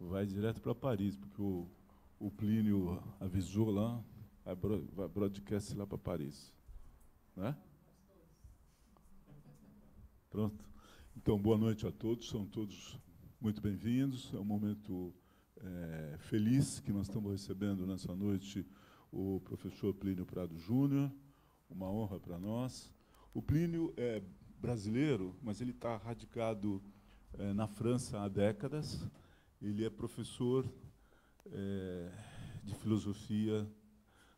vai direto para Paris, porque o, o, Plínio avisou lá, vai broadcast lá para Paris. Né? Pronto. Então, boa noite a todos, são todos muito bem-vindos. É um momento é, feliz que nós estamos recebendo nessa noite o professor Plínio Prado Júnior, uma honra para nós. O Plínio é brasileiro, mas ele está radicado é, na França há décadas ele é professor é, de filosofia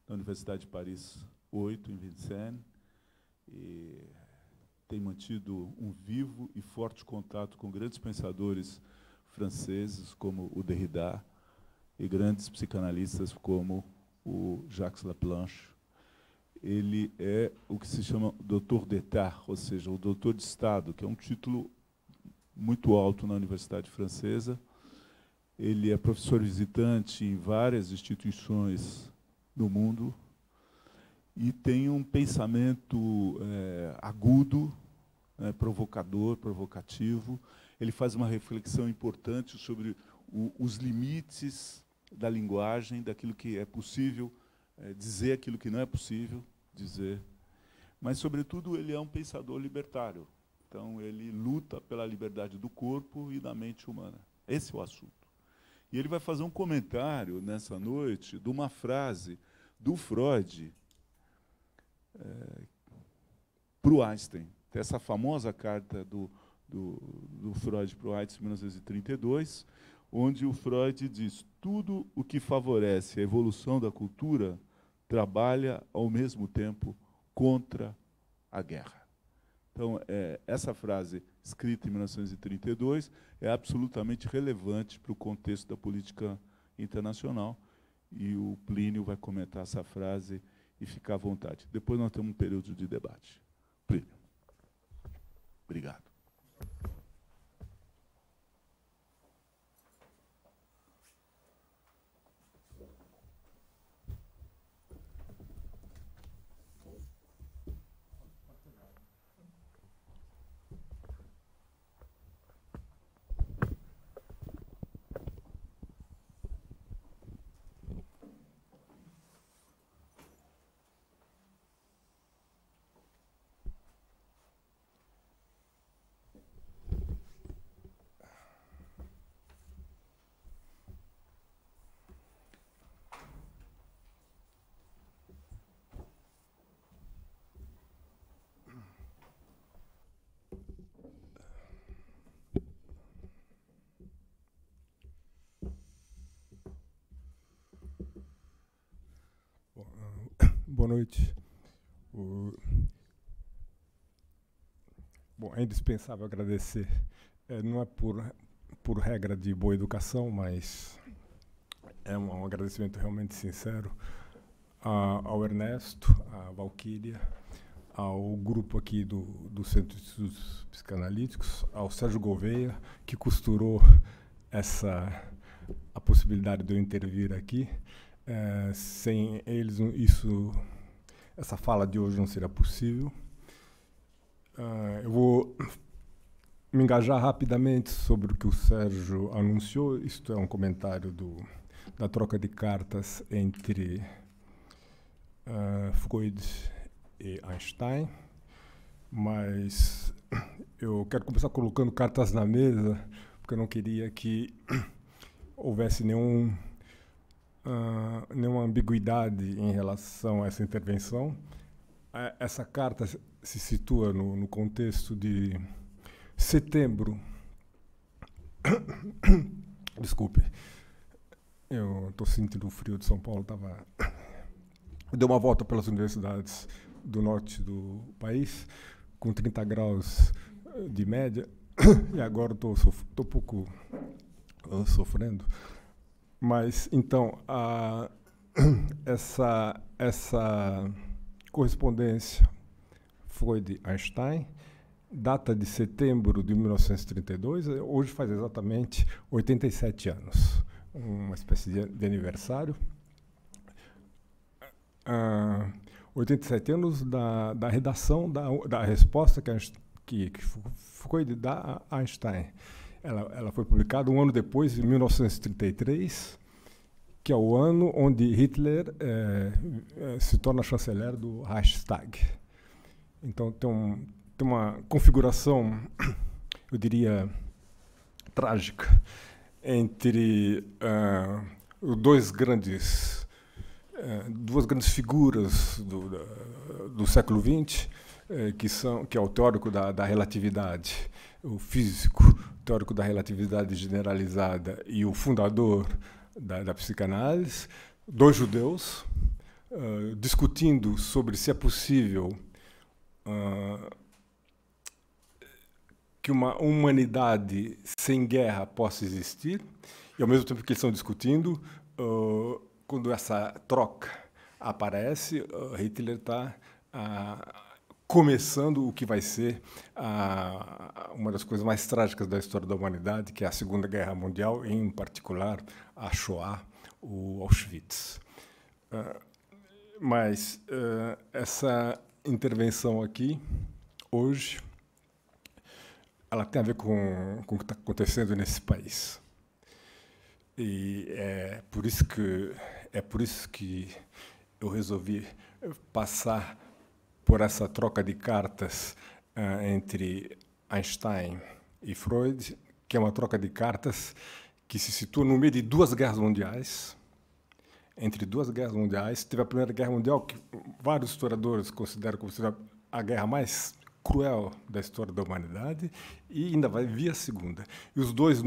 na Universidade de Paris 8, em Vincennes, e tem mantido um vivo e forte contato com grandes pensadores franceses, como o Derrida, e grandes psicanalistas como o Jacques Laplanche. Ele é o que se chama doutor d'État, ou seja, o doutor de Estado, que é um título muito alto na Universidade Francesa, ele é professor visitante em várias instituições do mundo e tem um pensamento é, agudo, né, provocador, provocativo. Ele faz uma reflexão importante sobre o, os limites da linguagem, daquilo que é possível é, dizer, aquilo que não é possível dizer. Mas, sobretudo, ele é um pensador libertário. Então, ele luta pela liberdade do corpo e da mente humana. Esse é o assunto. E ele vai fazer um comentário nessa noite de uma frase do Freud é, para o Einstein. Essa famosa carta do, do, do Freud para o Einstein, em 1932, onde o Freud diz: tudo o que favorece a evolução da cultura trabalha ao mesmo tempo contra a guerra. Então, é, essa frase escrita em 1932, é absolutamente relevante para o contexto da política internacional. E o Plínio vai comentar essa frase e ficar à vontade. Depois nós temos um período de debate. Plínio. Obrigado. Boa noite. O... Bom, é indispensável agradecer. É, não é por, por regra de boa educação, mas é um, é um agradecimento realmente sincero a, ao Ernesto, à Valquíria, ao grupo aqui do, do Centro de Estudos Psicanalíticos, ao Sérgio Gouveia, que costurou essa a possibilidade de eu intervir aqui. É, sem eles, isso, essa fala de hoje não será possível. É, eu vou me engajar rapidamente sobre o que o Sérgio anunciou. Isto é um comentário do, da troca de cartas entre uh, Freud e Einstein. Mas eu quero começar colocando cartas na mesa, porque eu não queria que houvesse nenhum ah, nenhuma ambiguidade em relação a essa intervenção. É, essa carta se situa no, no contexto de setembro. Desculpe, eu estou sentindo o frio de São Paulo. Tava deu uma volta pelas universidades do norte do país com 30 graus eh, de média e agora estou um pouco uh, sofrendo mas então a, essa essa correspondência foi de Einstein, data de setembro de 1932, eh, hoje faz exatamente 87 anos, uma espécie de, de aniversário. 87 ah, anos da, da redação da, da resposta que, que, que foi de dar a Einstein. Ela, ela foi publicada um ano depois, em 1933, que é o ano onde Hitler é, se torna chanceler do Reichstag. Então tem, um, tem uma configuração, eu diria, trágica entre uh, dois grandes uh, duas grandes figuras do, do século XX uh, que são que é o teórico da, da relatividade o físico teórico da relatividade generalizada e o fundador da, da psicanálise, dois judeus, uh, discutindo sobre se é possível uh, que uma humanidade sem guerra possa existir, e ao mesmo tempo que eles estão discutindo, uh, quando essa troca aparece, Hitler está começando o que vai ser a, ah, uma das coisas mais trágicas da história da humanidade, que é a Segunda Guerra Mundial, em particular a Shoah, o Auschwitz. Uh, mas uh, essa intervenção aqui, hoje, ela tem a ver com, com o que está acontecendo nesse país. E é por isso que é por isso que eu resolvi passar por essa troca de cartas uh, entre Einstein e Freud, que é uma troca de cartas que se situa no meio de duas guerras mundiais. Entre duas guerras mundiais, teve a Primeira Guerra Mundial, que vários historiadores consideram como sendo a guerra mais cruel da história da humanidade, e ainda vai vir a Segunda. E os dois,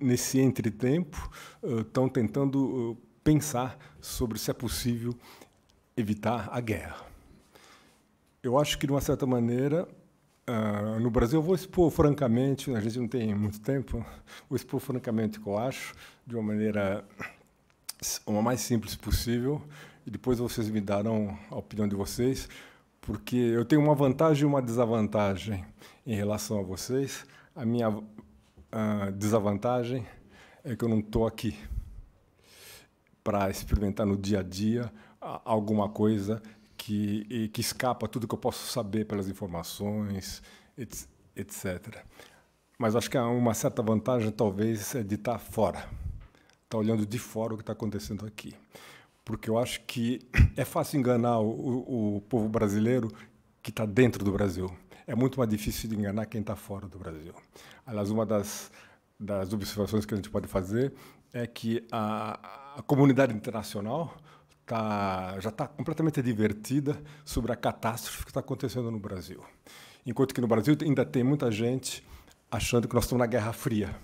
nesse entretempo, estão eh, tentando eh, pensar sobre se é possível evitar a guerra eu acho que, de uma certa maneira, uh, no Brasil, eu vou expor francamente, a gente não tem muito tempo, vou expor francamente o que eu acho, de uma maneira uma mais simples possível, e depois vocês me darão a opinião de vocês, porque eu tenho uma vantagem e uma desvantagem em relação a vocês. A minha uh, ah, desvantagem é que eu não estou aqui para experimentar no dia a dia alguma coisa que, que escapa tudo que eu posso saber pelas informações, etc. Mas acho que há uma certa vantagem, talvez, é de estar tá fora, estar tá olhando de fora o que está acontecendo aqui. Porque eu acho que é fácil enganar o, o povo brasileiro que está dentro do Brasil. É muito mais difícil de enganar quem está fora do Brasil. Aliás, uma das, das observações que a gente pode fazer é que a, a comunidade internacional tá, já está completamente divertida sobre a catástrofe que está acontecendo no Brasil. Enquanto que no Brasil ainda tem muita gente achando que nós estamos na Guerra Fria.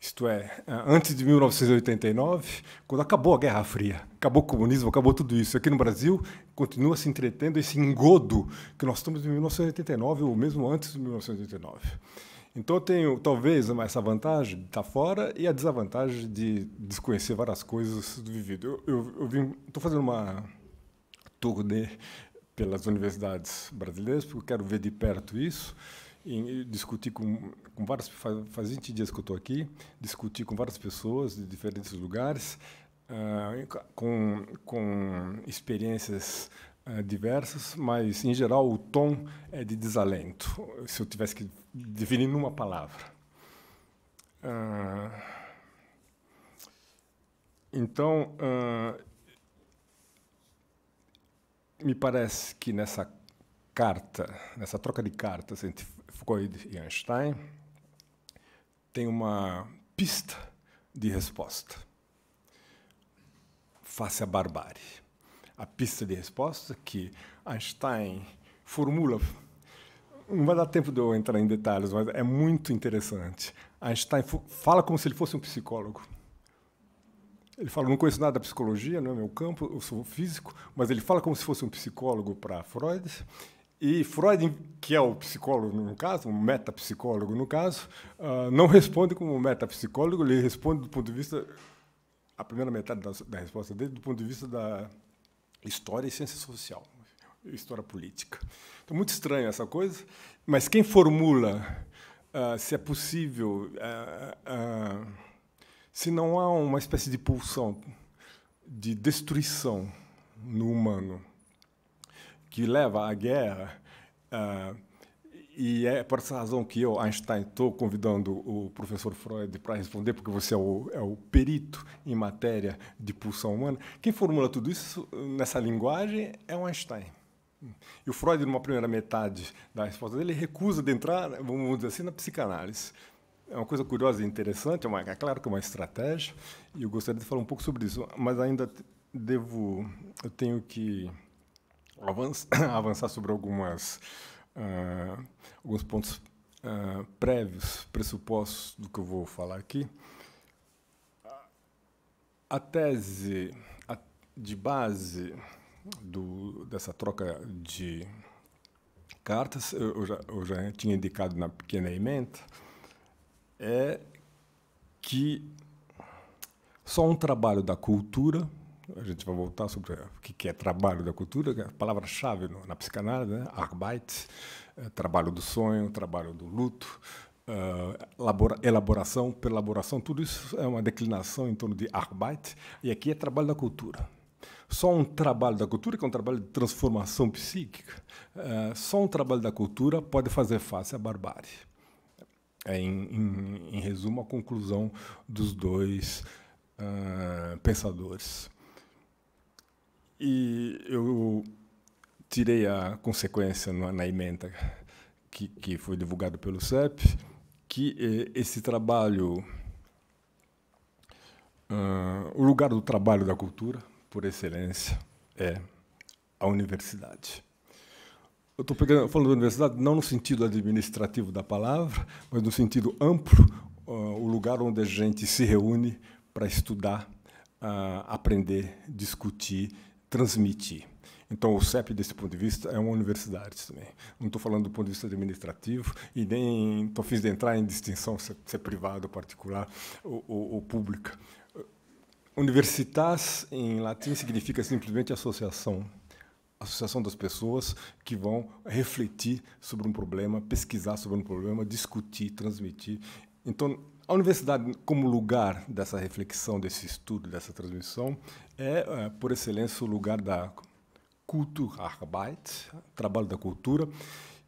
Isto é, eh, antes de 1989, quando acabou a Guerra Fria, acabou o comunismo, acabou tudo isso. Aqui no Brasil, continua se entretendo esse engodo que nós estamos em 1989, ou mesmo antes de 1989. Então eu tenho talvez essa vantagem de estar fora e a desvantagem de desconhecer várias coisas do vivido. Eu, eu, eu vim, estou fazendo uma turnê pelas universidades brasileiras porque eu quero ver de perto isso e discutir com, com várias faz 20 dias que eu estou aqui discutir com várias pessoas de diferentes lugares uh, com com experiências uh, diversas mas em geral o tom é de desalento se eu tivesse que definir numa palavra. Ah, então, ah, me parece que nessa carta, nessa troca de cartas entre Freud e Einstein, tem uma pista de resposta face à barbárie. A pista de resposta que Einstein formula não vai dar tempo de eu entrar em detalhes, mas é muito interessante. Einstein fala como se ele fosse um psicólogo. Ele fala, não conheço nada da psicologia, não é meu campo, eu sou físico, mas ele fala como se fosse um psicólogo para Freud. E Freud, que é o psicólogo no caso, um metapsicólogo no caso, ah, não responde como metapsicólogo, ele responde do ponto de vista, a primeira metade da, da resposta dele, do ponto de vista da história e ciência social história política. Então, muito estranha essa coisa, mas quem formula uh, se é possível, uh, uh, se não há uma espécie de pulsão de destruição no humano que leva à guerra, e é por essa razão que eu, Einstein, estou convidando o professor Freud para responder, porque você é o, é o, perito em matéria de pulsão humana. Quem formula tudo isso nessa linguagem é o Einstein. E o Freud, numa primeira metade da resposta dele, recusa de entrar, vamos dizer assim, na psicanálise. É uma coisa curiosa e interessante, é, uma, é claro que é uma estratégia, e eu gostaria de falar um pouco sobre isso, mas ainda devo, eu tenho que avançar sobre algumas, uh, alguns pontos uh, prévios, pressupostos do que eu vou falar aqui. A tese de base do, dessa troca de cartas, eu já, eu já tinha indicado na pequena emenda, é que só um trabalho da cultura, a gente vai voltar sobre o que é trabalho da cultura, que é a palavra-chave na psicanálise, né? Arbeit, é trabalho do sonho, trabalho do luto, uh, elaboração, perlaboração, tudo isso é uma declinação em torno de Arbeit, e aqui é trabalho da cultura. Só um trabalho da cultura, que é um trabalho de transformação psíquica, eh, só um trabalho da cultura pode fazer face à barbárie. É, em, em, em resumo, a conclusão dos dois uh, pensadores. E eu tirei a consequência na, na emenda que, que foi divulgada pelo CEP, que eh, esse trabalho, uh, o lugar do trabalho da cultura, por excelência é a universidade. Eu estou falando da universidade não no sentido administrativo da palavra, mas no sentido amplo, uh, o lugar onde a gente se reúne para estudar, uh, aprender, discutir, transmitir. Então, o CEP, desse ponto de vista, é uma universidade também. Não estou falando do ponto de vista administrativo e nem estou fiz de entrar em distinção se é, é privado particular ou, ou, ou pública. Universitas, em latim, significa simplesmente associação. Associação das pessoas que vão refletir sobre um problema, pesquisar sobre um problema, discutir, transmitir. Então, a universidade, como lugar dessa reflexão, desse estudo, dessa transmissão, é, é por excelência, o lugar da Kulturarbeit, trabalho da cultura,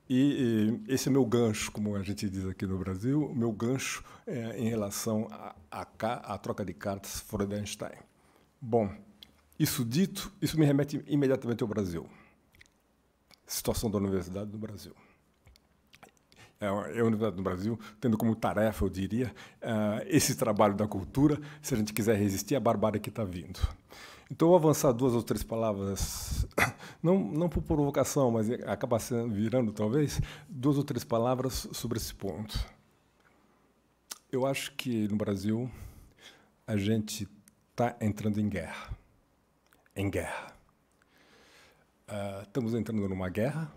e, e esse é meu gancho, como a gente diz aqui no Brasil, meu gancho é em relação à troca de cartas Freudenstein. Bom, isso dito, isso me remete imediatamente ao Brasil. Situação da universidade no Brasil. É, é, a Universidade do Brasil, tendo como tarefa, eu diria, eh, esse trabalho da cultura, se a gente quiser resistir à barbárie que está vindo. Então, vou avançar duas ou três palavras, não, não por provocação, mas acaba virando, talvez, duas ou três palavras sobre esse ponto. Eu acho que no Brasil a gente está entrando em guerra. Em guerra. Uh, estamos entrando numa guerra.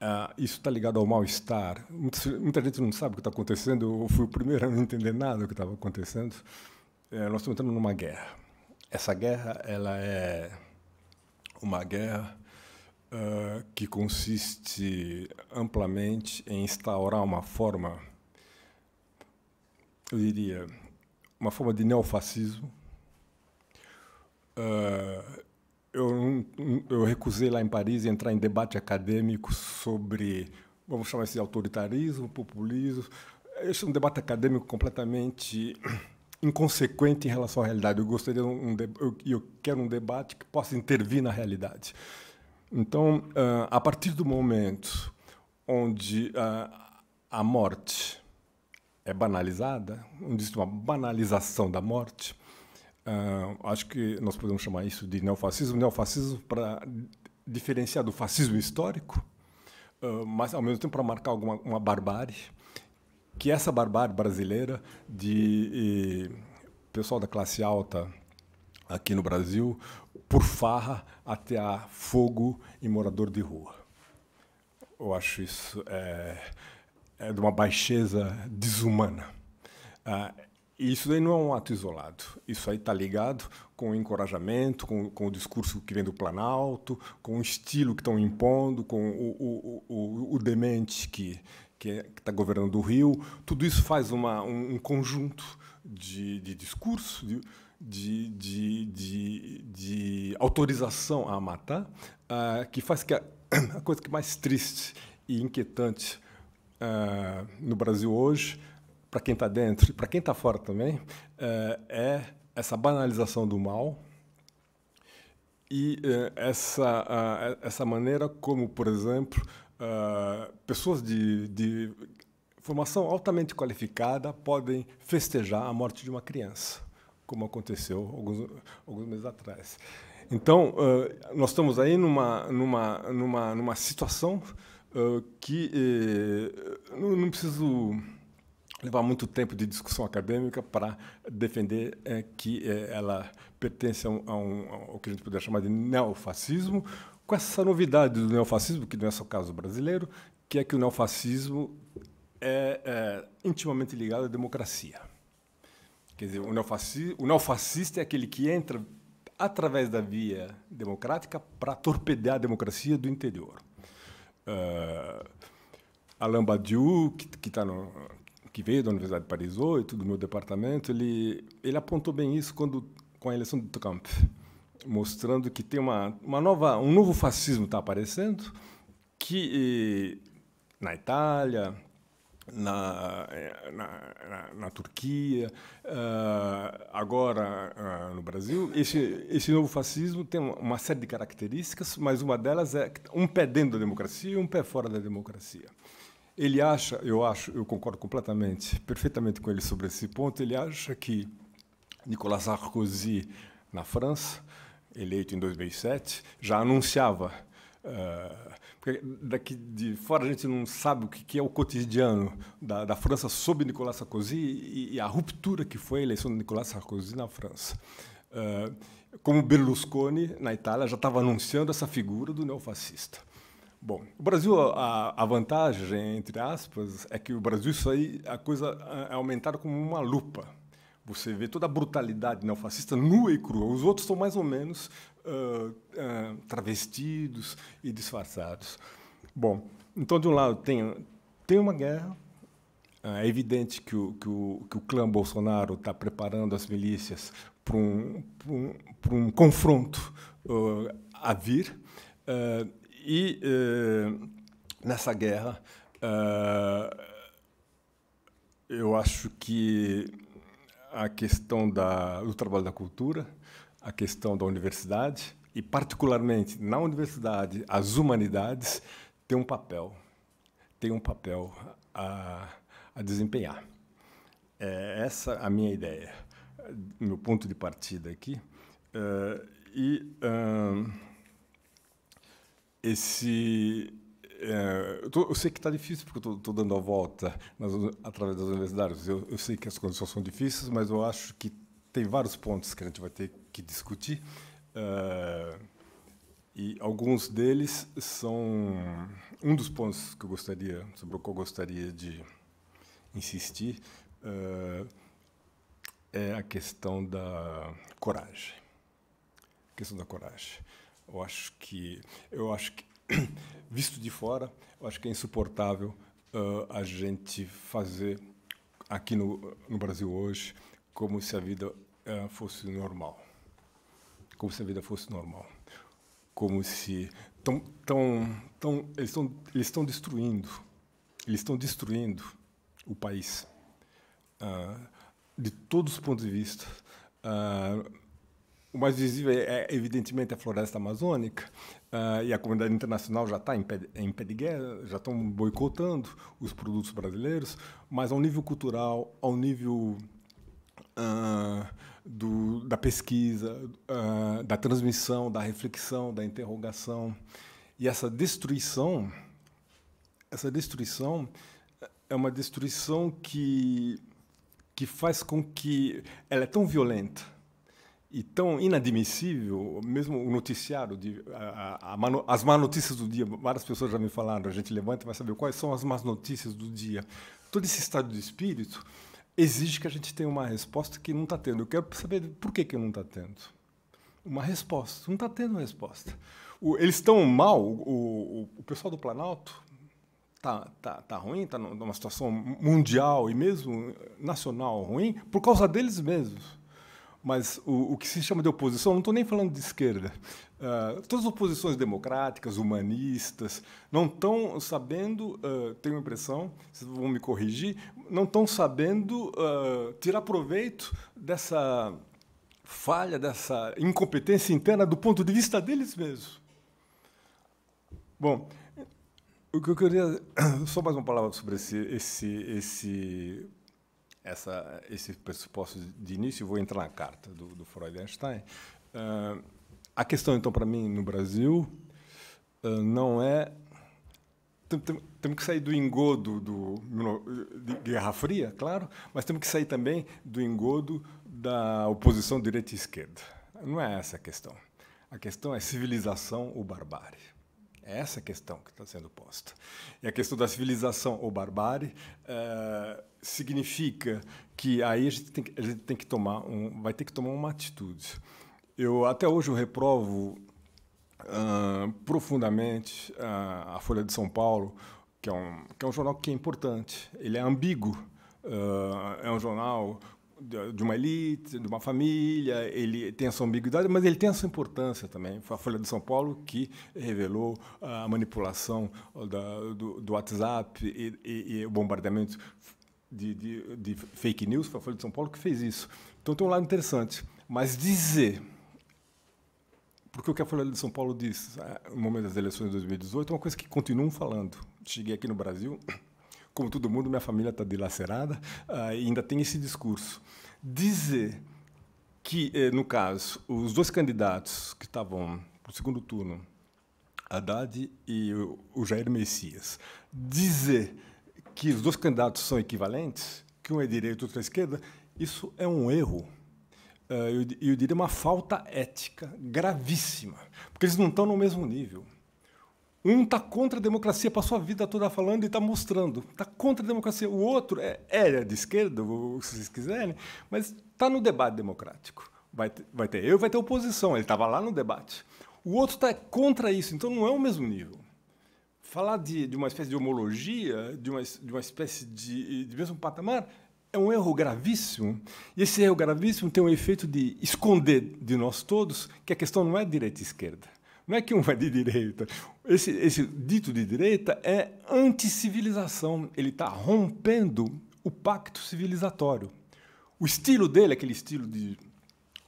Uh, isso está ligado ao mal-estar. Muita, muita, gente não sabe o que está acontecendo. Eu fui o primeiro a não entender nada do que estava acontecendo. Uh, nós estamos entrando numa guerra essa guerra ela é uma guerra uh, que consiste amplamente em instaurar uma forma, eu diria, uma forma de neofascismo. Uh, eu, eu recusei lá em Paris entrar em debate acadêmico sobre, vamos chamar isso de autoritarismo, populismo. Esse é um debate acadêmico completamente inconsequente em relação à realidade. Eu gostaria um, eu, eu quero um debate que possa intervir na realidade. Então, uh, a partir do momento onde uh, a morte é banalizada, onde existe uma banalização da morte, uh, acho que nós podemos chamar isso de neofascismo. Neofascismo para diferenciar do fascismo histórico, mas ao mesmo tempo para marcar alguma uma barbárie que essa barbárie brasileira de pessoal da classe alta aqui no Brasil, por farra, a fogo em morador de rua. Eu acho isso é, é de uma baixeza desumana. Ah, isso aí não é um ato isolado. Isso aí está ligado com o encorajamento, com, com, o discurso que vem do Planalto, com o estilo que estão impondo, com o, o, o, o demente que que está governando o Rio. Tudo isso faz uma, um, um conjunto de, de discurso, de, de, de, de, de, autorização a matar, uh, que faz que a, a, coisa que mais triste e inquietante uh, no Brasil hoje, para quem está dentro e para quem está fora também, uh, é essa banalização do mal e eh, essa, ah, essa maneira como, por exemplo, ah, pessoas de, de formação altamente qualificada podem festejar a morte de uma criança, como aconteceu alguns, alguns meses atrás. Então, uh, nós estamos aí numa, numa, numa, numa situação uh, que eh, não, não, preciso levar muito tempo de discussão acadêmica para defender eh, que eh, ela pertence a, um, a um, ao que a gente poderia chamar de neofascismo, com essa novidade do neofascismo, que não é só o caso brasileiro, que é que o neofascismo é, é intimamente ligado à democracia. Quer dizer, o, neofascista, o neofascista é aquele que entra através da via democrática para torpedear a democracia do interior. Uh, Alain Badiou, que, que, tá no, que veio da Universidade de Paris 8, do meu departamento, ele, ele apontou bem isso quando, com a eleição do Trump mostrando que tem uma, uma nova, um novo fascismo está aparecendo, que na Itália, na, na, na, Turquia, ah, agora ah, no Brasil. Esse, esse novo fascismo tem uma série de características, mas uma delas é tá um pé dentro da democracia e um pé fora da democracia. Ele acha, eu acho, eu concordo completamente, perfeitamente com ele sobre esse ponto. Ele acha que Nicolas Sarkozy na França eleito em 2007, já anunciava. Uh, porque daqui de fora a gente não sabe o que é o cotidiano da, da França sob Nicolas Sarkozy e, e, a ruptura que foi a eleição de Nicolas Sarkozy na França. Uh, como Berlusconi, na Itália, já estava anunciando essa figura do neofascista. Bom, o Brasil, a, a, vantagem, entre aspas, é que o Brasil, isso aí, a coisa eh, é aumentada como uma lupa. Você vê toda a brutalidade neofascista nua e crua. Os outros são mais ou menos uh, uh, travestidos e disfarçados. Bom, então, de um lado, tem, tem uma guerra. Ah, é evidente que o, que o, que o clã Bolsonaro está preparando as milícias para um, um, um confronto uh, a vir. Uh, e uh, nessa guerra, eu acho que a questão da, do trabalho da cultura, a questão da universidade e, particularmente, na universidade, as humanidades têm um papel, têm um papel a, a desempenhar. É essa a minha ideia, meu ponto de partida aqui. Uh, e uh, esse é, eu, tô, eu, sei que está difícil, porque estou dando a volta nas, através das universidades. Eu, eu, sei que as condições são difíceis, mas eu acho que tem vários pontos que a gente vai ter que discutir. É, e alguns deles são. Um dos pontos que eu gostaria, sobre o qual eu gostaria de insistir, é, é a questão da coragem. A questão da coragem. Eu acho que. Eu acho que visto de fora, eu acho que é insuportável uh, a gente fazer aqui no, no Brasil hoje como se a vida uh, fosse normal. Como se a vida fosse normal. Como se. Tão, tão, tão, eles estão eles tão destruindo. Eles estão destruindo o país. Uh, de todos os pontos de vista. Uh, o mais visível é, é, evidentemente, a floresta amazônica, Uh, e a comunidade internacional já está em, pé, em pé de guerra, já estão boicotando os produtos brasileiros, mas ao nível cultural, ao nível uh, do, da pesquisa, uh, da transmissão, da reflexão, da interrogação, e essa destruição, essa destruição é uma destruição que, que faz com que ela é tão violenta e tão inadmissível, mesmo o noticiário, de, a, a, a, as más notícias do dia, várias pessoas já me falaram, a gente levanta e vai saber quais são as más notícias do dia. Todo esse estado de espírito exige que a gente tenha uma resposta que não está tendo. Eu quero saber por que, que não está tendo. Uma resposta. Não está tendo resposta. O, eles estão mal, o, o, o, pessoal do Planalto está tá, tá ruim, está numa situação mundial e mesmo nacional ruim, por causa deles mesmos mas o, o que se chama de oposição, não estou nem falando de esquerda. Uh, todas as oposições democráticas, humanistas, não estão sabendo, uh, tenho a impressão, vocês vão me corrigir, não estão sabendo uh, tirar proveito dessa falha, dessa incompetência interna do ponto de vista deles mesmos. Bom, o que eu queria. Só mais uma palavra sobre esse, esse, esse essa, esse pressuposto de início, vou entrar na carta do, do Freud Einstein. Uh, a questão, então, para mim, no Brasil, uh, não é. Temos tem que sair do engodo do, de Guerra Fria, claro, mas temos que sair também do engodo da oposição direita e esquerda. Não é essa a questão. A questão é civilização ou barbárie. É essa questão que está sendo posta. E a questão da civilização ou barbárie uh, significa que aí a gente, tem, a gente tem que tomar um, vai ter que tomar uma atitude. Eu até hoje eu reprovo uh, profundamente uh, a Folha de São Paulo, que é, um, que é um jornal que é importante. Ele é ambíguo. Ah, é um jornal de uma elite, de uma família, ele tem essa ambiguidade, mas ele tem essa importância também. Foi a Folha de São Paulo que revelou a manipulação da, do, do, WhatsApp e, e, e o bombardeamento de, de, de, fake news. Foi a Folha de São Paulo que fez isso. Então tem um lado interessante. Mas dizer. Porque o que a Folha de São Paulo diz ah, no momento das eleições de 2018 é uma coisa que continuam falando. Cheguei aqui no Brasil, como todo mundo, minha família está dilacerada, ah, ainda tem esse discurso dizer que, eh, no caso, os dois candidatos que estavam no segundo turno, Haddad e o Jair Messias, dizer que os dois candidatos são equivalentes, que um é direito e outro é esquerda, isso é um erro. Eh, eu diria uma falta ética gravíssima, porque eles não estão no mesmo nível. Um tá contra a democracia, passou a vida toda falando e tá mostrando. Tá contra a democracia. O outro é, é de esquerda, se vocês quiserem, mas tá no debate democrático. Vai ter, vai ter eu vai ter oposição. Ele estava lá no debate. O outro está contra isso, então não é o mesmo nível. Falar de, de uma espécie de homologia, de uma, de uma espécie de, de mesmo patamar, é um erro gravíssimo. E esse erro gravíssimo tem um efeito de esconder de nós todos que a questão não é direita e esquerda. Não é que um é de direita, esse, esse dito de direita é anticivilização. Ele está rompendo o pacto civilizatório. O estilo dele, aquele estilo de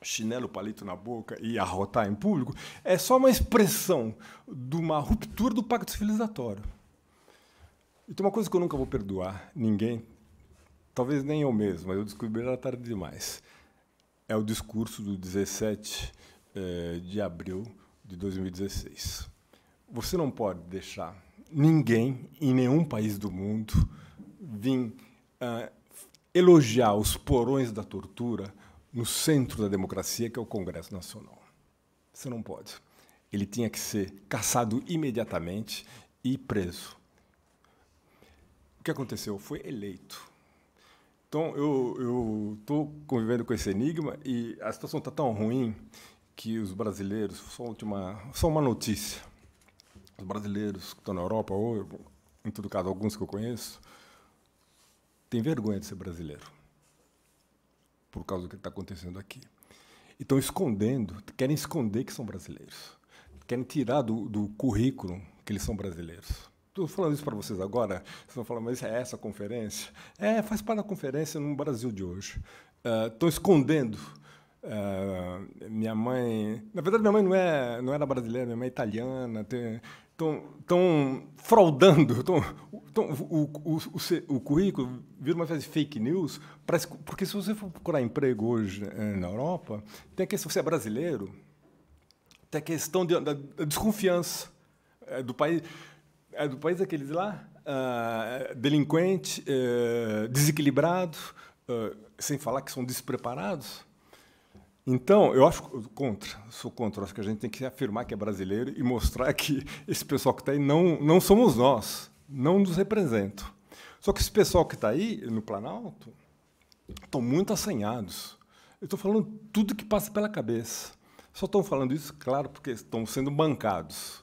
chinelo, palito na boca e arrotar em público, é só uma expressão de uma ruptura do pacto civilizatório. E tem uma coisa que eu nunca vou perdoar ninguém, talvez nem eu mesmo, mas eu descobri ela tarde demais. É o discurso do 17 eh, de abril de 2016. Você não pode deixar ninguém em nenhum país do mundo vir uh, elogiar os porões da tortura no centro da democracia, que é o Congresso Nacional. Você não pode. Ele tinha que ser caçado imediatamente e preso. O que aconteceu? Foi eleito. Então, eu estou convivendo com esse enigma e a situação está tão ruim que os brasileiros, só só uma notícia, os brasileiros que estão na Europa, ou em todo caso alguns que eu conheço, têm vergonha de ser brasileiro por causa do que está acontecendo aqui. E estão escondendo, querem esconder que são brasileiros, querem tirar do, do currículo que eles são brasileiros. Estou falando isso para vocês agora. Vocês vão falar, mas é essa a conferência? É, faz parte da conferência no Brasil de hoje. Estão é, uh, escondendo. Uh, minha mãe. Na verdade, minha mãe não, é, não era brasileira, minha mãe é italiana. Tem, estão fraudando, tão, tão, o, o, o, o, currículo vira uma espécie de fake news, parece porque se você for procurar emprego hoje eh, na Europa, tem a questão, se você é brasileiro, tem a questão de, da, da, desconfiança é do país, é do país daqueles lá, ah, delinquente, desequilibrado, ah, sem falar que são despreparados, então, eu acho contra, sou contra. Acho que a gente tem que afirmar que é brasileiro e mostrar que esse pessoal que está aí não, não somos nós, não nos representam. Só que esse pessoal que está aí, no Planalto, estão muito assanhados. Eu estou falando tudo que passa pela cabeça. Só estão falando isso, claro, porque estão sendo bancados.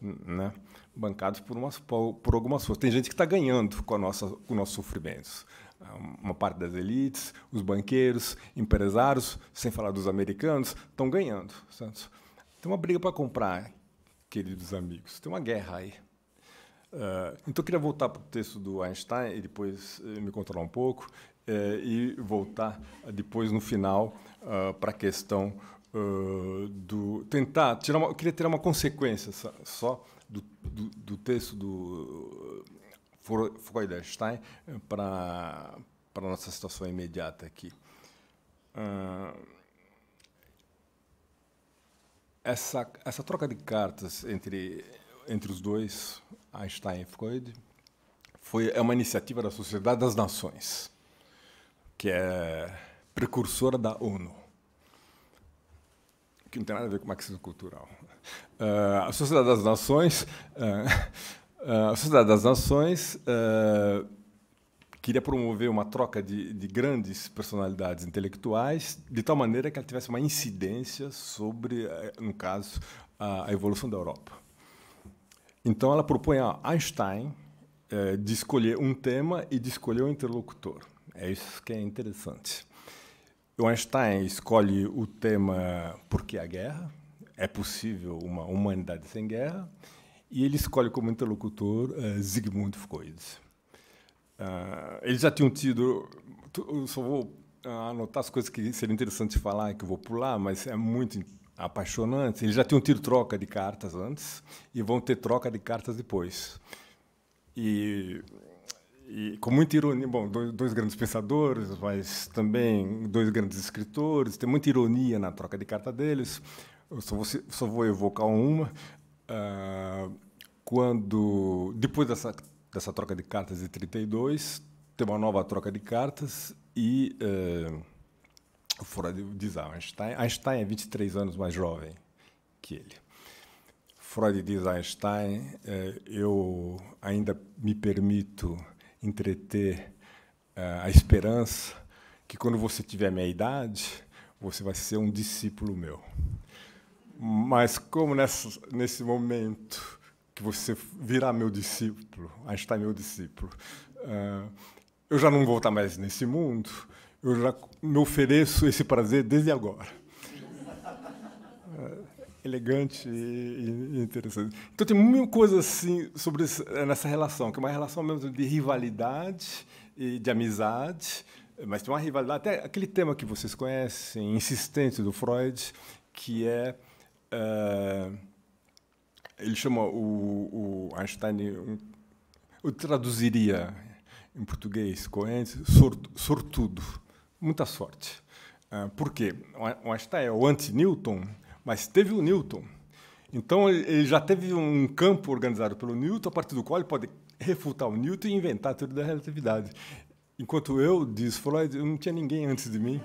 Né? Bancados por, umas, por algumas forças. Tem gente que está ganhando com, nossa, com os nossos sofrimentos uma parte das elites, os banqueiros, empresários, sem falar dos americanos, estão ganhando. Santos, Tem uma briga para comprar, queridos amigos. Tem uma guerra aí. Uh, então, eu queria voltar para o texto do Einstein e depois eh, me controlar um pouco uh, e voltar depois, no final, ah, para a questão ah, do... Tentar tirar uma, Eu queria tirar uma consequência só do, do, do texto do Freudenstein eh, para a nossa situação imediata aqui. Ah, essa, essa troca de cartas entre, entre os dois, Einstein e Freud, foi, é uma iniciativa da Sociedade das Nações, que é precursora da ONU que não tem nada a ver com marxismo cultural. Uh, a Sociedade das Nações uh, ah, a Sociedade das Nações uh, queria promover uma troca de, de, grandes personalidades intelectuais, de tal maneira que ela tivesse uma incidência sobre, ah, no caso, a, a evolução da Europa. Então, ela propõe a Einstein uh, de escolher um tema e de escolher um interlocutor. É isso que é interessante. O Einstein escolhe o tema Por que a guerra? É possível uma humanidade sem guerra? E ele escolhe como interlocutor uh, eh, Sigmund Freud. Uh, eles já tinham tido. Eu só vou ah, anotar as coisas que seria interessante falar, e que eu vou pular, mas é muito apaixonante. Eles já tinham tido troca de cartas antes e vão ter troca de cartas depois. E, e com muita ironia. Bom, dois, dois, grandes pensadores, mas também dois grandes escritores. Tem muita ironia na troca de carta deles. Eu só vou, só vou evocar uma. Ah, quando, depois dessa, dessa troca de cartas de 32, tem uma nova troca de cartas e uh, ah, Freud diz a ah, Einstein, Einstein é 23 anos mais jovem que ele. Freud diz a Einstein, uh, eu ainda me permito entreter uh, a esperança que quando você tiver minha idade, você vai ser um discípulo meu. Mas como nessa, nesse momento que você virá meu discípulo, Einstein tá meu discípulo, uh, eu já não vou estar mais nesse mundo, eu já me ofereço esse prazer desde agora. Ah, elegante e interessante. Então tem muita coisa assim sobre eh, nessa relação, que é uma relação mesmo de rivalidade e de amizade, mas tem uma rivalidade até aquele tema que vocês conhecem, insistente do Freud, que é ah, ele chama o, o Einstein, eu traduziria em português coente, sortudo, muita sorte. Uh, por quê? O Einstein é o anti-Newton, mas teve o Newton. Então ele já teve um campo organizado pelo Newton, a partir do qual ele pode refutar o Newton e inventar a teoria da relatividade. Enquanto eu, diz Freud, não tinha ninguém antes de mim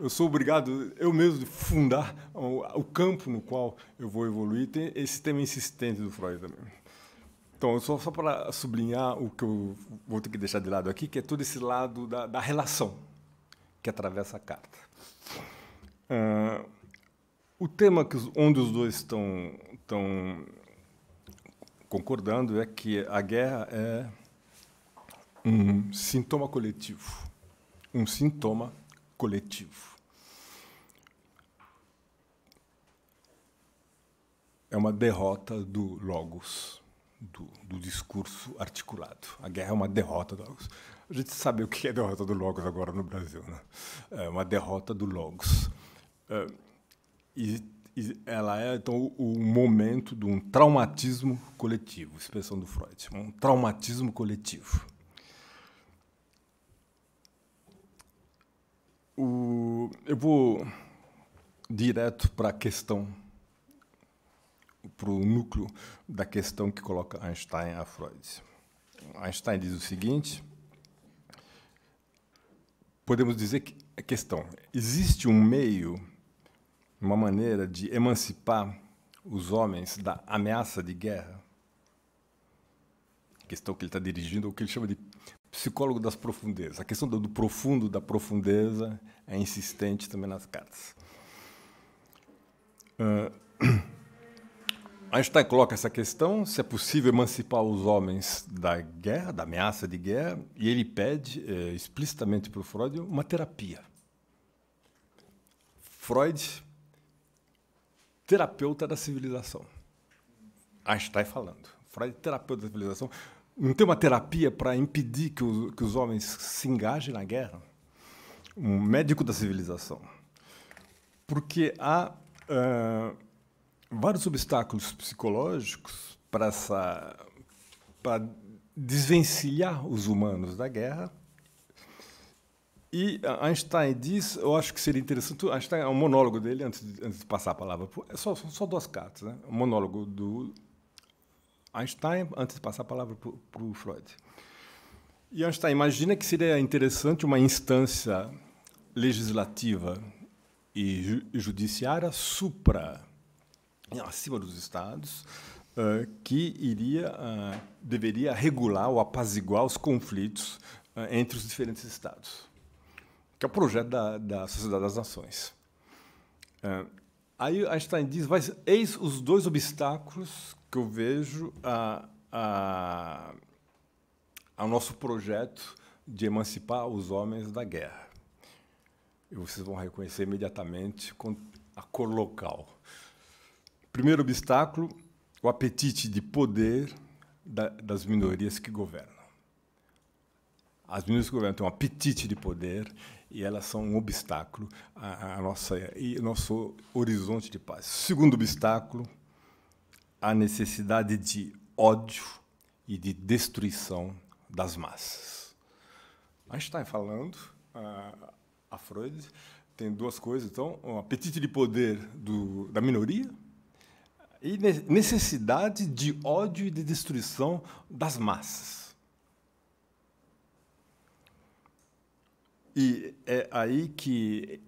eu sou obrigado, eu mesmo, de fundar o, o, campo no qual eu vou evoluir. Tem esse tema insistente do Freud também. Então, só, só para sublinhar o que eu vou ter que deixar de lado aqui, que é todo esse lado da, da relação que atravessa a carta. Uh, o tema que, onde os dois estão, estão concordando é que a guerra é um sintoma coletivo. Um sintoma coletivo. é uma derrota do logos, do, do, discurso articulado. A guerra é uma derrota do logos. A gente sabe o que é derrota do logos agora no Brasil, né? É uma derrota do logos. É, e, e, ela é então o, o momento de um traumatismo coletivo, expressão do Freud, um traumatismo coletivo. O, eu vou direto para a questão para o núcleo da questão que coloca Einstein a Freud. Einstein diz o seguinte: podemos dizer que a é questão existe um meio, uma maneira de emancipar os homens da ameaça de guerra. A questão que ele está dirigindo, o que ele chama de psicólogo das profundezas. A questão do profundo, da profundeza, é insistente também nas cartas. Uh, Einstein tá, coloca essa questão: se é possível emancipar os homens da guerra, da ameaça de guerra, e ele pede é, explicitamente para o Freud uma terapia. Freud, terapeuta da civilização. Einstein tá falando. Freud, terapeuta da civilização. Não tem uma terapia para impedir que os, que os homens se engajem na guerra? Um médico da civilização. Porque há. Uh, vários obstáculos psicológicos para essa para desvencilhar os humanos da guerra. E Einstein diz, eu acho que seria interessante, Einstein, é um monólogo dele, antes de, antes de passar a palavra, é só, só duas cartas, né? um monólogo do Einstein, antes de passar a palavra para o Freud. E Einstein imagina que seria interessante uma instância legislativa e judiciária supra acima dos estados, uh, que iria, uh, deveria regular ou apaziguar os conflitos uh, entre os diferentes estados, que é o projeto da, da Sociedade das Nações. aí Einstein diz, mas eis os dois obstáculos que eu vejo a, a, ao nosso projeto de emancipar os homens da guerra. E vocês vão reconhecer imediatamente a cor local Primeiro obstáculo, o apetite de poder da, das minorias que governam. As minorias que governam têm um apetite de poder e elas são um obstáculo à, à nossa, ao nosso horizonte de paz. Segundo obstáculo, a necessidade de ódio e de destruição das massas. A gente está falando, a Freud, tem duas coisas, então, o apetite de poder do, da minoria e necessidade de ódio e de destruição das massas. E é aí que,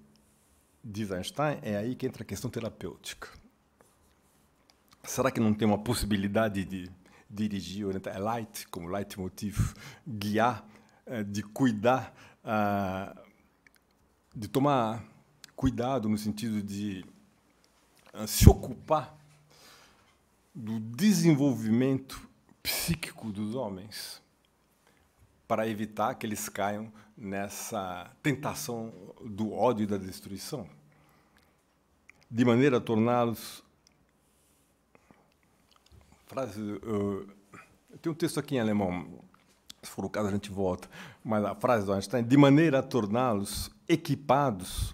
diz Einstein, é aí que entra a questão terapêutica. Será que não tem uma possibilidade de dirigir, orientar, é light, como leitmotiv, guiar, eh, de cuidar, ah, de tomar cuidado no sentido de ah, se ocupar do desenvolvimento psíquico dos homens para evitar que eles caiam nessa tentação do ódio e da destruição, de maneira a torná-los. Frase. eu eh, tenho um texto aqui em alemão, se for o caso a gente volta, mas a frase do Einstein: de maneira a torná-los equipados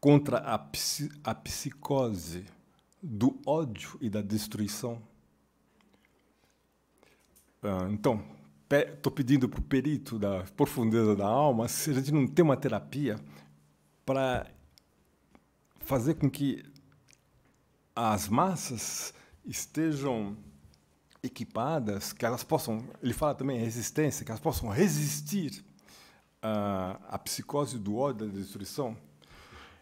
contra a, a psicose do ódio e da destruição. Ah, então, estou pedindo para o perito da profundeza da alma se a gente não tem uma terapia para fazer com que as massas estejam equipadas, que elas possam, ele fala também resistência, que elas possam resistir à, ah, à psicose do ódio da destruição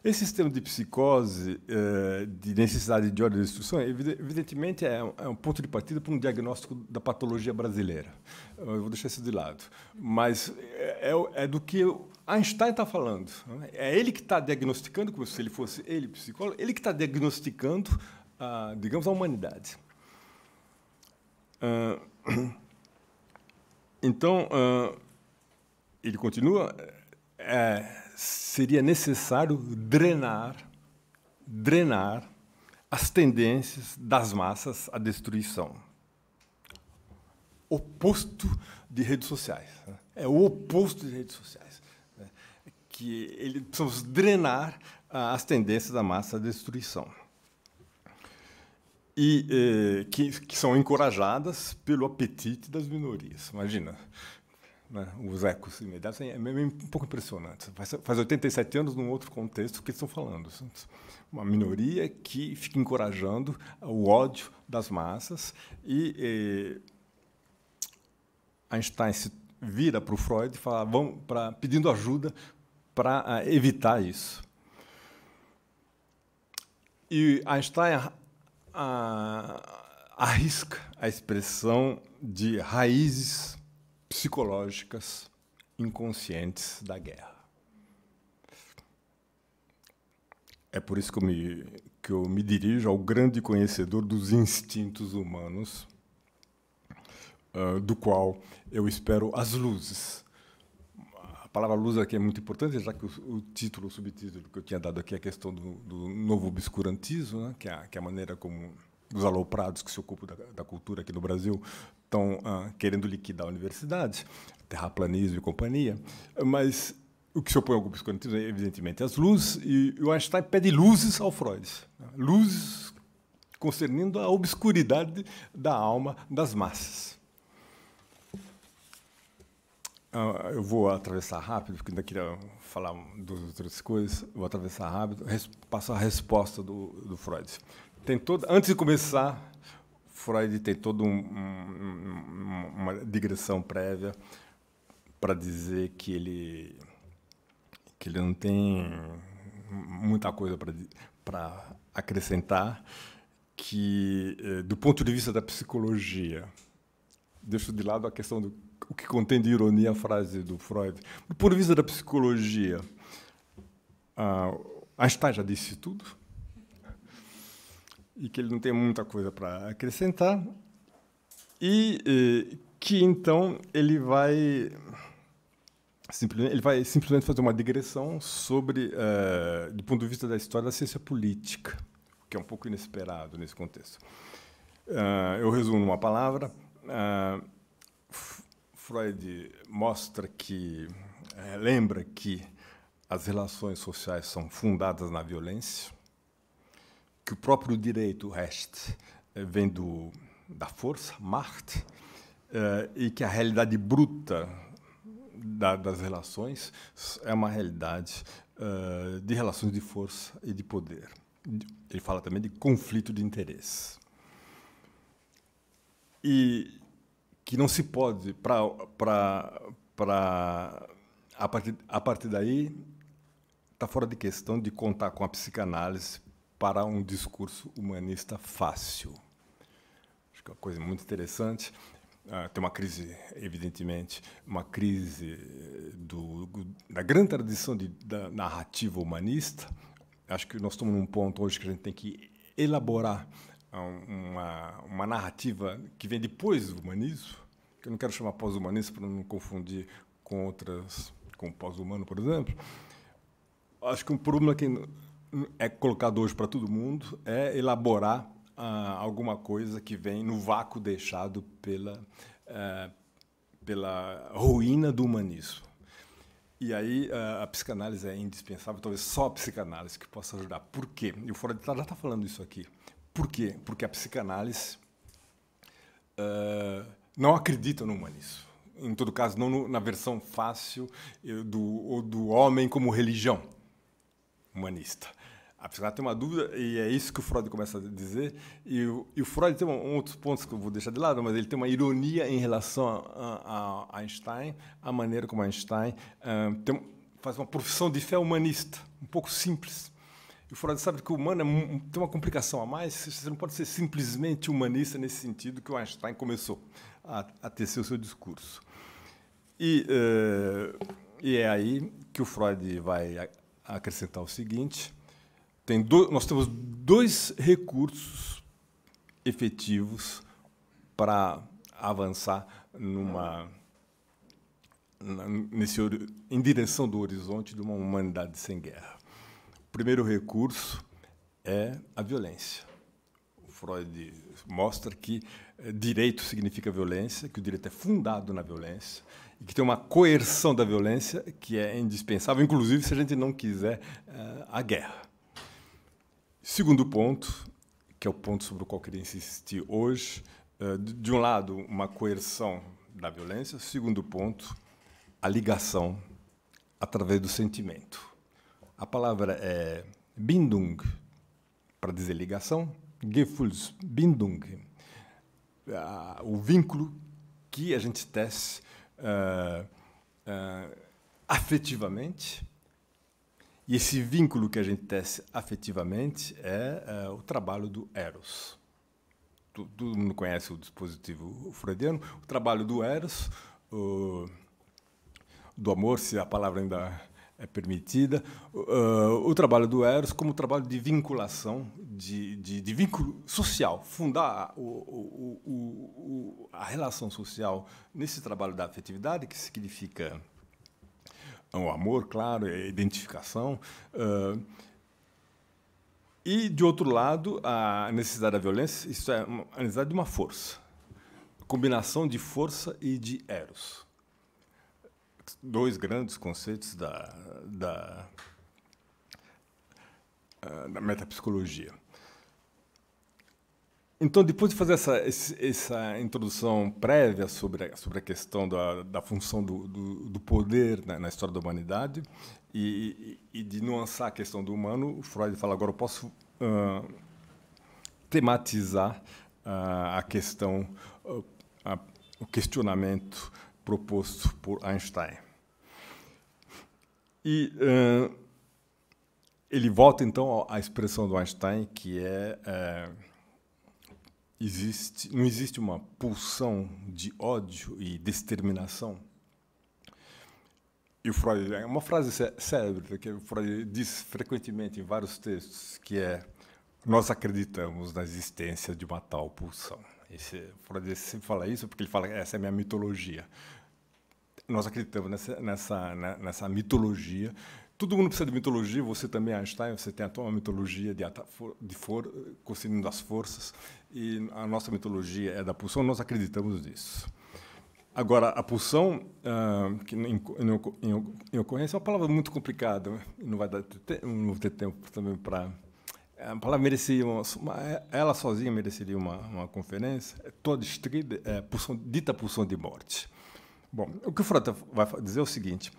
esse sistema de psicose, eh, de necessidade de ordem de instrução, evidentemente é, é um ponto de partida para um diagnóstico da patologia brasileira. Eu vou deixar isso de lado. Mas é, é, é do que Einstein está falando. Né? É ele que está diagnosticando, como se ele fosse ele psicólogo, ele que está diagnosticando, digamos, a humanidade. Então, ele continua. É, seria necessário drenar, drenar as tendências das massas à destruição. Oposto de redes sociais. Né? É o oposto de redes sociais. Né? Que ele, precisamos drenar ah, as tendências da massa à destruição. E eh, que, que são encorajadas pelo apetite das minorias. Imagina, né, os ecos imediatos, é um pouco impressionante. Faz, faz 87 anos num outro contexto que eles estão falando. Uma minoria que fica encorajando o ódio das massas e, e eh, Einstein se vira para o Freud e fala, vamos para pedindo ajuda para ah, evitar isso. E Einstein a, arrisca a expressão de raízes psicológicas inconscientes da guerra. É por isso que eu, me, que eu me dirijo ao grande conhecedor dos instintos humanos, uh, do qual eu espero as luzes. A palavra luz aqui é muito importante, já que o, o título, o subtítulo que eu tinha dado aqui é a questão do, do novo obscurantismo, né, que, é a, que é a maneira como os aloprados que se ocupam da, da cultura aqui no Brasil estão ah, querendo liquidar universidades, terraplanismo e companhia, mas o que se opõe ao obscurantismo é, evidentemente, as luzes, e o Einstein pede luzes ao Freud. Né? Luzes concernindo a obscuridade da alma das massas. Ah, eu vou atravessar rápido, porque ainda queria falar duas outras coisas. Vou atravessar rápido, passo a resposta do, do Freud. Tem toda, antes de começar Freud tem toda um, um, uma digressão prévia para dizer que ele que ele não tem muita coisa para acrescentar que eh, do ponto de vista da psicologia deixo de lado a questão do o que contém de ironia a frase do Freud do ponto de vista da psicologia a ah, Einstein já disse tudo e que ele não tem muita coisa para acrescentar e, que então ele vai simplesmente ele vai simplesmente fazer uma digressão sobre uh, do ponto de vista da história da ciência política que é um pouco inesperado nesse contexto uh, eu resumo uma palavra uh, Freud mostra que lembra que as relações sociais são fundadas na violência que o próprio direito reste eh, vem do, da força, Macht, eh, e que a realidade bruta da, das relações é uma realidade eh, de relações de força e de poder. Ele fala também de conflito de interesses. E que não se pode, para a partir, a partir daí, está fora de questão de contar com a psicanálise para um discurso humanista fácil. Acho que é uma coisa muito interessante. Ah, tem uma crise, evidentemente, uma crise eh, do, da grande tradição de, da narrativa humanista. Acho que nós estamos num ponto hoje que a gente tem que elaborar ah, uma, uma narrativa que vem depois do humanismo, que eu não quero chamar pós-humanismo para não confundir com outras, com o pós-humano, por exemplo. Acho que um problema que é colocado hoje para todo mundo é elaborar ah, alguma coisa que vem no vácuo deixado pela, eh, pela ruína do humanismo. E aí a, ah, a psicanálise é indispensável, talvez só a psicanálise que possa ajudar. Por quê? E o de tá já está falando isso aqui. Por quê? Porque a psicanálise ah, não acredita no humanismo. Em todo caso, não no, na versão fácil eh, do, do homem como religião humanista. A psicanálise tem uma dúvida, e é isso que o Freud começa a dizer. E o, e o Freud tem um, um outros pontos que eu vou deixar de lado, mas ele tem uma ironia em relação a, a, a Einstein, a maneira como Einstein tem, faz uma profissão de fé humanista, um pouco simples. E o Freud sabe que o humano é, tem uma complicação a mais, você não pode ser simplesmente humanista nesse sentido que o Einstein começou a, a tecer o seu discurso. E, uh, e é aí que o Freud vai acrescentar o seguinte: tem do, nós temos dois recursos efetivos para avançar numa nesse em direção do horizonte de uma humanidade sem guerra. O primeiro recurso é a violência. O Freud mostra que eh, direito significa violência, que o direito é fundado na violência e que tem uma coerção da violência que é indispensável, inclusive se a gente não quiser eh, a guerra. Segundo ponto, que é o ponto sobre o qual queria insistir hoje, eh, de um lado, uma coerção da violência, segundo ponto, a ligação através do sentimento. A palavra é bindung, para dizer ligação, Gefühlsbindung, ah, o vínculo que a gente tece uh, afetivamente. E esse vínculo que a gente tece afetivamente é uh, o trabalho do Eros. Todo mundo conhece o dispositivo freudiano. O trabalho do Eros, do amor, se a palavra ainda é permitida, o trabalho do Eros como trabalho de vinculação de, de, de vínculo social, fundar o, o, o, a relação social nesse trabalho da afetividade, que significa ah, o amor, claro, a identificação. Uh, e, de outro lado, a necessidade da violência, isso é a necessidade de uma força. Combinação de força e de eros. Dois grandes conceitos da, da, ah, da metapsicologia. Então, depois de fazer essa, essa introdução prévia sobre a, sobre a questão da, da função do, do, do poder na, na, história da humanidade e, e, de nuançar a questão do humano, Freud fala agora eu posso uh, tematizar uh, a questão, uh, a, o questionamento proposto por Einstein. E ele volta então à expressão do Einstein que é existe, não existe uma pulsão de ódio e determinação? E o Freud, é uma frase célebre que o Freud diz frequentemente em vários textos, que é nós acreditamos na existência de uma tal pulsão. Esse, Freud sempre fala isso porque ele fala essa é a minha mitologia. Nós acreditamos nessa, nessa, nessa mitologia Todo mundo precisa de mitologia, você também, Einstein, você tem a tua mitologia de, de for, cossino das forças, e a nossa mitologia é da pulsão, nós acreditamos nisso. Agora, a pulsão, uh, que em, em, em ocorrência, é uma palavra muito complicada, não vai dar não vou ter tempo também para. É, a palavra merecia uma, ela sozinha mereceria uma, uma conferência, é toda estrida, é, pulsão, dita pulsão de morte. Bom, o que o Frota vai dizer é o seguinte: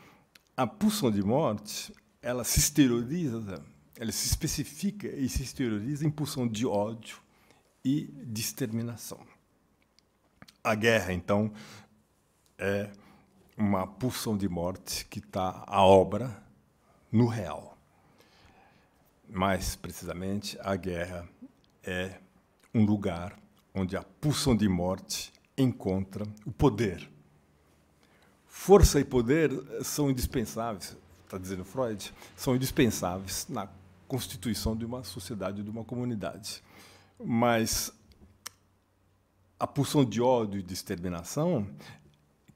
a pulsão de morte ela se exterioriza, ela se especifica e se exterioriza em pulsão de ódio e de exterminação. A guerra, então, é uma pulsão de morte que está à obra no real. Mais precisamente, a guerra é um lugar onde a pulsão de morte encontra o poder Força e poder são indispensáveis, está dizendo Freud, são indispensáveis na constituição de uma sociedade, de uma comunidade. Mas a pulsão de ódio e de exterminação,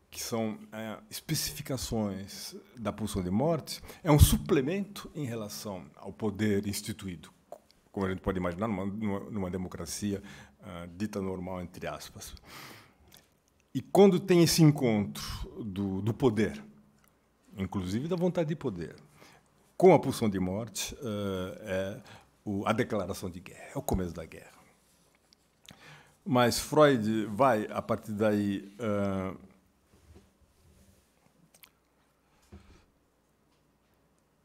que são é, especificações da pulsão de morte, é um suplemento em relação ao poder instituído, como a gente pode imaginar numa, numa, democracia uh, dita normal, entre aspas. E quando tem esse encontro do, do poder, inclusive da vontade de poder, com a pulsão de morte, eh, é a declaração de guerra, é o começo da guerra. Mas Freud vai, a partir daí, uh,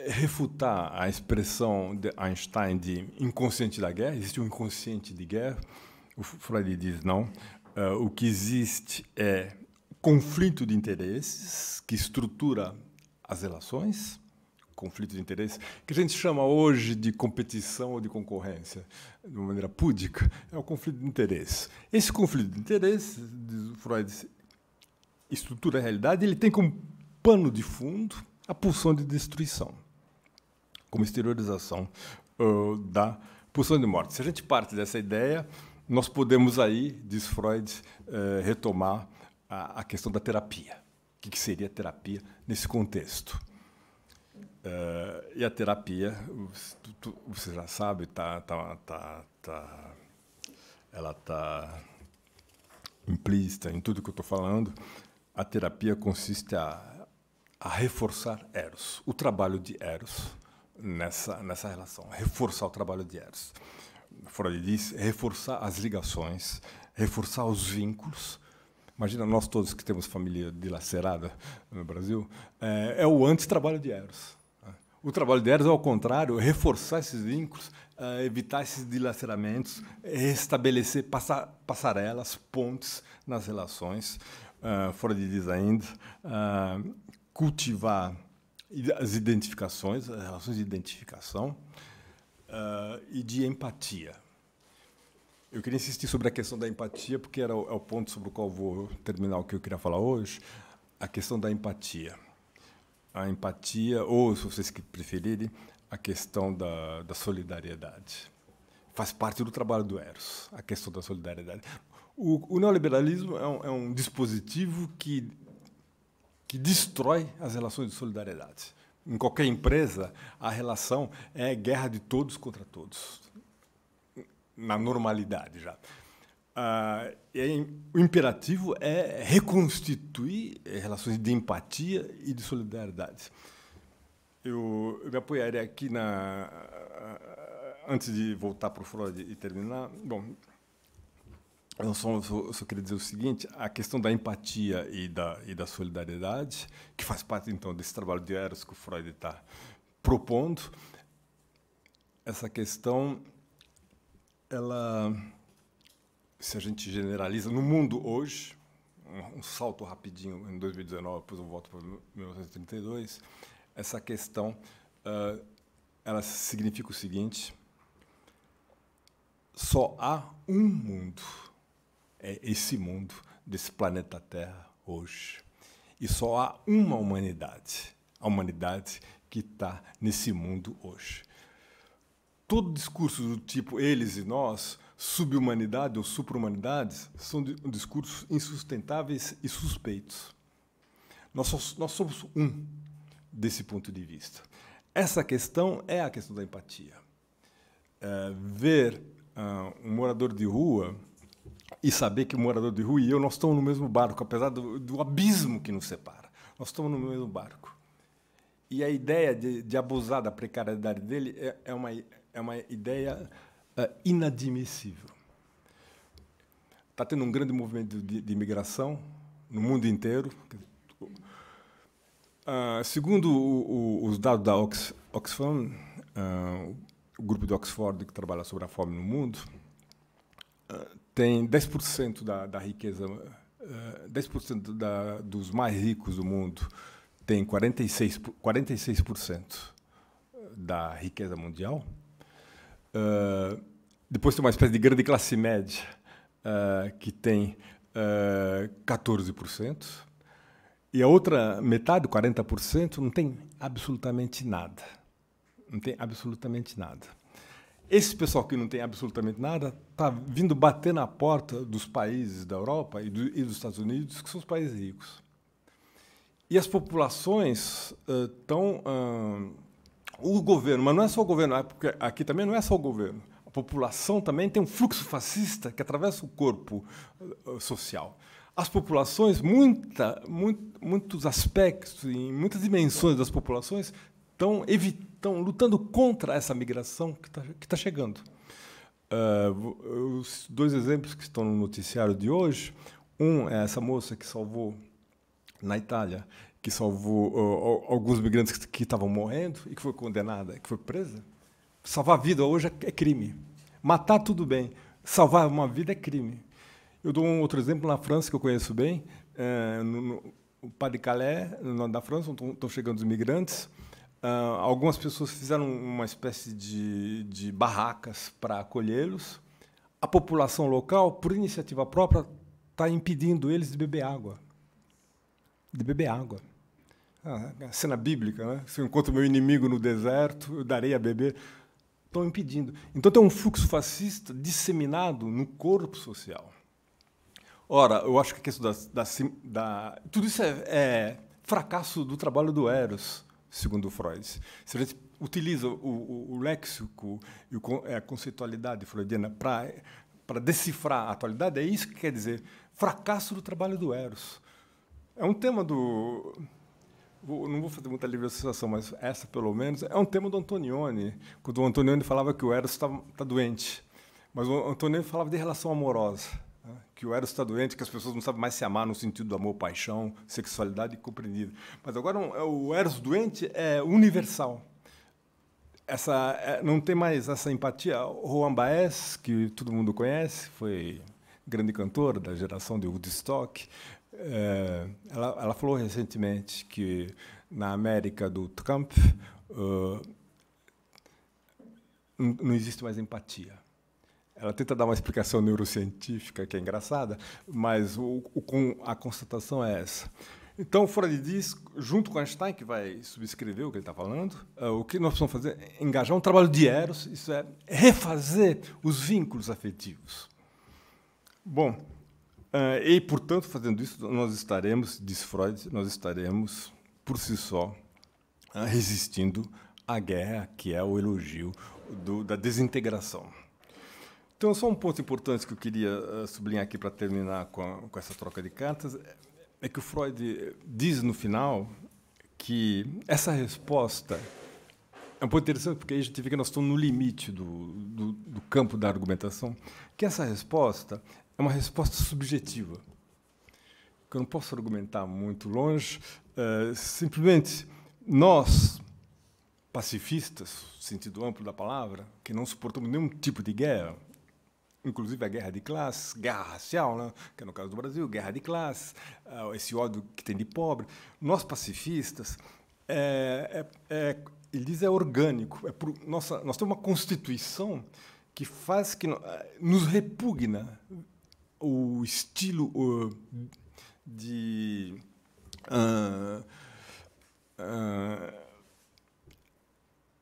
refutar a expressão de Einstein de inconsciente da guerra. Existe um inconsciente de guerra. O Freud diz não. Uh, o que existe é conflito de interesses que estrutura as relações, conflito de interesses, que a gente chama hoje de competição ou de concorrência, de uma maneira púdica, é o conflito de interesses. Esse conflito de interesses, diz Freud, estrutura a realidade, ele tem como pano de fundo a pulsão de destruição, como exteriorização uh, da pulsão de morte. Se a gente parte dessa ideia, nós podemos aí, diz Freud, eh, retomar a, questão da terapia. O que, seria terapia nesse contexto? Eh, e a terapia, você já sabe, tá, tá, tá, tá ela está implícita em tudo que eu estou falando. A terapia consiste a, a reforçar Eros, o trabalho de Eros nessa, nessa relação, reforçar o trabalho de Eros. Freud diz, reforçar as ligações, reforçar os vínculos. Imagina nós todos que temos família dilacerada no Brasil, é, é o antes trabalho de Eros. Né? O trabalho de Eros é ao contrário, é reforçar esses vínculos, eh, evitar esses dilaceramentos, estabelecer passar passarelas, pontes nas relações. Uh, de diz ainda, uh, cultivar as identificações, as relações de identificação, uh, e de empatia. Eu queria insistir sobre a questão da empatia, porque era o, é o ponto sobre o qual vou terminar o que eu queria falar hoje, a questão da empatia. A empatia, ou, se vocês preferirem, a questão da, da solidariedade. Faz parte do trabalho do Eros, a questão da solidariedade. O, o neoliberalismo é um, é um dispositivo que, que destrói as relações de solidariedade em qualquer empresa, a relação é guerra de todos contra todos, na normalidade já. Ah, o imperativo é reconstituir relações de empatia e de solidariedade. Eu, eu me apoiarei aqui na ah, antes de voltar para o Freud e terminar. Bom, eu só, só, só, queria dizer o seguinte: a questão da empatia e da, e da solidariedade, que faz parte então desse trabalho de Eros que o Freud está propondo, essa questão, ela, se a gente generaliza no mundo hoje, um, um salto rapidinho em 2019, depois eu volto para 1932, essa questão, uh, ela significa o seguinte: só há um mundo é, esse mundo, desse planeta Terra hoje. E só há uma humanidade, a humanidade que está nesse mundo hoje. Todo discurso do tipo eles e nós, subhumanidade ou supra são discursos insustentáveis e suspeitos. Nós, só, nós somos um desse ponto de vista. Essa questão é a questão da empatia. É, ver uh, um morador de rua e saber que o morador de rua e eu, nós estamos no mesmo barco, apesar do, do abismo que nos separa. Nós estamos no mesmo barco. E a ideia de, de abusar da precariedade dele é, é, uma, é uma ideia é, inadmissível. Está tendo um grande movimento de, de imigração no mundo inteiro. Uh, segundo o, o, os dados da Ox, Oxfam, uh, o grupo de Oxford que trabalha sobre a fome no mundo, uh, tem 10% da, da riqueza, uh, eh, 10% da, dos mais ricos do mundo tem 46, 46% eh, da riqueza mundial. Uh, depois tem uma espécie de grande classe média uh, que tem uh, 14%. E a outra metade, 40%, não tem absolutamente nada. Não tem absolutamente nada. Esse pessoal que não tem absolutamente nada está vindo bater na porta dos países da Europa e, do, e, dos Estados Unidos, que são os países ricos. E as populações estão. Eh, uh, ah, uh, o governo, mas não é só o governo, é porque aqui também não é só o governo. A população também tem um fluxo fascista que atravessa o corpo uh, social. As populações, muita, muito, muitos aspectos, em muitas dimensões das populações, estão evitando estão lutando contra essa migração que está tá chegando. Uh, os dois exemplos que estão no noticiário de hoje, um é essa moça que salvou na Itália, que salvou uh, alguns migrantes que estavam morrendo e que foi condenada, que foi presa. Salvar a vida hoje é, é crime. Matar tudo bem, salvar uma vida é crime. Eu dou um outro exemplo na França que eu conheço bem, eh, no, no, o Pas de Calais, no norte da França, estão chegando os imigrantes. Ah, algumas pessoas fizeram uma espécie de, de barracas para acolhê-los. A população local, por iniciativa própria, está impedindo eles de beber água. De beber água. Ah, é cena bíblica, né? Se eu encontro meu inimigo no deserto, eu darei a beber. Estão impedindo. Então tem um fluxo fascista disseminado no corpo social. Ora, eu acho que a questão da. da, da tudo isso é, é fracasso do trabalho do Eros segundo Freud. Se a gente utiliza o, o, o léxico e é a conceitualidade freudiana para decifrar a atualidade, é isso que quer dizer fracasso do trabalho do Eros. É um tema do. Vou, não vou fazer muita livre associação, mas essa, pelo menos, é um tema do Antonioni, quando o Antonioni falava que o Eros está tá doente. Mas o Antonioni falava de relação amorosa que o Eros está doente, que as pessoas não sabem mais se amar no sentido do amor, paixão, sexualidade compreendida. Mas agora é, o Eros doente é universal. Essa, é, não tem mais essa empatia. Juan Baez, que todo mundo conhece, foi grande cantor da geração de Woodstock, é, ela, ela, falou recentemente que na América do Trump uh, não existe mais empatia ela tenta dar uma explicação neurocientífica que é engraçada, mas o, o, a constatação é essa. Então, Freud diz, junto com Einstein, que vai subscrever o que ele está falando, uh, o que nós precisamos fazer é engajar um trabalho de Eros, isso é, refazer os vínculos afetivos. Bom, uh, e, portanto, fazendo isso, nós estaremos, diz Freud, nós estaremos, por si só, uh, resistindo à guerra, que é o elogio do, da desintegração. Então, só um ponto importante que eu queria eh, sublinhar aqui para terminar com, a, com essa troca de cartas é, é que o Freud eh, diz no final que essa resposta é um ponto interessante porque aí a gente vê que nós estamos no limite do, do, do campo da argumentação, que essa resposta é uma resposta subjetiva. Que eu não posso argumentar muito longe, eh, simplesmente nós, pacifistas, sentido amplo da palavra, que não suportamos nenhum tipo de guerra, inclusive a guerra de classes, guerra racial, né? que é no caso do Brasil, guerra de classes, ah, esse ódio que tem de pobre. Nós pacifistas, é, é, é, ele diz é orgânico, é por, nossa, nós temos uma constituição que faz que ah, nos repugna o estilo o, de uh, uh,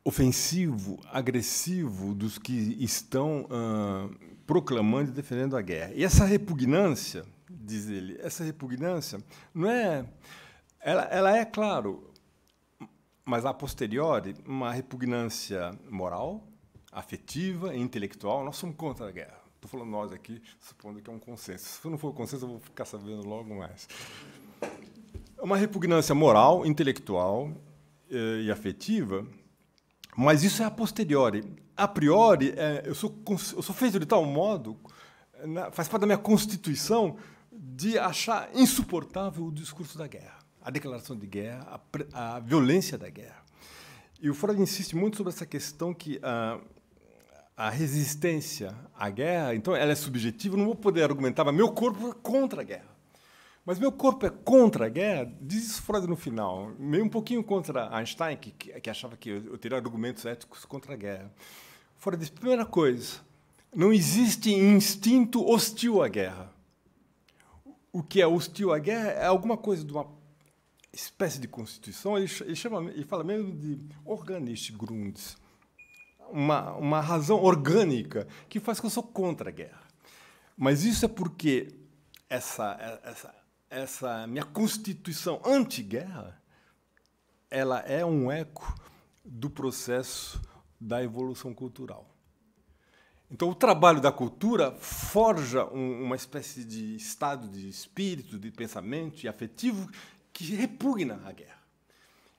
ofensivo, agressivo dos que estão uh, proclamando e defendendo a guerra. E essa repugnância, diz ele, essa repugnância não é. Ela, ela é, claro, mas a posteriori, uma repugnância moral, afetiva, intelectual. Nós somos contra a guerra. Estou falando nós aqui, supondo que é um consenso. Se não for consenso, eu vou ficar sabendo logo mais. É Uma repugnância moral, intelectual eh, e afetiva mas isso é a posteriori. A priori, é, eu, sou, eu sou feito de tal modo, na, faz parte da minha constituição, de achar insuportável o discurso da guerra, a declaração de guerra, a, a violência da guerra. E o Freud insiste muito sobre essa questão que a, a resistência à guerra, então, ela é subjetiva, eu não vou poder argumentar, mas meu corpo é contra a guerra. Mas meu corpo é contra a guerra? Diz isso Freud no final. Meio um pouquinho contra Einstein, que, que achava que eu teria argumentos éticos contra a guerra. Freud diz, primeira coisa, não existe instinto hostil à guerra. O que é hostil à guerra é alguma coisa de uma espécie de constituição, ele, chama, ele fala mesmo de organisch grunds, uma, uma razão orgânica que faz que eu sou contra a guerra. Mas isso é porque essa, essa, essa minha constituição anti-guerra, ela é um eco do processo da evolução cultural. Então, o trabalho da cultura forja um, uma espécie de estado de espírito, de pensamento e afetivo que repugna a guerra.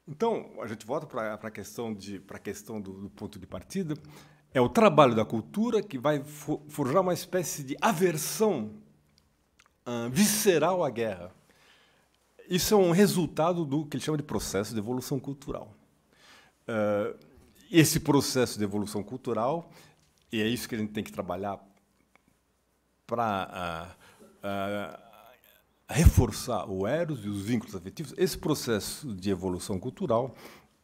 Então, a gente volta para a questão, de, questão do, do, ponto de partida. É o trabalho da cultura que vai forjar uma espécie de aversão ah, visceral à guerra. Isso é um resultado do que ele chama de processo de evolução cultural. Uh, esse processo de evolução cultural, e é isso que a gente tem que trabalhar para uh, ah, reforçar o eros e os vínculos afetivos, esse processo de evolução cultural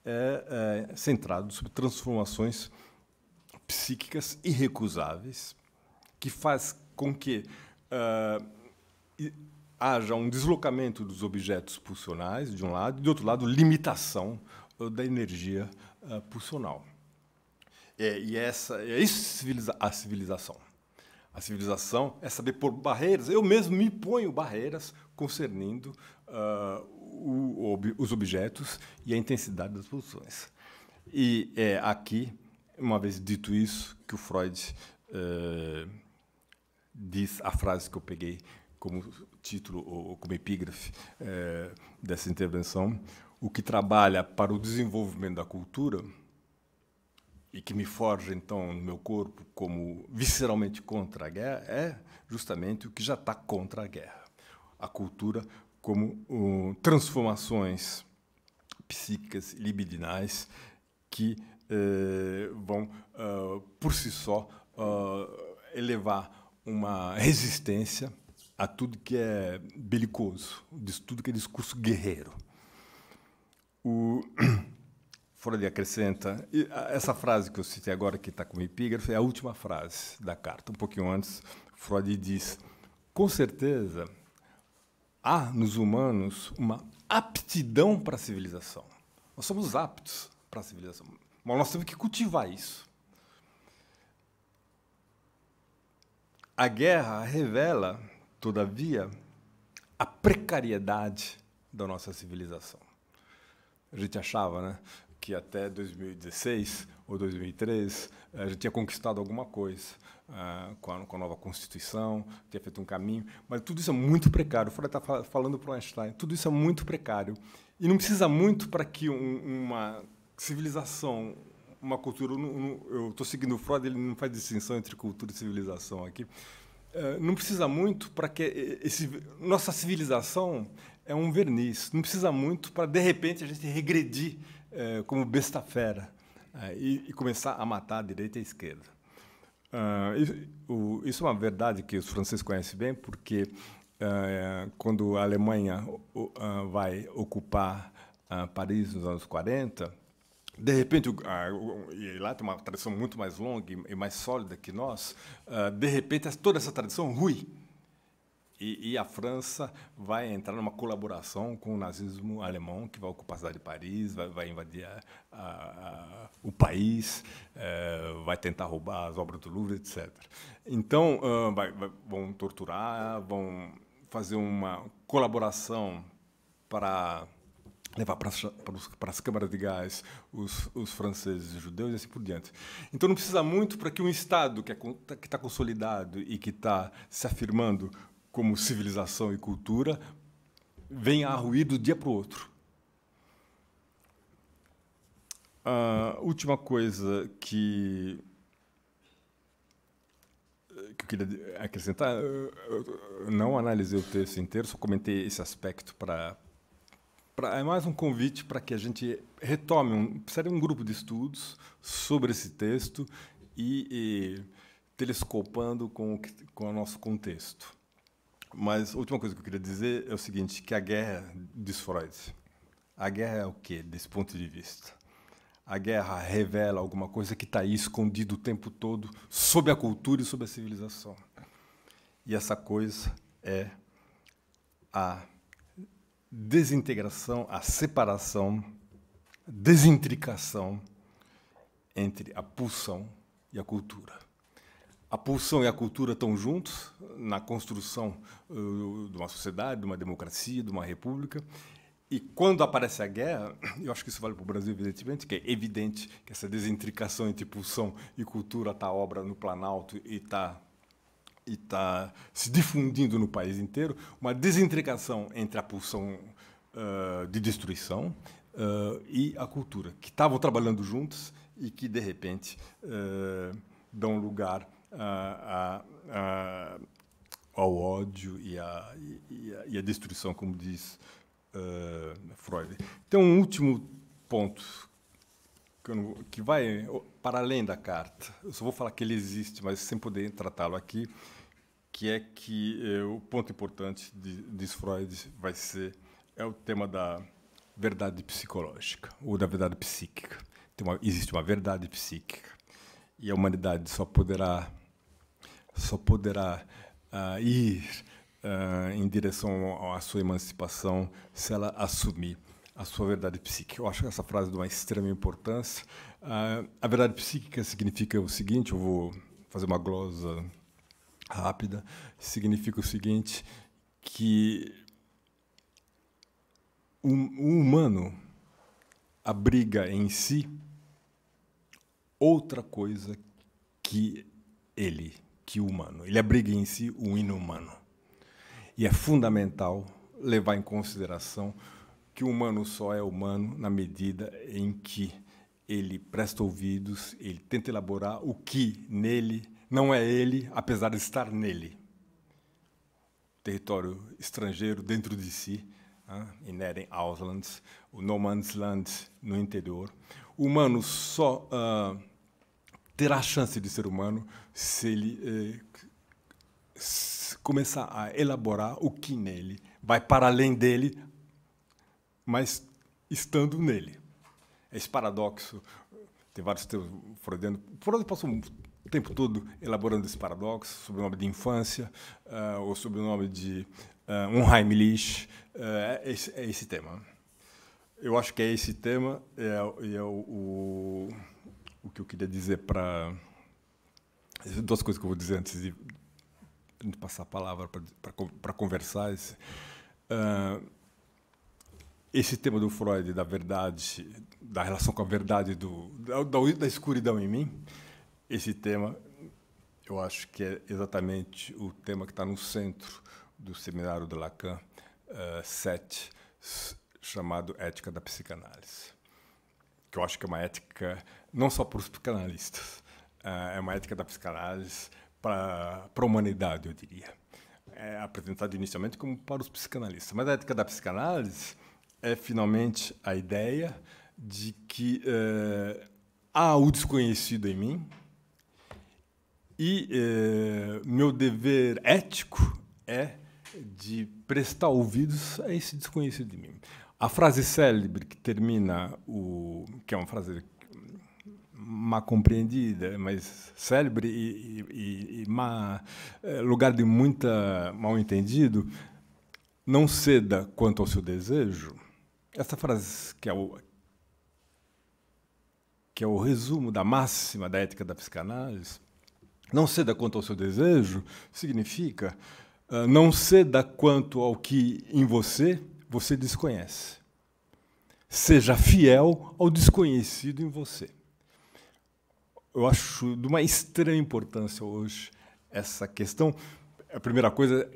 é, é centrado sobre transformações psíquicas irrecusáveis que faz com que uh, haja um deslocamento dos objetos pulsionais, de um lado, e, de outro lado, limitação eh, da energia uh, pulsional. É, e essa é isso a civilização. A civilização é saber pôr barreiras. Eu mesmo me ponho barreiras concernindo uh, o, ob, os objetos e a intensidade das pulsões. E é aqui, uma vez dito isso, que o Freud uh, diz a frase que eu peguei como título ou como epígrafe é, dessa intervenção, o que trabalha para o desenvolvimento da cultura e que me forja então no meu corpo como visceralmente contra a guerra é justamente o que já está contra a guerra, a cultura como um, transformações psíquicas libidinais que é, vão uh, por si só uh, elevar uma resistência a tudo que é belicoso, de tudo que é discurso guerreiro. O Freud acrescenta, essa frase que eu citei agora, que está com epígrafe, é a última frase da carta. Um pouquinho antes, Freud diz: com certeza há nos humanos uma aptidão para a civilização. Nós somos aptos para a civilização, mas nós temos que cultivar isso. A guerra revela todavia, a precariedade da nossa civilização. A gente achava né, que até 2016 ou 2003 eh, a gente tinha conquistado alguma coisa uh, com, a, com, a, nova Constituição, tinha feito um caminho, mas tudo isso é muito precário. O Freud está falando para o Einstein, tudo isso é muito precário. E não precisa muito para que um, uma civilização, uma cultura. eu estou seguindo o Freud, ele não faz distinção entre cultura e civilização aqui. Eh, não precisa muito para que eh, esse, nossa civilização é um verniz. Não precisa muito para de repente a gente regredir é, como besta fera é, e, e, começar a matar a direita e a esquerda. Uh, isso, o, isso, é uma verdade que os franceses conhecem bem, porque uh, quando a Alemanha uh, vai ocupar Paris nos anos 40, de repente, ah, e lá tem uma tradição muito mais longa e mais sólida que nós, ah, de repente é toda essa tradição rui. E, a França vai entrar numa colaboração com o nazismo alemão, que vai ocupar a cidade de Paris, vai, invadir a, a, o país, eh, vai tentar roubar as obras do Louvre, etc. Então, ah, vai, vão torturar, vão fazer uma colaboração para levar para, para as câmaras de gás os, os franceses e judeus e assim por diante. Então não precisa muito para que um Estado que é, está tá consolidado e que está se afirmando como civilização e cultura venha a ruir do dia para o outro. A última coisa que eh, que eu queria acrescentar, eu eh, eh, não analisei o texto inteiro, só comentei esse aspecto para pra, é mais um convite para que a gente retome um, seria um grupo de estudos sobre esse texto e, e telescopando com o, que, com o nosso contexto. Mas a última coisa que eu queria dizer é o seguinte, que a guerra diz Freud. A guerra é o quê, desse ponto de vista? A guerra revela alguma coisa que está aí escondido o tempo todo sob a cultura e sob a civilização. E essa coisa é a desintegração, a separação, desintricação entre a pulsão e a cultura. A pulsão e a cultura estão juntos na construção uh, de uma sociedade, de uma democracia, de uma república. E quando aparece a guerra, eu acho que isso vale para o Brasil, evidentemente, que é evidente que essa desintricação entre pulsão e cultura está obra no Planalto e está e está se difundindo no país inteiro uma desintegração entre a pulsão uh, de destruição uh, e a cultura, que estavam trabalhando juntos e que, de repente, uh, dão lugar a, a, a, ao ódio e à e, e destruição, como diz Freud. Tem um último ponto que vai para além da carta. Eu só vou falar que ele existe, mas sem poder tratá-lo aqui, que é que eh, o ponto importante de, de Freud vai ser é o tema da verdade psicológica ou da verdade psíquica. Uma, existe uma verdade psíquica e a humanidade só poderá só poderá uh, ir uh, em direção à sua emancipação se ela assumir a sua verdade psíquica. Eu acho que essa frase de uma extrema importância. Uh, a verdade psíquica significa o seguinte, eu vou fazer uma glosa rápida, significa o seguinte, que o um, um humano abriga em si outra coisa que ele, que o humano. Ele abriga em si o inumano. E é fundamental levar em consideração que o humano só é humano na medida em que ele presta ouvidos, ele tenta elaborar o que nele não é ele, apesar de estar nele. Território estrangeiro dentro de si, né, Eden Auslands, o No Man's Land no interior. O humano só uh, terá chance de ser humano se ele eh, começar a elaborar o que nele vai para além dele, mas estando nele. É esse paradoxo, tem vários teus freudianos. Freud passou o tempo todo elaborando esse paradoxo, sob o nome de infância, uh, ou sob o nome de uh, ah, Unheimlich, uh, ah, é, é, esse, tema. Eu acho que é esse tema, é, é o, o, o que eu queria dizer para. Duas coisas que eu vou dizer antes de, de passar a palavra para conversar. Esse, uh, esse tema do Freud, da verdade, da relação com a verdade, do, da, da escuridão em mim, esse tema eu acho que é exatamente o tema que está no centro do seminário do Lacan uh, eh, 7, chamado Ética da Psicanálise. Que eu acho que é uma ética não só para os psicanalistas, uh, é uma ética da psicanálise para, para a humanidade, eu diria. É apresentado inicialmente como para os psicanalistas, mas a ética da psicanálise é finalmente a ideia de que é, há o desconhecido em mim e é, meu dever ético é de prestar ouvidos a esse desconhecido em mim. A frase célebre que termina o que é uma frase má compreendida, mas célebre e, e, e má, eh, lugar de muita mal entendido, não ceda quanto ao seu desejo, essa frase, que é, o, que é o resumo da máxima da ética da psicanálise, não ceda quanto ao seu desejo, significa uh, não ceda quanto ao que em você você desconhece. Seja fiel ao desconhecido em você. Eu acho de uma extrema importância hoje essa questão. A primeira coisa,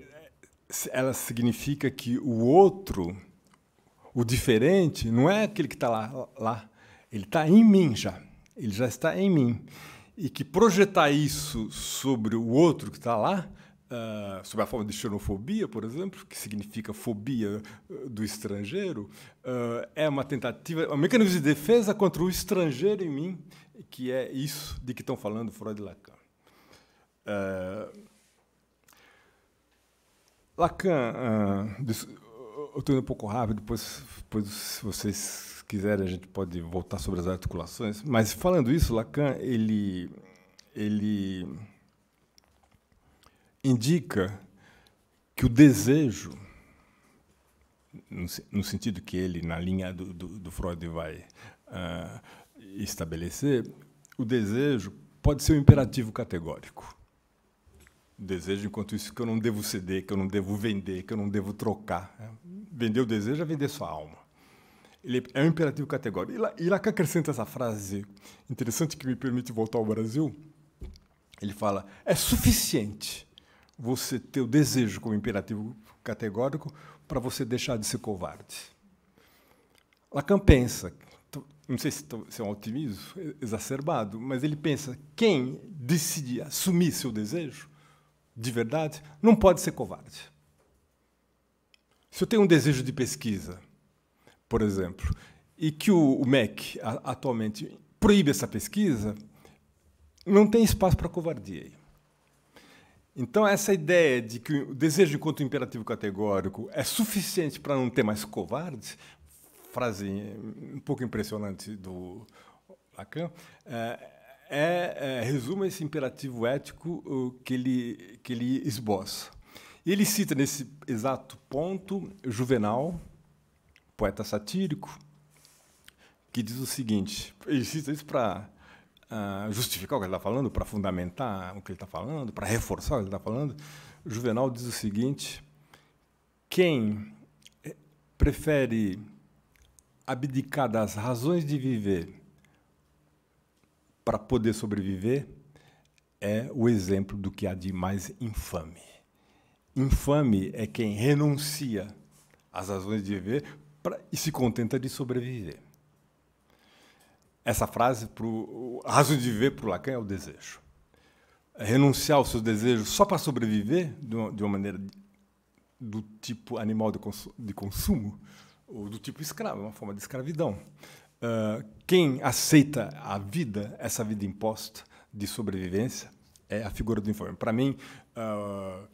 ela significa que o outro o diferente não é aquele que está lá, lá. Ele está em mim já. Ele já está em mim. E que projetar isso sobre o outro que está lá, uh, sobre a forma de xenofobia, por exemplo, que significa fobia ah, do estrangeiro, uh, é uma tentativa, é um mecanismo de defesa contra o estrangeiro em mim, que é isso de que estão falando Freud e Lacan. Uh, Lacan, uh, eu estou indo um pouco rápido, depois, se vocês quiserem, a gente pode voltar sobre as articulações. Mas, falando isso, Lacan, ele, ele indica que o desejo, no, no sentido que ele, na linha do, do, do Freud, vai uh, estabelecer, o desejo pode ser um imperativo categórico desejo, enquanto isso, que eu não devo ceder, que eu não devo vender, que eu não devo trocar. Né? vender o desejo é vender sua alma. Ele é um imperativo categórico. E Lacan acrescenta essa frase interessante que me permite voltar ao Brasil. Ele fala: é suficiente você ter o desejo como imperativo categórico para você deixar de ser covarde. Lacan pensa, não sei se é um otimismo exacerbado, mas ele pensa: quem decide assumir seu desejo de verdade não pode ser covarde. Se eu tenho um desejo de pesquisa, por exemplo, e que o, MEC atualmente proíbe essa pesquisa, não tem espaço para covardia. Então, essa ideia de que o desejo enquanto imperativo categórico é suficiente para não ter mais covardes, frase hum, um pouco impressionante do Lacan, eh, é, é, resume esse imperativo ético uh, que ele, que ele esboça. E ele cita nesse exato ponto Juvenal, poeta satírico, que diz o seguinte: ele cita isso para uh, ah, justificar o que ele está falando, para fundamentar o que ele está falando, para reforçar o que ele está falando. Juvenal diz o seguinte: quem eh, prefere abdicar das razões de viver para poder sobreviver é o exemplo do que há de mais infame. Infame é quem renuncia às razões de viver pra, e se contenta de sobreviver. Essa frase, pro, a razão de viver para o Lacan é o desejo. É renunciar aos seus desejos só para sobreviver, de uma maneira do tipo animal de, de, consumo, ou do tipo escravo, é uma forma de escravidão. Uh, quem aceita a vida, essa vida imposta de sobrevivência, é a figura do infame. Para mim, uh,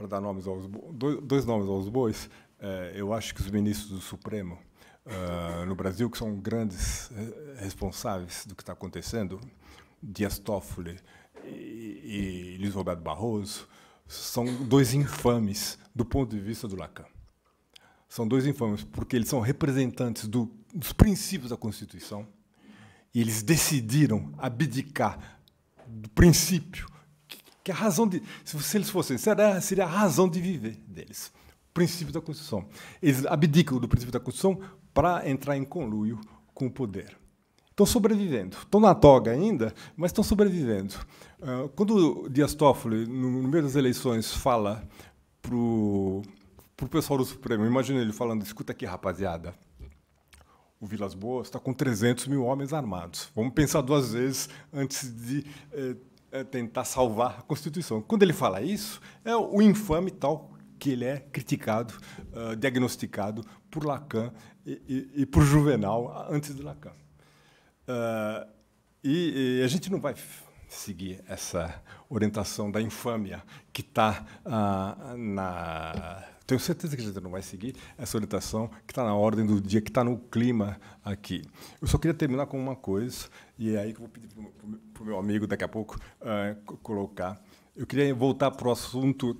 para dar nomes aos dois, dois nomes aos bois, é, eu acho que os ministros do Supremo é, no Brasil, que são grandes é, responsáveis do que está acontecendo, Dias Toffoli e, e Luiz Roberto Barroso, são dois infames do ponto de vista do Lacan. São dois infames porque eles são representantes do, dos princípios da Constituição e eles decidiram abdicar do princípio que a razão de, se eles fossem, seria, é, seria a razão de viver deles. O princípio da Constituição. Eles abdicam do princípio da Constituição para entrar em conluio com o poder. Estão sobrevivendo. Estão na toga ainda, mas estão sobrevivendo. Ah, quando Dias Toffoli, no meio das eleições, fala para o pessoal do Supremo, imagina ele falando, escuta aqui, rapaziada, o Vilas Boas está com 300 mil homens armados. Vamos pensar duas vezes antes de eh, tentar salvar a Constituição. Quando ele fala isso, é o infame tal que ele é criticado, uh, diagnosticado por Lacan e, e, e, por Juvenal antes de Lacan. Uh, e, e, a gente não vai seguir essa orientação da infâmia que está uh, ah, na tenho certeza que a gente não vai seguir essa orientação que está na ordem do dia, que está no clima aqui. Eu só queria terminar com uma coisa, e é aí que eu vou pedir para o meu amigo daqui a pouco uh, colocar. Eu queria voltar para o assunto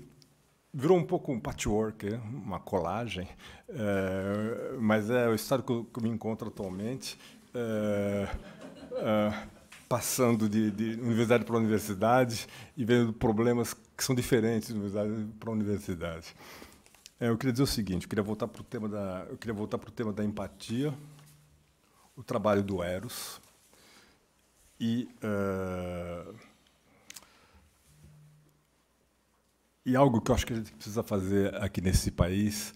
virou um pouco um patchwork, uma colagem, eh, mas é o estado que eu, que eu me encontro atualmente, eh, passando de, de, universidade para universidade e vendo problemas que são diferentes de universidade para universidade. É, eu queria dizer o seguinte, eu queria voltar para o tema da, eu queria voltar para o tema da empatia, o trabalho do Eros e uh, e algo que eu acho que a gente precisa fazer aqui nesse país,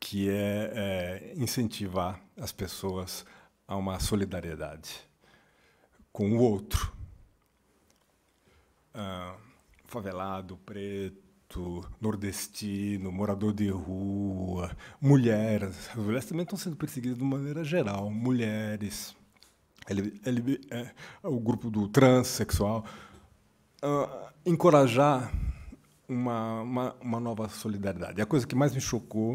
que é, é incentivar as pessoas a uma solidariedade com o outro, uh, favelado, preto nordestino, morador de rua, mulheres. As mulheres também estão sendo perseguidas de maneira geral, mulheres, é, o grupo do transexual. Uh, encorajar uma, uma, uma, nova solidariedade. a coisa que mais me chocou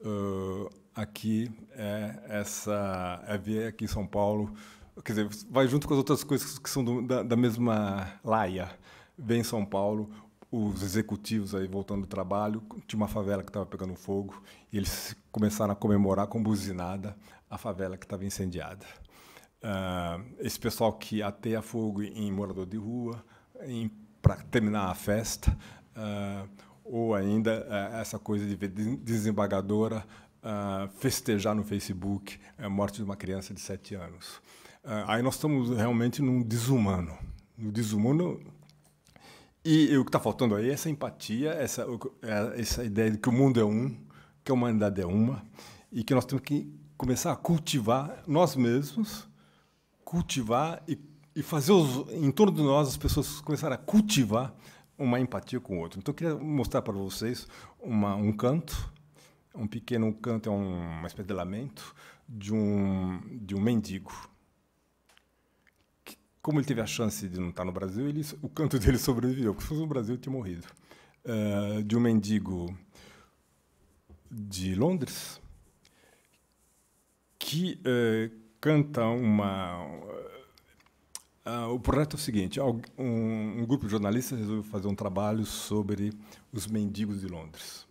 uh, aqui é essa é ver aqui em São Paulo, quer dizer, vai junto com as outras coisas que são do, da, da mesma laia vem em São Paulo os executivos aí voltando do trabalho, tinha uma favela que estava pegando fogo, e eles começaram a comemorar com buzinada a favela que estava incendiada. Uh, esse pessoal que ateia fogo em morador de rua, para terminar a festa, uh, ou ainda uh, essa coisa de ver desembargadora festejar no Facebook eh, a morte de uma criança de 7 anos. aí nós estamos realmente num desumano. No desumano e, e o que está faltando aí é essa empatia, essa, é, essa ideia de que o mundo é um, que a humanidade é uma, e que nós temos que começar a cultivar nós mesmos, cultivar e, e fazer os, em torno de nós as pessoas começarem a cultivar uma empatia com o outro. Então, eu queria mostrar para vocês uma, um canto, um pequeno canto, é um, uma espécie de lamento, de um, de um mendigo como ele teve a chance de não estar tá no Brasil, ele, o canto dele sobreviveu, porque se fosse no Brasil, ele tinha morrido. Uh, de um mendigo de Londres que uh, canta uma. Uh, o projeto é o seguinte: um, um, grupo de jornalistas resolveu fazer um trabalho sobre os mendigos de Londres,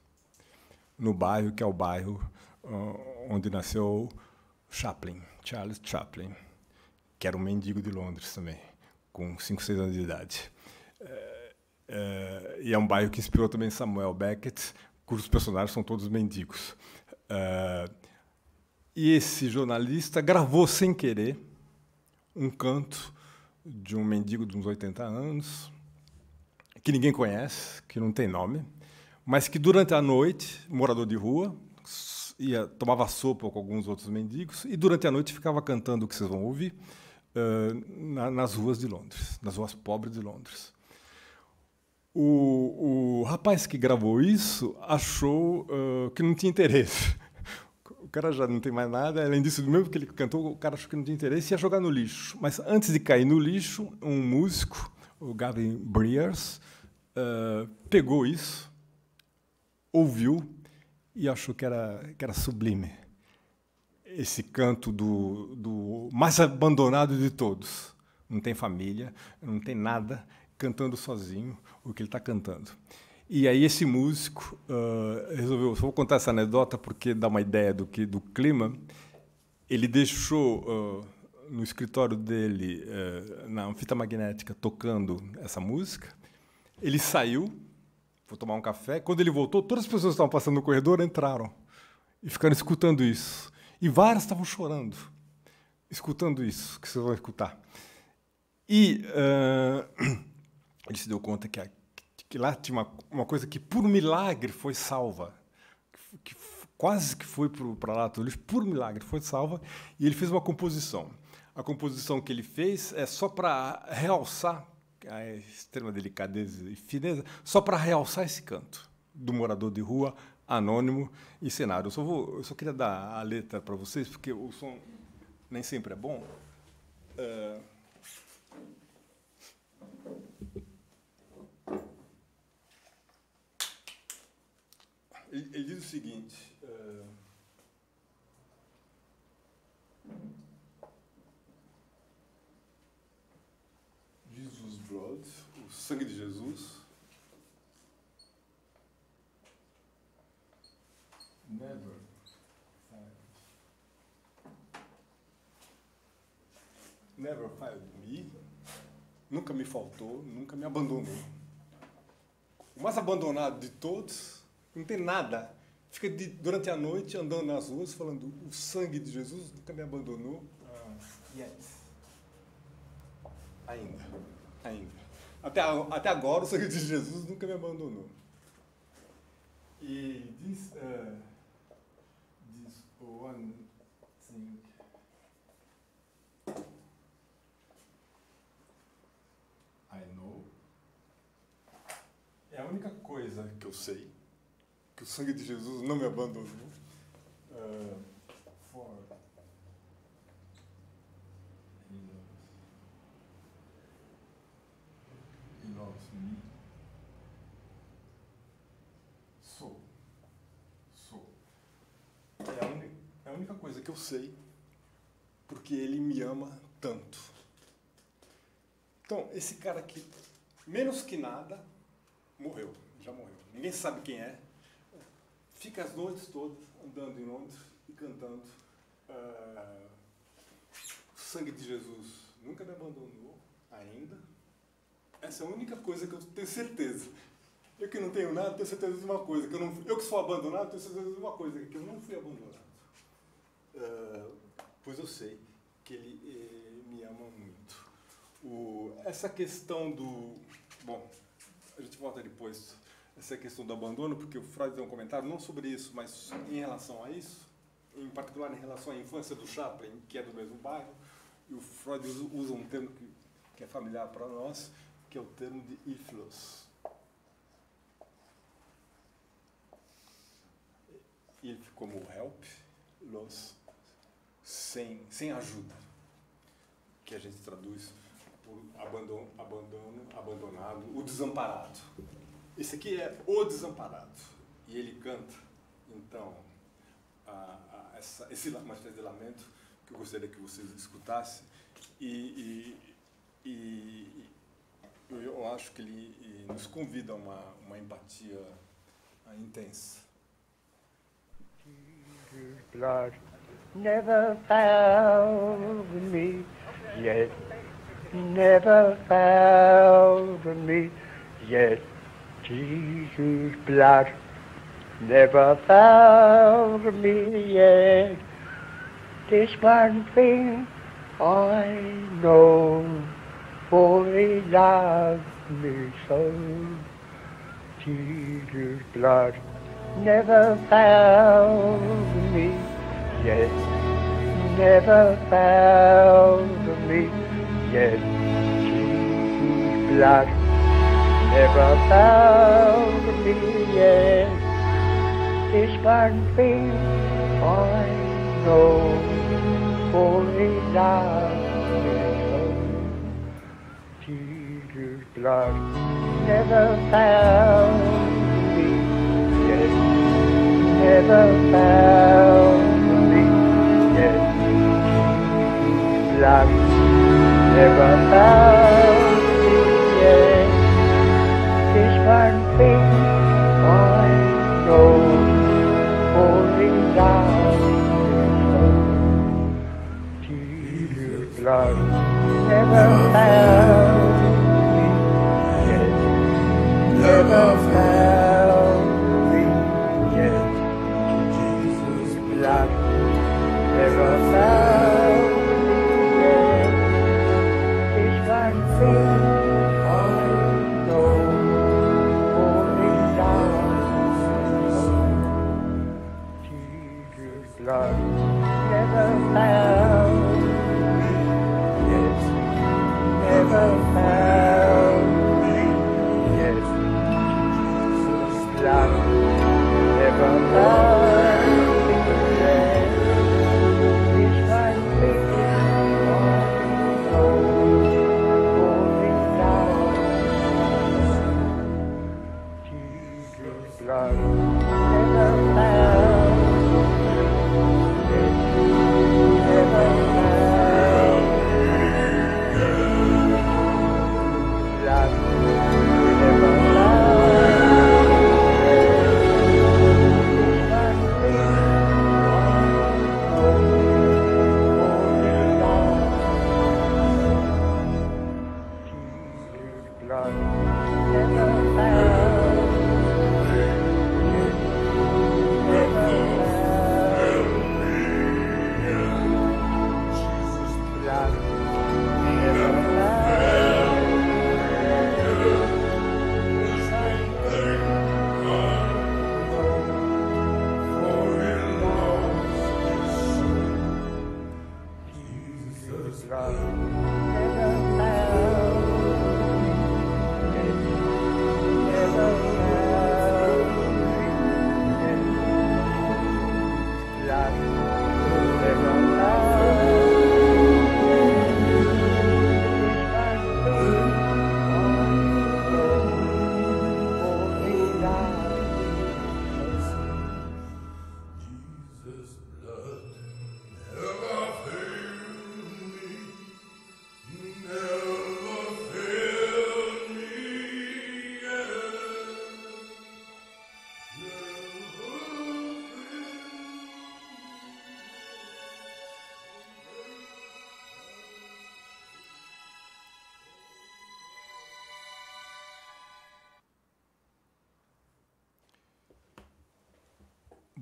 no bairro que é o bairro ah, onde nasceu Chaplin, Charles Chaplin que era um mendigo de Londres também, com 5, 6 anos de idade. É, é, e é um bairro que inspirou também Samuel Beckett, cujos personagens são todos mendigos. É, e esse jornalista gravou sem querer um canto de um mendigo de uns 80 anos, que ninguém conhece, que não tem nome, mas que durante a noite, morador de rua, ia, tomava sopa com alguns outros mendigos e durante a noite ficava cantando o que vocês vão ouvir uh, na, nas ruas de Londres, nas ruas pobres de Londres. O, o rapaz que gravou isso achou uh, que não tinha interesse. O cara já não tem mais nada, além disso, mesmo que ele cantou, o cara achou que não tinha interesse e ia jogar no lixo. Mas antes de cair no lixo, um músico, o Gavin Breers, uh, pegou isso, ouviu e achou que era, que era sublime esse canto do, do mais abandonado de todos. Não tem família, não tem nada, cantando sozinho o que ele está cantando. E aí esse músico uh, resolveu, só vou contar essa anedota porque dá uma ideia do que do clima. Ele deixou uh, no escritório dele uh, na fita magnética tocando essa música. Ele saiu, foi tomar um café. Quando ele voltou, todas as pessoas que estavam passando no corredor entraram e ficaram escutando isso. E vários estavam chorando, escutando isso que vocês vão escutar. E uh, ele se deu conta que, que lá tinha uma, uma, coisa que, por milagre, foi salva. Que, que quase que foi para lá, Toulouse, por milagre, foi salva. E ele fez uma composição. A composição que ele fez é só para realçar é a extrema delicadeza e fineza, só para realçar esse canto do morador de rua Anônimo e Senado. Eu só, vou, eu só queria dar a letra para vocês, porque o som nem sempre é bom. É, ele, ele, diz o seguinte. Uh... Jesus Blood, o sangue de Jesus. never failed me, nunca me faltou, nunca me abandonou. O mais abandonado de todos, não tem nada. Fica de, durante a noite andando nas ruas falando: o sangue de Jesus nunca me abandonou. Uh, ah, yet. Ainda. Ainda. Até, até agora o sangue de Jesus nunca me abandonou. E diz uh, this one thing coisa que eu sei, que o sangue de Jesus não me abandonou. Uh, for... loves me. Sou. Sou. É a, única, é a única coisa que eu sei porque ele me ama tanto. Então, esse cara aqui, menos que nada, morreu já morreu. Ninguém sabe quem é. Fica as noites todas andando em Londres e cantando uh, O sangue de Jesus nunca me abandonou, ainda. Essa é a única coisa que eu tenho certeza. Eu que não tenho nada, tenho certeza de uma coisa. Que eu, não, eu que sou abandonado, tenho certeza de uma coisa, que eu não fui abandonado. Uh, pois eu sei que ele, ele eh, me ama muito. O, essa questão do. Bom, a gente volta depois essa questão do abandono, porque o Freud tem um comentário não sobre isso, mas em relação a isso, em particular em relação à infância do Chaplin, que é do mesmo bairro, e o Freud usa um termo que, que é familiar para nós, que é o termo de iflos. If como help, los sem, sem ajuda, que a gente traduz por abandono, abandono abandonado, o desamparado. Esse aqui é O Desamparado. E ele canta, então, a, a, essa, esse lamento que eu gostaria que vocês escutassem. E, e, e eu acho que ele nos convida a uma, uma empatia ah, intensa. Blood never found me yet, never found me yet. Jesus' blood never found me yet. This one thing I know, for he loved me so. Jesus' blood never found me yet. Never found me yet. Jesus' blood there are a thousand million fish pardon me I know only now Peter's blood never found me yet never found me yet Peter's blood never found jumping on road falling down till blood never fell never fell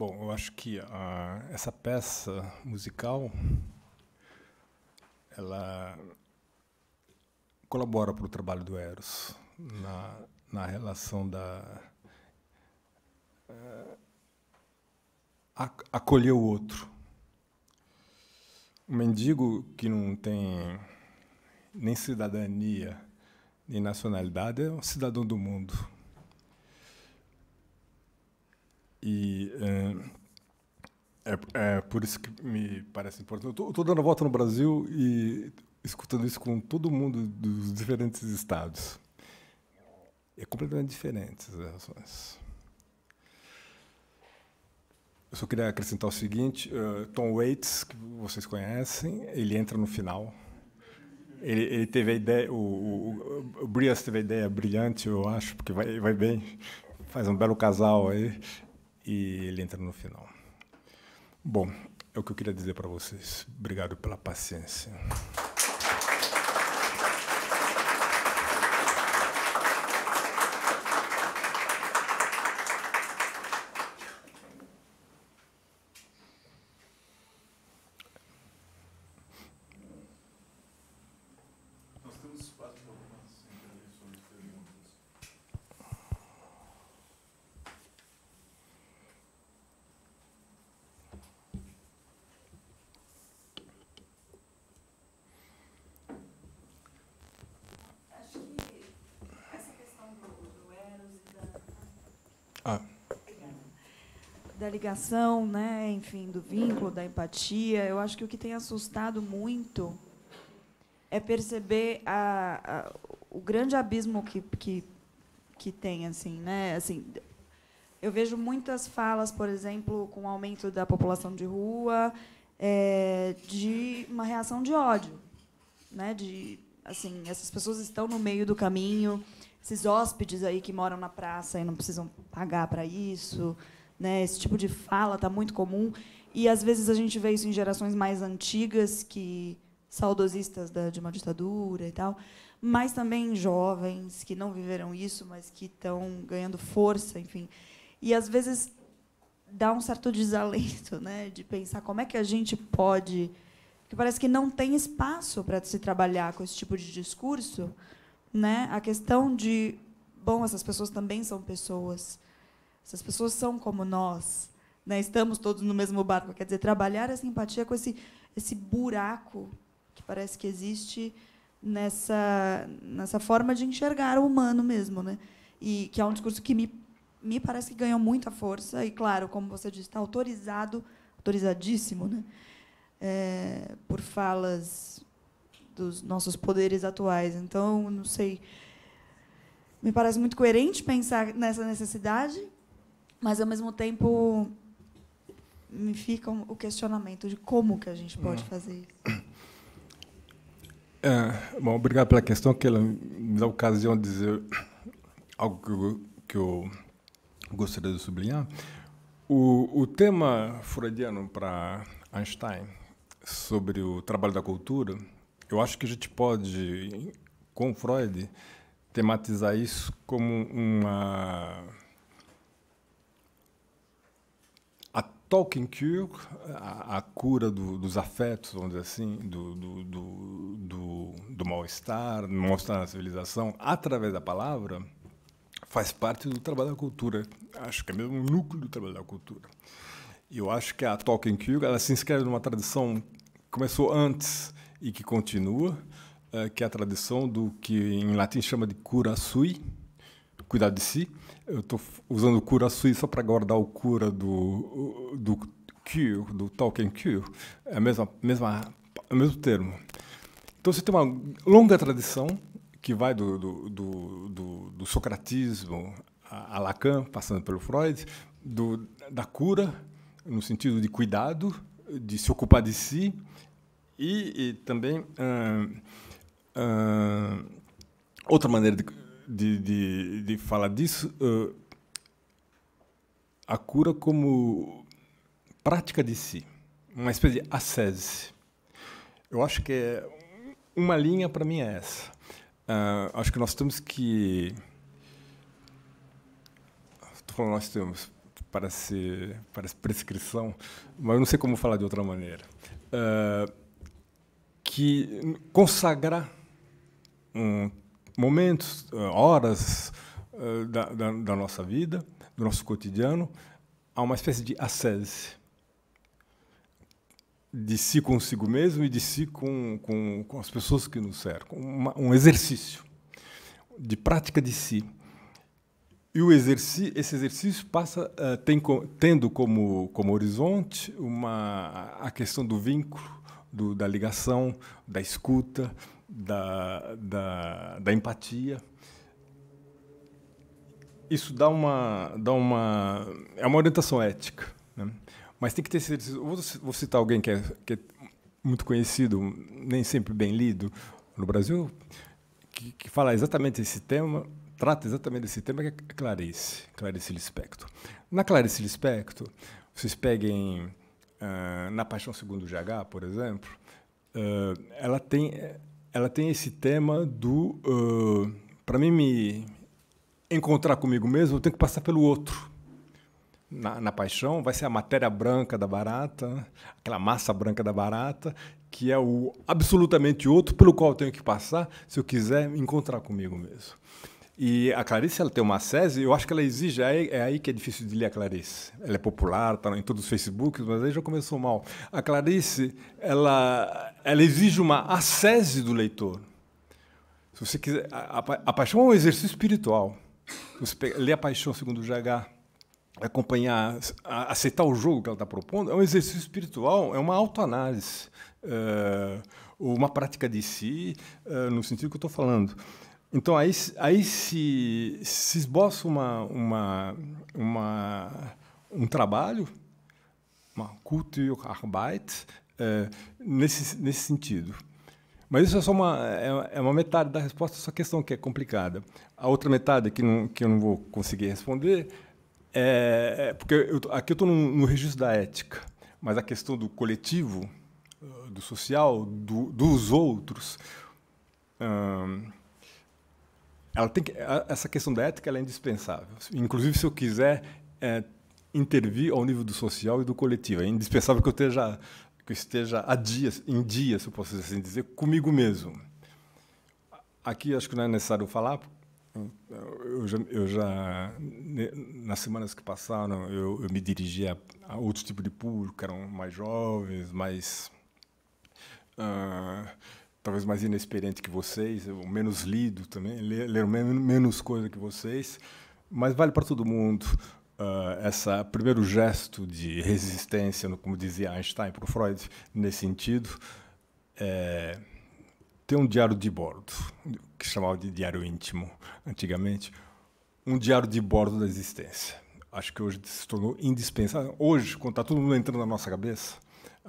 Bom, eu acho que a, essa peça musical ela colabora para o trabalho do Eros na, na relação da uh, acolher o outro. O mendigo que não tem nem cidadania nem nacionalidade é um cidadão do mundo E eh, é, é, por isso que me parece importante. Eu estou dando a volta no Brasil e escutando isso com todo mundo dos diferentes estados. É completamente diferente as relações. Eu só queria acrescentar o seguinte: uh, Tom Waits, que vocês conhecem, ele entra no final. Ele, ele teve a ideia, o, o, o Brias teve a ideia brilhante, eu acho, porque vai, vai bem, faz um belo casal aí e ele entra no final. Bom, é o que eu queria dizer para vocês. Obrigado pela paciência. criação, né, enfim, do vínculo, da empatia, eu acho que o que tem assustado muito é perceber a, a, o grande abismo que, que, que tem, assim, né? Assim, eu vejo muitas falas, por exemplo, com o aumento da população de rua, é, de uma reação de ódio, né? De assim, essas pessoas estão no meio do caminho, esses hóspedes aí que moram na praça e não precisam pagar para isso. Né? Esse tipo de fala está muito comum. E, às vezes, a gente vê isso em gerações mais antigas, que saudosistas da, de uma ditadura e tal, mas também jovens que não viveram isso, mas que estão ganhando força, enfim. E, às vezes, dá um certo desalento né? de pensar como é que a gente pode... que parece que não tem espaço para se trabalhar com esse tipo de discurso. Né? A questão de... Bom, essas pessoas também são pessoas essas pessoas são como nós. Né? Estamos todos no mesmo barco. Quer dizer, trabalhar essa empatia com esse, esse buraco que parece que existe nessa, nessa forma de enxergar o humano mesmo. Né? E que é um discurso que me, me parece que ganhou muita força. E, claro, como você disse, está autorizado, autorizadíssimo, né? É, por falas dos nossos poderes atuais. Então, não sei. Me parece muito coerente pensar nessa necessidade mas ao mesmo tempo me fica o questionamento de como que a gente pode uhum. fazer isso. É, bom, obrigado pela questão, que ela me dá a ocasião de dizer algo que eu, que eu gostaria de sublinhar. O, o tema freudiano para Einstein sobre o trabalho da cultura, eu acho que a gente pode, com Freud, tematizar isso como uma talking cure, a, a cura do, dos afetos, vamos dizer assim, do, do, do, do mal-estar, mal-estar na civilização, através da palavra, faz parte do trabalho da cultura. Acho que é mesmo o núcleo do trabalho da cultura. E eu acho que a talking cure ela se inscreve numa tradição que começou antes e que continua, eh, que é a tradição do que em latim chama de cura sui, cuidar de si, eu estou usando o cura suíça para guardar o cura do, do Cure, do Tolkien Cure. É a mesma, mesma, é o mesmo termo. Então você tem uma longa tradição que vai do, do, do, do, do socratismo a, a Lacan, passando pelo Freud, do, da cura, no sentido de cuidado, de se ocupar de si, e, e também hum, hum, outra maneira de de, de, de falar disso, uh, a cura como prática de si, uma espécie de ascese. Eu acho que é uma linha para mim é essa. Uh, acho que nós temos que. Estou falando nós temos, parece, parece prescrição, mas eu não sei como falar de outra maneira. Uh, que consagrar um momentos, eh, horas eh, da, da, da nossa vida, do nosso cotidiano, há uma espécie de ascese de si consigo mesmo e de si com, com, com as pessoas que nos cercam. Uma, um exercício de prática de si. E o exercício, esse exercício passa uh, tem, tendo como, como horizonte uma, a questão do vínculo, do, da ligação, da escuta, da, da, da empatia. Isso dá uma, dá uma. É uma orientação ética. Né? Mas tem que ter certeza. Vou citar alguém que é, que é muito conhecido, nem sempre bem lido no Brasil, que, que fala exatamente esse tema, trata exatamente esse tema, que é Clarice, Clarice Lispector. Na Clarice Lispector, vocês peguem uh, Na Paixão Segundo o GH, por exemplo, uh, ela tem ela tem esse tema do. Uh, para mim, me encontrar comigo mesmo, eu tenho que passar pelo outro. Na, na, paixão, vai ser a matéria branca da barata, aquela massa branca da barata, que é o absolutamente outro pelo qual eu tenho que passar se eu quiser me encontrar comigo mesmo. E a Clarice ela tem uma sese, eu acho que ela exige, é, é, aí que é difícil de ler a Clarice. Ela é popular, está em todos os Facebooks, mas aí já começou mal. A Clarice, ela ela exige uma assese do leitor. Se você quiser, a, a, a paixão é um exercício espiritual. Você pega, ler a paixão segundo o GH, acompanhar, a, aceitar o jogo que ela está propondo, é um exercício espiritual, é uma autoanálise, é, uma prática de si, é, no sentido que eu estou falando. Então aí, aí se, se esboça uma, uma, uma um trabalho, uma Kulturarbeit, é, nesse, nesse sentido. Mas isso é só uma, é, é uma metade da resposta à sua questão, que é complicada. A outra metade, que, não, que eu não vou conseguir responder, é, é porque eu, aqui eu estou no, no, registro da ética, mas a questão do coletivo, ah, do social, do, dos outros, hum, ela tem que, essa questão da ética é indispensável. Inclusive, se eu quiser é, intervir ao nível do social e do coletivo, é indispensável que eu esteja que esteja a dias, em dia, se eu posso assim dizer, comigo mesmo. Aqui acho que não é necessário falar. Eu já, eu já nas semanas que passaram, eu, eu me dirigi a, a, outro tipo de público, que eram mais jovens, mais uh, talvez mais inexperiente que vocês, menos lido também, leram menos coisa que vocês, mas vale para todo mundo essa esse primeiro gesto de resistência, como dizia Einstein para Freud, nesse sentido, é, ter um diário de bordo, que chamava de diário íntimo antigamente, um diário de bordo da existência. Acho que hoje se tornou indispensável. Hoje, quando está todo mundo entrando na nossa cabeça,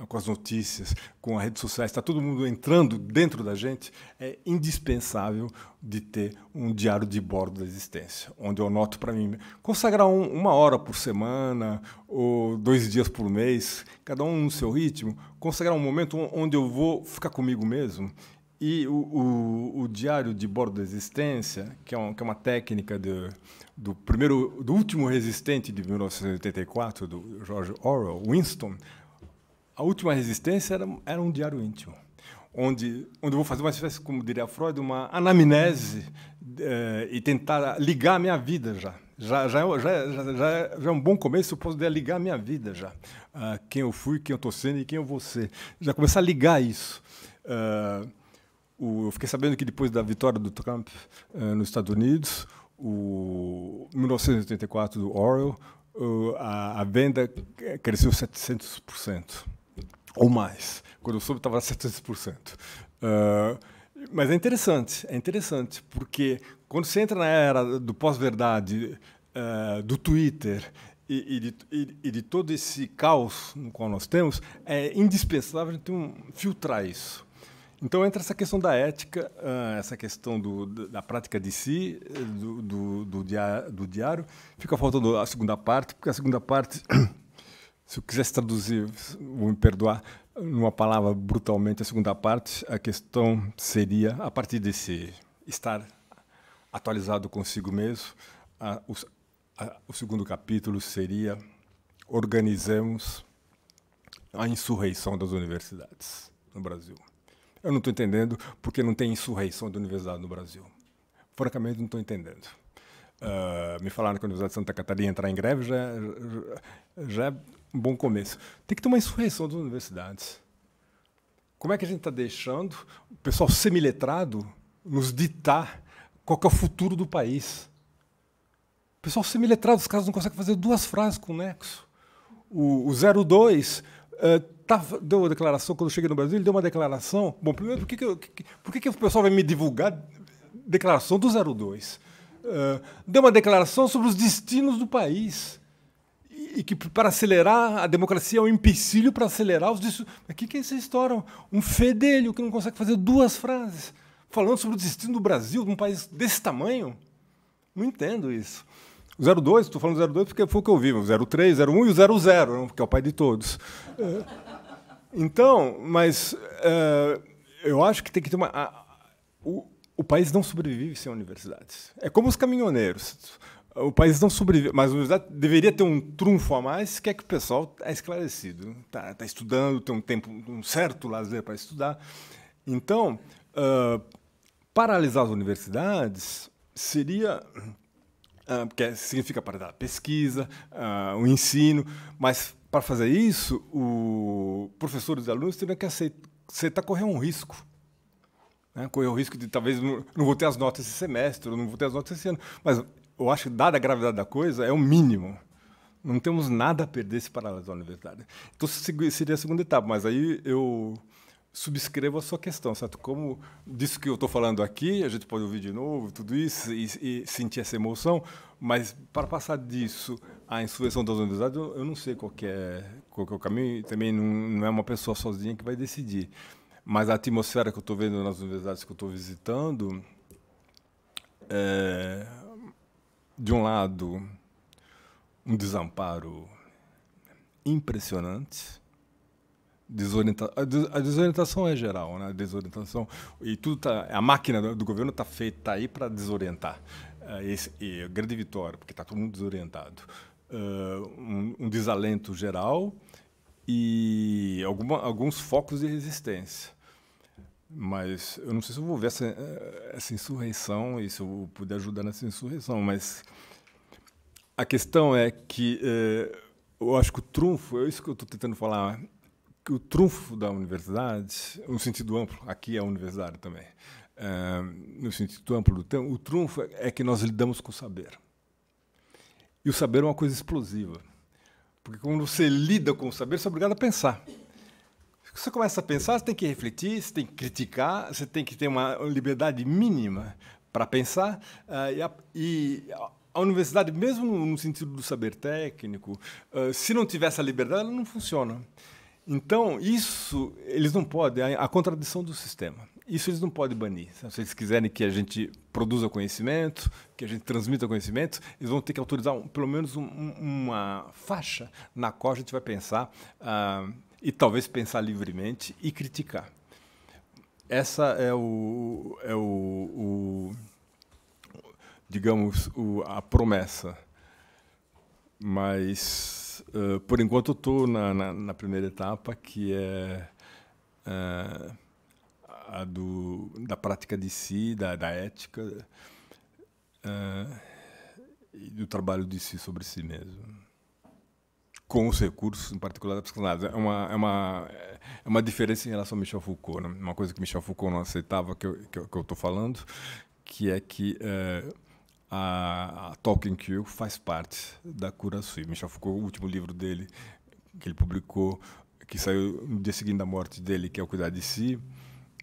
com as notícias, com as redes sociais, está todo mundo entrando dentro da gente, é indispensável de ter um diário de bordo da existência, onde eu anoto para mim, consagrar um, uma hora por semana ou dois dias por mês, cada um no seu ritmo, consagrar um momento onde eu vou ficar comigo mesmo. E o, o, o diário de bordo da existência, que é, um, que é uma técnica de, do primeiro, do último resistente de 1984, do George Orwell, Winston, a última resistência era, era um diário íntimo, onde, onde eu vou fazer uma espécie, como diria Freud, uma anamnese eh, e tentar ligar a minha vida já. Já, já, é é, já, já, é, já é um bom começo, eu posso ligar a minha vida já. Ah, quem eu fui, quem eu estou sendo e quem eu vou ser. Já começar a ligar isso. Ah, o, eu fiquei sabendo que depois da vitória do Trump ah, nos Estados Unidos, o 1984 do Orwell, a, a venda cresceu 700% ou mais. Quando eu soube, estava 700%. Uh, mas é interessante, é interessante, porque quando você entra na era do pós-verdade, uh, do Twitter e, e, de, e, e, de, todo esse caos no qual nós temos, é indispensável a gente um, filtrar isso. Então entra essa questão da ética, uh, essa questão do, da prática de si, eh, do, do, do, diário, do diário. Fica faltando a segunda parte, porque a segunda parte Se eu quisesse traduzir, vou me perdoar, numa palavra brutalmente a segunda parte, a questão seria, a partir desse estar atualizado consigo mesmo, a, o, a, o segundo capítulo seria organizemos a insurreição das universidades no Brasil. Eu não estou entendendo porque não tem insurreição de universidade no Brasil. Francamente, não estou entendendo. Uh, me falaram que a Universidade de Santa Catarina entrar em greve já, já, é um bom começo. Tem que ter uma insurreição das universidades. Como é que a gente está deixando o pessoal semiletrado nos ditar qual é o futuro do país? O pessoal semiletrado, os caras não conseguem fazer duas frases com o nexo. O, o 02 uh, ah, deu uma declaração, quando eu cheguei no Brasil, ele deu uma declaração. Bom, primeiro, por que, que, eu, que, por que, que o pessoal vai me divulgar declaração do 02? Eh, deu uma declaração sobre os destinos do país e que para acelerar a democracia é um empecilho para acelerar os destinos. Mas o que, que é essa história? Um fedelho que não consegue fazer duas frases falando sobre o destino do Brasil, de um país desse tamanho? Não entendo isso. O 02, estou falando do 02 porque foi o que eu vi, o 03, 01 e o 00, né, que é o pai de todos. Eh, então, mas eh, eu acho que tem que ter uma. A, o país não sobrevive sem universidades. É como os caminhoneiros. O país não sobrevive, mas a universidade deveria ter um trunfo a mais, que é que o pessoal é esclarecido, está tá estudando, tem um tempo, um certo lazer para estudar. Então, uh, paralisar as universidades seria uh, porque é, significa parar a pesquisa, uh, o ensino, mas para fazer isso, o professores e alunos teriam que aceitar correr um risco né? Correr o risco de talvez não, não vou ter as notas esse semestre, não vou ter as notas esse ano. Mas eu acho que, dada a gravidade da coisa, é o mínimo. Não temos nada a perder se paralisar a universidade. Então, seria a segunda etapa, mas aí eu subscrevo a sua questão, certo? Como disso que eu estou falando aqui, a gente pode ouvir de novo tudo isso e, e sentir essa emoção, mas para passar disso à insurreição das universidades, eu, eu não sei qual é, qual é o caminho, também não, não é uma pessoa sozinha que vai decidir. Mas a atmosfera que eu estou vendo nas universidades que eu estou visitando, é, de um lado, um desamparo impressionante. Desorienta a desorientação é geral, né? A desorientação e tudo tá, a máquina do, governo está feita aí para desorientar. É, esse, e grande vitória, porque está todo mundo desorientado. Uh, um, um, desalento geral e alguma, alguns focos de resistência. Mas eu não sei se eu vou ver essa, eh, essa insurreição e se eu poder ajudar nessa insurreição, mas a questão é que eh, eu acho que o trunfo, é isso que eu estou tentando falar, que o trunfo da universidade, no sentido amplo, aqui é a universidade também, é, no sentido amplo do tempo, o trunfo é que nós lidamos com o saber. E o saber é uma coisa explosiva. Porque quando você lida com o saber, você é obrigado a pensar. Você começa a pensar, você tem que refletir, você tem que criticar, você tem que ter uma liberdade mínima para pensar. Ah, e a, universidade, mesmo no sentido do saber técnico, ah, se não tiver essa liberdade, ela não funciona. Então, isso eles não podem, a contradição do sistema isso eles não podem banir. Se eles quiserem que a gente produza conhecimento, que a gente transmita conhecimento, eles vão ter que autorizar um, pelo menos um, uma faixa na qual a gente vai pensar uh, e talvez pensar livremente e criticar. Essa é o, é o, o digamos, o, a promessa. Mas, uh, por enquanto, estou na, na, na, primeira etapa, que é... Uh, a do, da prática de si, da, da ética uh, e do trabalho de si sobre si mesmo. Com os recursos, em particular da psicanálise. É uma, é uma, é uma diferença em relação a Michel Foucault. Né? Uma coisa que Michel Foucault não aceitava, que eu estou que eu, que eu falando, que é que uh, a, a Talking Cure faz parte da cura sui. Michel Foucault, o último livro dele, que ele publicou, que saiu no dia seguinte da morte dele, que é o Cuidar de Si,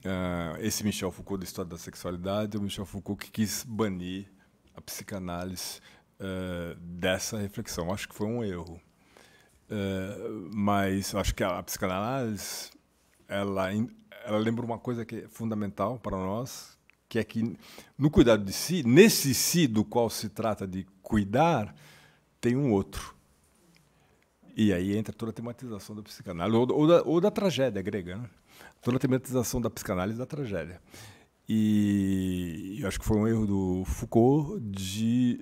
uh, esse Michel Foucault da história da sexualidade é o Michel Foucault que quis banir a psicanálise uh, dessa reflexão. Acho que foi um erro. Uh, mas acho que a, a psicanálise ela, ela lembra uma coisa que é fundamental para nós, que é que no cuidado de si, nesse si do qual se trata de cuidar, tem um outro. E aí entra toda a tematização da psicanálise, ou, ou, da, ou da, tragédia grega. Né? Toda a tematização da psicanálise da tragédia. E eu acho que foi um erro do Foucault de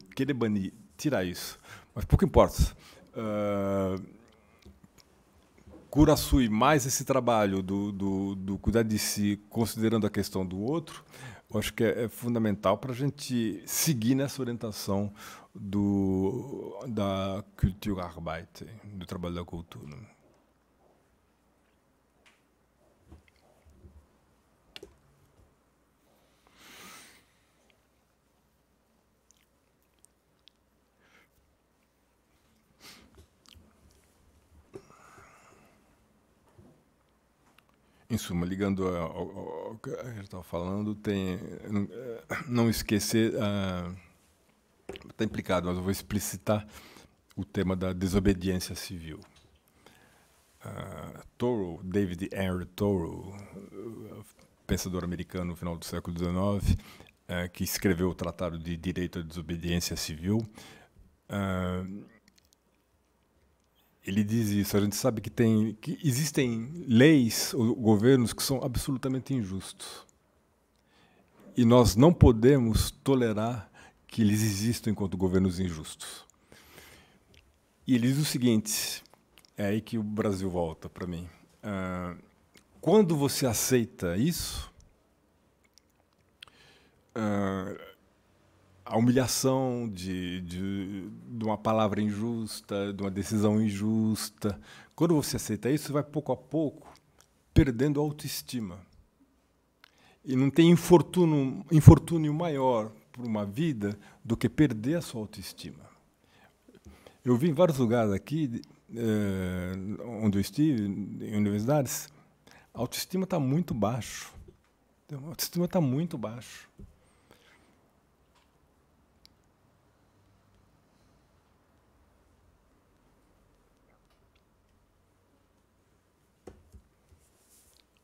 uh, querer banir, tirar isso. Mas pouco importa. Uh, ah, Curaçui mais esse trabalho do, do, do, cuidar de si, considerando a questão do outro, eu acho que é, é fundamental para a gente seguir nessa orientação do, da Kulturarbeit, do trabalho da cultura. Em suma, ligando ao, que a gente estava falando, tem não eh, esquecer está ah, implicado, mas eu vou explicitar o tema da desobediência civil. Uh, Thoreau, David Henry Thoreau, pensador americano no final do século XIX, uh, eh, que escreveu o Tratado de Direito à Desobediência Civil, uh, ele diz isso. A gente sabe que tem que existem leis ou governos que são absolutamente injustos. E nós não podemos tolerar que eles existam enquanto governos injustos. E ele diz o seguinte, é aí que o Brasil volta para mim. Uh, quando você aceita isso, uh, a humilhação de, de, de, uma palavra injusta, de uma decisão injusta. Quando você aceita isso, vai pouco a pouco perdendo a autoestima. E não tem infortúnio, infortúnio maior para uma vida do que perder a sua autoestima. Eu vi em vários lugares aqui, eh, onde eu estive, em universidades, a autoestima está muito baixo. Então, a autoestima está muito baixo.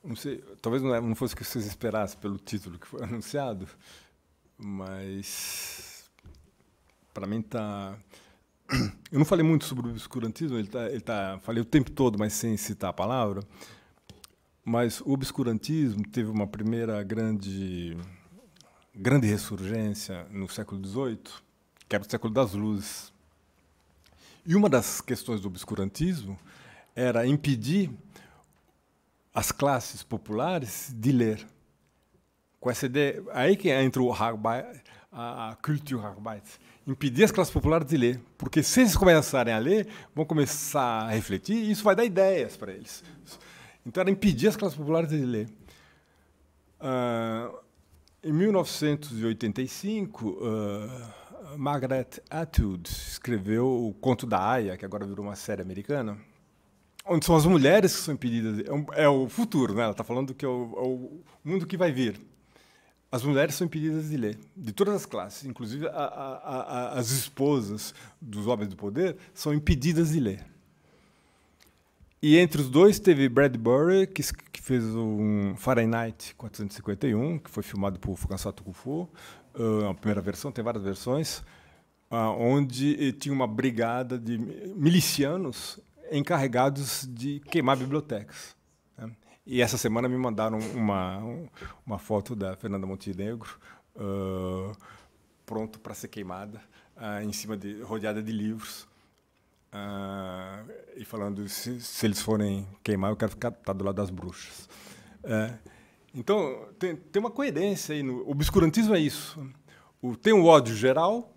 Não sei, talvez é, não fosse o que vocês esperassem pelo título que foi anunciado, mas para mim está. Eu não falei muito sobre o obscurantismo, ele tá, ele tá, falei o tempo todo, mas sem citar a palavra. Mas o obscurantismo teve uma primeira grande, grande ressurgência no século XVIII, que era o século das luzes. E uma das questões do obscurantismo era impedir as classes populares de ler. Com essa ideia, aí que entra o Arbeit, a, a Kulturarbeit, impedir as classes populares de ler, porque se eles começarem a ler, vão começar a refletir e isso vai dar ideias para eles. Então era impedir as classes populares de ler. Uh, em 1985, uh, ah, Margaret Atwood escreveu o Conto da Aya, que agora virou uma série americana, onde são as mulheres que são impedidas. É, é o futuro, né? Ela está falando que é o, é o, mundo que vai vir. As mulheres são impedidas de ler, de todas as classes, inclusive a, a, a, as esposas dos homens do poder são impedidas de ler. E entre os dois teve Bradbury, que, que fez um Fahrenheit 451, que foi filmado por François Truffaut, uh, ah, é a primeira versão, tem várias versões, uh, onde eh, tinha uma brigada de milicianos encarregados de queimar bibliotecas. Né? E essa semana me mandaram uma, uma foto da Fernanda Montenegro, uh, pronto para ser queimada, uh, em cima de rodeada de livros. Uh, e falando se, se, eles forem queimar, eu quero ficar tá do lado das bruxas. Uh, então tem, tem uma coerência aí. No, o obscurantismo é isso. O, tem o ódio geral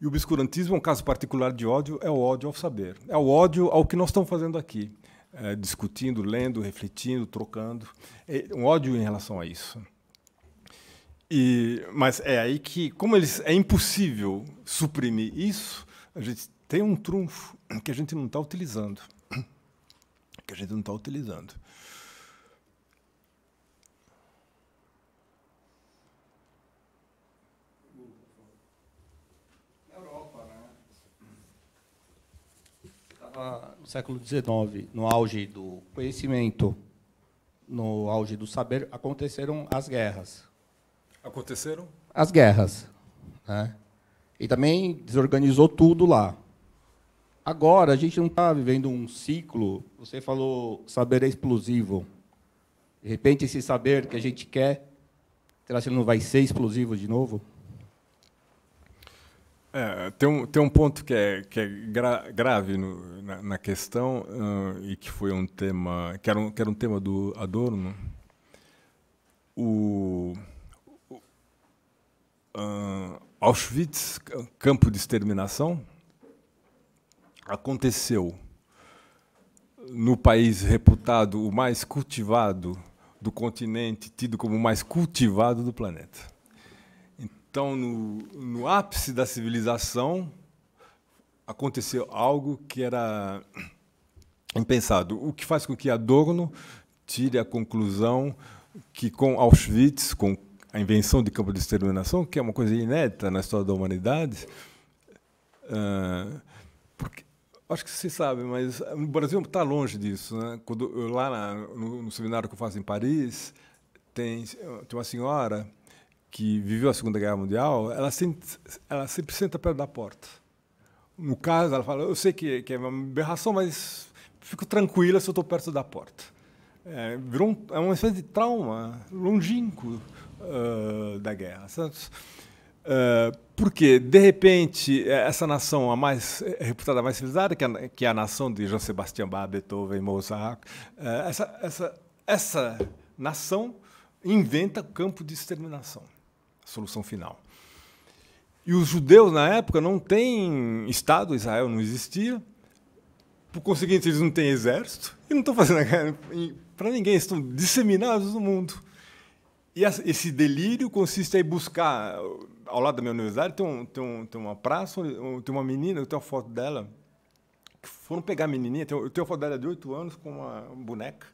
e o obscurantismo é um caso particular de ódio, é o ódio ao saber, é o ódio ao que nós estamos fazendo aqui, é, discutindo, lendo, refletindo, trocando, é um ódio em relação a isso. E, mas é aí que, como eles, é impossível suprimir isso, a gente tem um trunfo que a gente não está utilizando, que a gente não está utilizando. no século XIX, no auge do conhecimento, no auge do saber, aconteceram as guerras. Aconteceram? As guerras. Né? E também desorganizou tudo lá. Agora, a gente não está vivendo um ciclo. Você falou saber é explosivo. De repente, esse saber que a gente quer, será que ele não vai ser explosivo de novo? É, tem, um, tem um ponto que é, que é gra grave no, na, na, questão uh, e que foi um tema que era um, que era um tema do Adorno. O, uh, Auschwitz, campo de exterminação, aconteceu no país reputado o mais cultivado do continente, tido como o mais cultivado do planeta estão no, no ápice da civilização, aconteceu algo que era impensado, o que faz com que Adorno tire a conclusão que com Auschwitz, com a invenção de campo de exterminação, que é uma coisa inédita na história da humanidade, ah, porque, acho que você sabe. mas o Brasil está longe disso. Né? Quando, lá na, no, no, seminário que eu faço em Paris, tem, tem uma senhora que viveu a Segunda Guerra Mundial, ela sempre, ela sempre senta perto da porta. No caso, ela fala: Eu sei que, que é uma aberração, mas fico tranquila se eu estou perto da porta. É, virou um, é uma espécie de trauma longínquo uh, da guerra. Uh, porque, de repente, é, essa nação a mais a é reputada, a mais civilizada, que é, que é a nação de jean Sebastião Bach, Beethoven, Mozart, uh, essa, essa, essa nação inventa campo de exterminação solução final. E os judeus, na época, não têm Estado, Israel não existia. Por conseguinte, eles não têm exército e não estão fazendo a guerra para ninguém, estão disseminados no mundo. E esse delírio consiste em buscar. Ao lado da minha universidade tem, um, tem, um, tem uma praça, tem uma menina, eu tenho uma foto dela. foram pegar a menininha, eu tenho uma foto dela de 8 anos com uma boneca.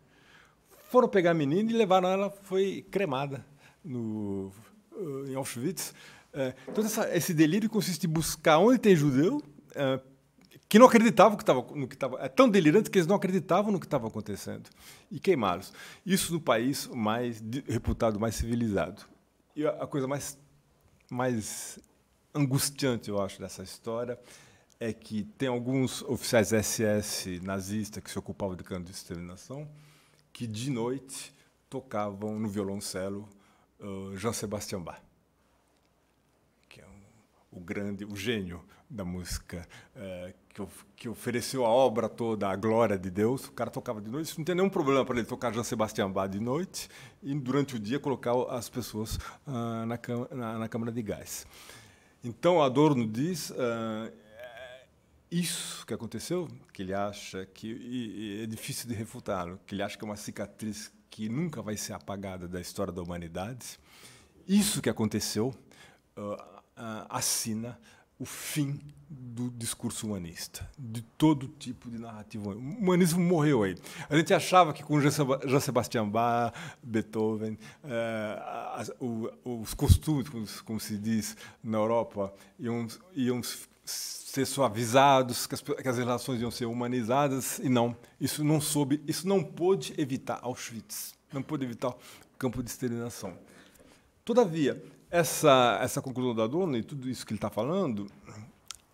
Foram pegar a menina e levaram ela, foi cremada. No, eh, em Auschwitz. Eh, então, todo essa, esse delírio consiste em buscar onde tem judeu eh, que não acreditavam que tava, no que estava. É tão delirante que eles não acreditavam no que estava acontecendo e queimá-los. Isso no país mais reputado, mais civilizado. E a coisa mais, mais angustiante, eu acho, dessa história é que tem alguns oficiais SS nazistas que se ocupavam de canto de exterminação que de noite tocavam no violoncelo Jean Sebastian Bach, que é um, o grande, o gênio da música, eh, que, que, ofereceu a obra toda, a glória de Deus. O cara tocava de noite, não tem nenhum problema para ele tocar Jean Sebastian Bach de noite e durante o dia colocar as pessoas uh, na, na, na, câmara de gás. Então Adorno diz ah, é, isso que aconteceu, que ele acha que e, e é difícil de refutar, que ele acha que é uma cicatriz que nunca vai ser apagada da história da humanidade, isso que aconteceu uh, assina o fim do discurso humanista, de todo tipo de narrativa. O humanismo morreu aí. A gente achava que com Jean Sebastian Bach, Beethoven, ah, os costumes, como se diz na Europa, iam, iam ser suavizados, que as, que as relações iam ser humanizadas, e não. Isso não soube, isso não pôde evitar Auschwitz, não pôde evitar o campo de esterilização. Todavia, essa, essa conclusão da dona e tudo isso que ele está falando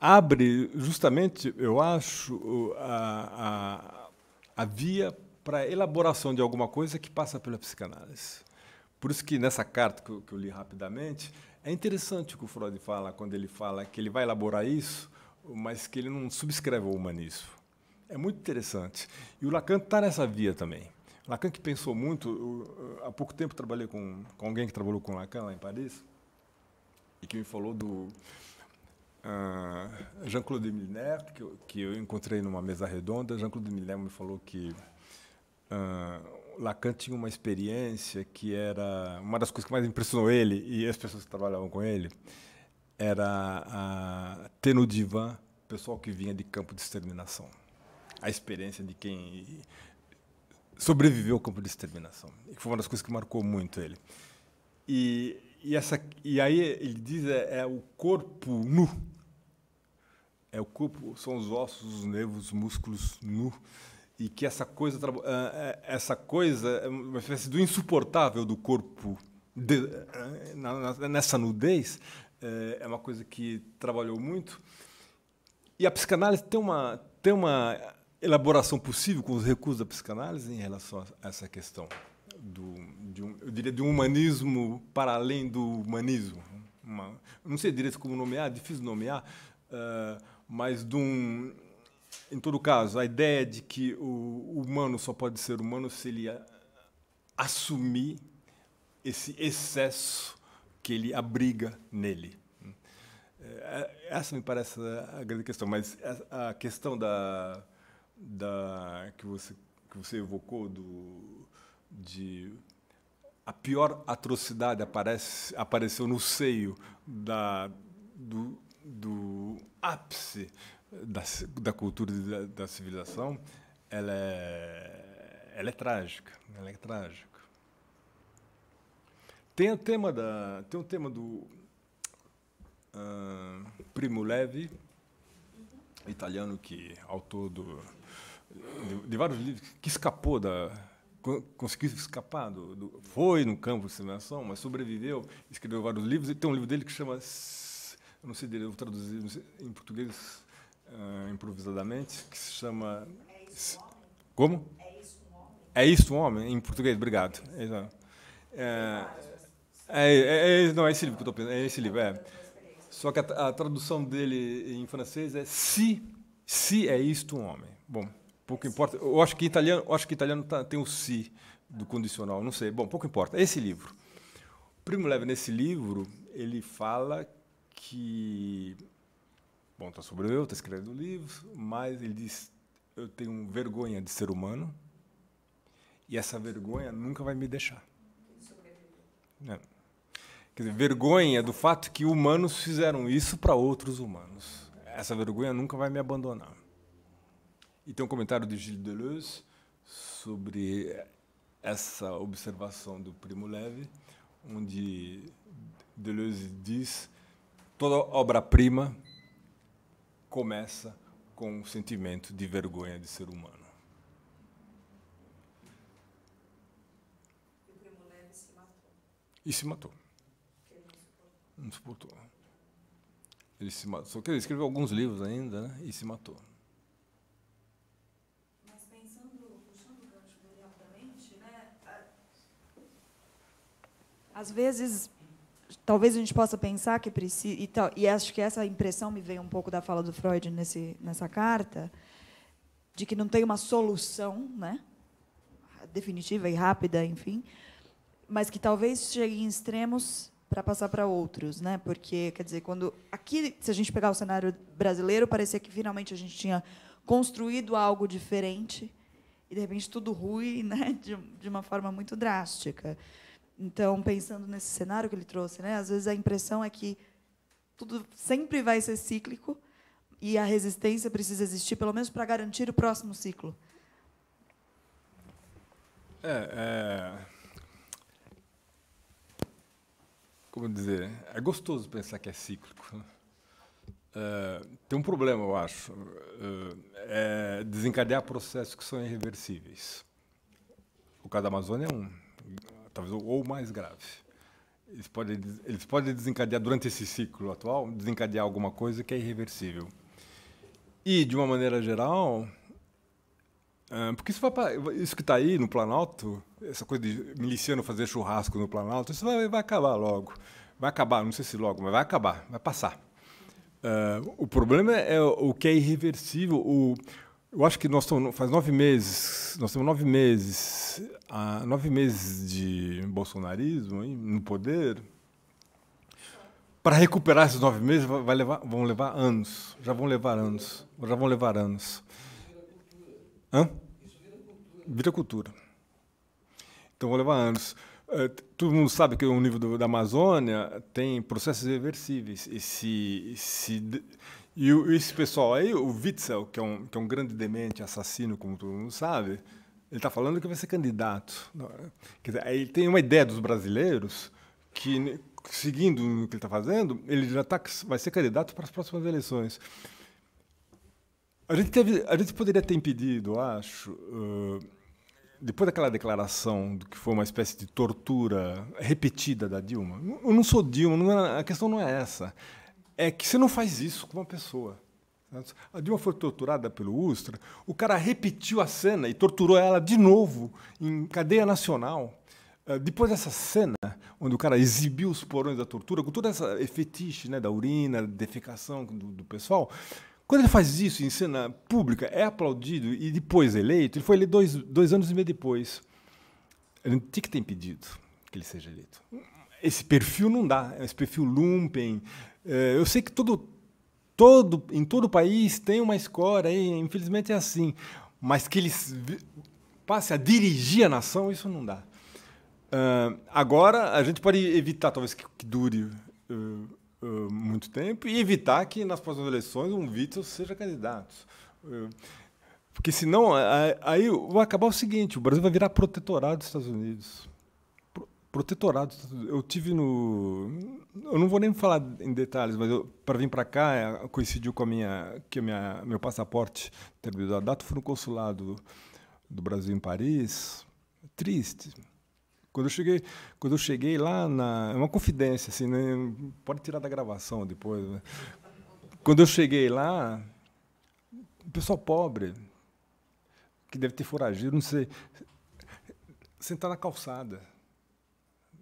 abre justamente, eu acho, a, a, a via para a elaboração de alguma coisa que passa pela psicanálise. Por isso que nessa carta que eu, que eu li rapidamente, é interessante o que o Freud fala quando ele fala que ele vai elaborar isso mas que ele não subscreve o humanismo. É muito interessante. E o Lacan está nessa via também. Lacan que pensou muito, eu, há pouco tempo trabalhei com, com alguém que trabalhou com Lacan lá em Paris, e que me falou do uh, Jean-Claude Milner, que eu, que eu, encontrei numa mesa redonda. Jean-Claude Milner me falou que uh, Lacan tinha uma experiência que era uma das coisas que mais impressionou ele e as pessoas que trabalhavam com ele, era a, ter no divã pessoal que vinha de campo de exterminação. A experiência de quem sobreviveu ao campo de exterminação. E foi uma das coisas que marcou muito ele. E, e, essa, e aí ele diz é, é o corpo nu. É o corpo, são os ossos, os nervos, os músculos nu e que essa coisa é, é, essa coisa é uma espécie do insuportável do corpo de, é, nessa nudez eh, é uma coisa que trabalhou muito. E a psicanálise tem uma, tem uma elaboração possível com os recursos da psicanálise em relação a essa questão do, de um, eu diria, de um humanismo para além do humanismo. Uma, não sei direito como nomear, é difícil nomear, uh, mas de um, em todo caso, a ideia de que o humano só pode ser humano se ele eh, assumir esse excesso que ele abriga nele. É, é, essa me parece a grande questão, mas a questão da, da que você que você evocou do de a pior atrocidade aparece apareceu no seio da do, do ápice da, da cultura da, da civilização, ela é, ela é trágica, ela é trágica. Tem o tema da, tem o tema do uh, Primo Levi, italiano que autor do, de, de, vários livros que escapou da conseguiu escapar do, do foi no campo de simulação, mas sobreviveu, escreveu vários livros e tem um livro dele que chama não sei dele, eu vou traduzir sei, em português uh, improvisadamente, que se chama é isso um Como? É isso um homem. É isso um homem em português, obrigado. É, é é, é, é não, é esse livro que eu estou pensando. É esse livro, é. Só que a, a, tradução dele em francês é se, se é isto um homem. Bom, pouco importa. Eu acho que italiano, acho que italiano tá, tem o se do condicional, não sei. Bom, pouco importa. Esse livro. Primo leve nesse livro, ele fala que. Bom, está sobre eu, está escrevendo o livro, mas ele diz: eu tenho vergonha de ser humano e essa vergonha nunca vai me deixar. É. Quer dizer, vergonha do fato que humanos fizeram isso para outros humanos. Essa vergonha nunca vai me abandonar. E tem um comentário de Gilles Deleuze sobre essa observação do Primo Levi, onde Deleuze diz toda obra-prima começa com um sentimento de vergonha de ser humano. E se matou. E se matou não suportou. Ele se matou. Só que ele escreveu alguns livros ainda né? e se matou. Mas pensando, puxando o né, Às vezes, talvez a gente possa pensar que precisa. E, tal, e acho que essa impressão me veio um pouco da fala do Freud nesse, nessa carta, de que não tem uma solução, né? Definitiva e rápida, enfim. Mas que talvez chegue em extremos para passar para outros, né? Porque quer dizer, quando aqui, se a gente pegar o cenário brasileiro, parecia que finalmente a gente tinha construído algo diferente e de repente tudo ruim, né? De, de uma forma muito drástica. Então, pensando nesse cenário que ele trouxe, né? Às vezes a impressão é que tudo sempre vai ser cíclico e a resistência precisa existir, pelo menos para garantir o próximo ciclo. É, é, como dizer, é gostoso pensar que é cíclico. Uh, tem um problema, eu acho, uh, é desencadear processos que são irreversíveis. O caso da Amazônia é um, talvez ou mais grave. Eles podem, eles podem desencadear, durante esse ciclo atual, desencadear alguma coisa que é irreversível. E, de uma maneira geral, ah, porque isso, vai pra, isso que está aí no Planalto, essa coisa de miliciano fazer churrasco no Planalto, isso vai, vai acabar logo. Vai acabar, não sei se logo, mas vai acabar, vai passar. Uh, o problema é, é o que é irreversível. O, eu acho que nós estamos, faz nove meses, nós temos nove meses, ah, nove meses de bolsonarismo hein, no poder. Para recuperar esses nove meses, vai levar, vão levar anos. Já vão levar anos. Já vão levar anos. Hã? vira cultura. Então, vou levar anos. Uh, todo mundo sabe que o nível do, da Amazônia tem processos reversíveis. E, se, se, e esse pessoal aí, o Witzel, que é, um, que é um grande demente, assassino, como todo mundo sabe, ele está falando que vai ser candidato. É, quer dizer, ele tem uma ideia dos brasileiros que, seguindo o que ele está fazendo, ele já tá, vai ser candidato para as próximas eleições. A gente, teve, a gente poderia ter impedido, acho, uh, depois daquela declaração do que foi uma espécie de tortura repetida da Dilma. Eu não sou Dilma, não é, a questão não é essa. É que você não faz isso com uma pessoa. A Dilma foi torturada pelo Ustra, o cara repetiu a cena e torturou ela de novo em cadeia nacional. Eh, depois dessa cena, onde o cara exibiu os porões da tortura, com toda essa fetiche né, da urina, defecação do, do pessoal, quando ele faz isso em cena pública, é aplaudido e depois eleito, ele foi eleito dois, dois anos e meio depois. Ele não tinha que ter impedido que ele seja eleito. Esse perfil não dá, esse perfil lumpen. Eh, eu sei que todo, todo, em todo o país tem uma escola, e infelizmente é assim, mas que ele passe a dirigir a nação, isso não dá. agora, a gente pode evitar, talvez, que, dure muito tempo e evitar que nas próximas eleições um Witzel seja candidato. porque senão, aí vai acabar o seguinte, o Brasil vai virar protetorado dos Estados Unidos. protetorado. Eu tive no... Eu não vou nem falar em detalhes, mas para vir para cá, eh, coincidiu com a minha, que a minha, meu passaporte terminou a data, fui no consulado do Brasil em Paris. Triste, quando eu cheguei, quando eu cheguei lá na, é uma confidência assim, né? Pode tirar da gravação depois. Né? Quando eu cheguei lá, o pessoal pobre que deve ter foragido, não sei, sentar na calçada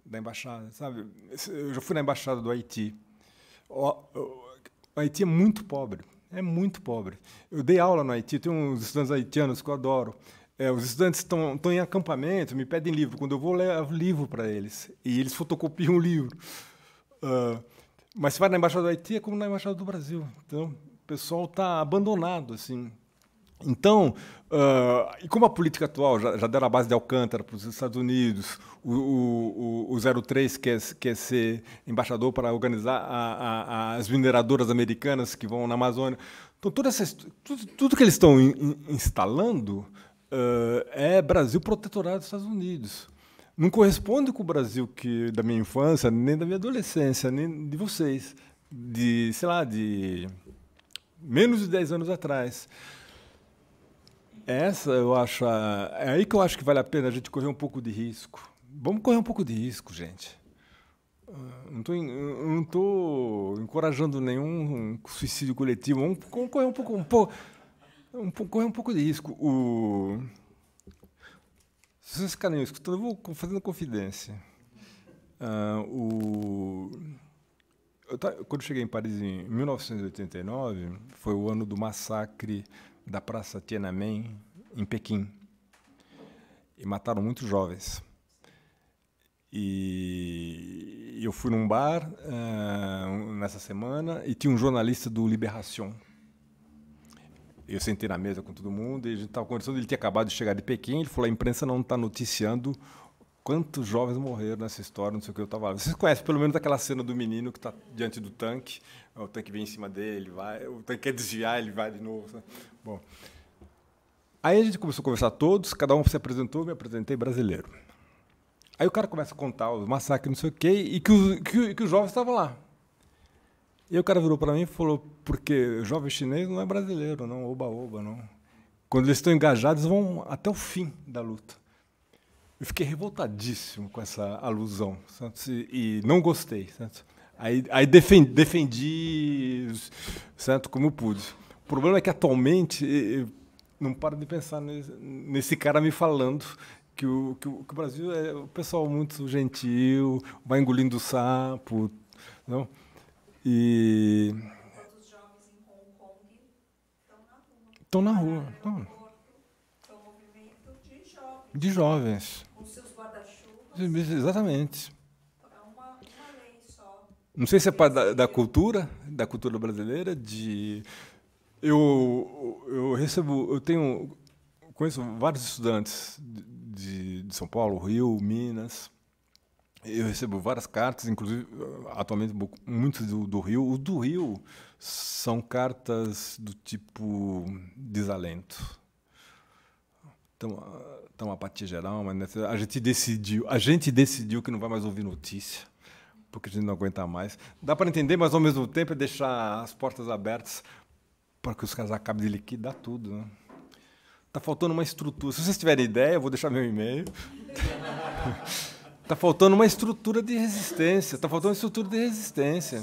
da embaixada, sabe? Eu já fui na embaixada do Haiti. O, Haiti é muito pobre, é muito pobre. Eu dei aula no Haiti, tem uns estudantes haitianos que eu adoro. É, os estudantes estão em acampamento, me pedem livro. Quando eu vou, levo livro para eles. E eles fotocopiam o livro. Uh, mas se vai na Embaixada do Haiti, é como na Embaixada do Brasil. Então, o pessoal está abandonado, assim. Então, uh, e como a política atual já, já deram a base de Alcântara para os Estados Unidos, o, o, o, o 03 quer, quer ser embaixador para organizar a, a, as mineradoras americanas que vão na Amazônia. Então, toda essa, tudo, tudo que eles estão in, in, instalando eh, é Brasil protetorado dos Estados Unidos. Não corresponde com o Brasil que da minha infância, nem da minha adolescência, nem de vocês, de, sei lá, de menos de 10 anos atrás. Essa eu acho. É aí que eu acho que vale a pena a gente correr um pouco de risco. Vamos correr um pouco de risco, gente. Ah, não estou encorajando nenhum suicídio coletivo. Vamos correr um pouco. Um pouco é um, correr um pouco de risco. O... Se vocês ficarem escutando, eu vou fazendo confidência. Ah, o... eu Quando eu cheguei em Paris em 1989, foi o ano do massacre da Praça Tiananmen, em Pequim. E mataram muitos jovens. E eu fui num bar ah, nessa semana e tinha um jornalista do Liberation eu sentei na mesa com todo mundo e a gente estava conversando. Ele tinha acabado de chegar de Pequim. Ele falou: a imprensa não está noticiando quantos jovens morreram nessa história, não sei o que eu estava. Vocês conhecem pelo menos aquela cena do menino que está diante do tanque, o tanque vem em cima dele, vai, o tanque quer desviar, ele vai de novo. Sabe? Né? Bom, aí a gente começou a conversar todos, cada um se apresentou, me apresentei brasileiro. Aí o cara começa a contar os massacres, não sei o quê, e que os, que, que os jovens estavam lá. E o cara virou para mim e falou, porque jovem chinês não é brasileiro, não, oba-oba, não. Quando eles estão engajados, vão até o fim da luta. Eu fiquei revoltadíssimo com essa alusão, certo? e não gostei. Certo? Aí, aí defendi, defendi certo? como pude. O problema é que atualmente não paro de pensar nesse, nesse cara me falando que o, que o, que o Brasil é o pessoal é muito gentil, vai engolindo sapo, não? E. Estão na rua. Estão. De jovens. Com seus guarda-chuvas. Exatamente. É Não sei se é parte da, da, cultura, da cultura brasileira, de eu eu recebo, eu tenho conheço vários estudantes de, de São Paulo, Rio, Minas, eu recebo várias cartas, inclusive atualmente muitos do, do, Rio. O do Rio são cartas do tipo desalento. Então, ah, então apatia geral, mas a gente decidiu, a gente decidiu que não vai mais ouvir notícia, porque a gente não aguenta mais. Dá para entender, mas ao mesmo tempo é deixar as portas abertas para que os caras acabem de liquidar tudo. Né? Tá faltando uma estrutura. Se vocês tiverem ideia, eu vou deixar meu e-mail. Está faltando uma estrutura de resistência. Está faltando uma estrutura de resistência.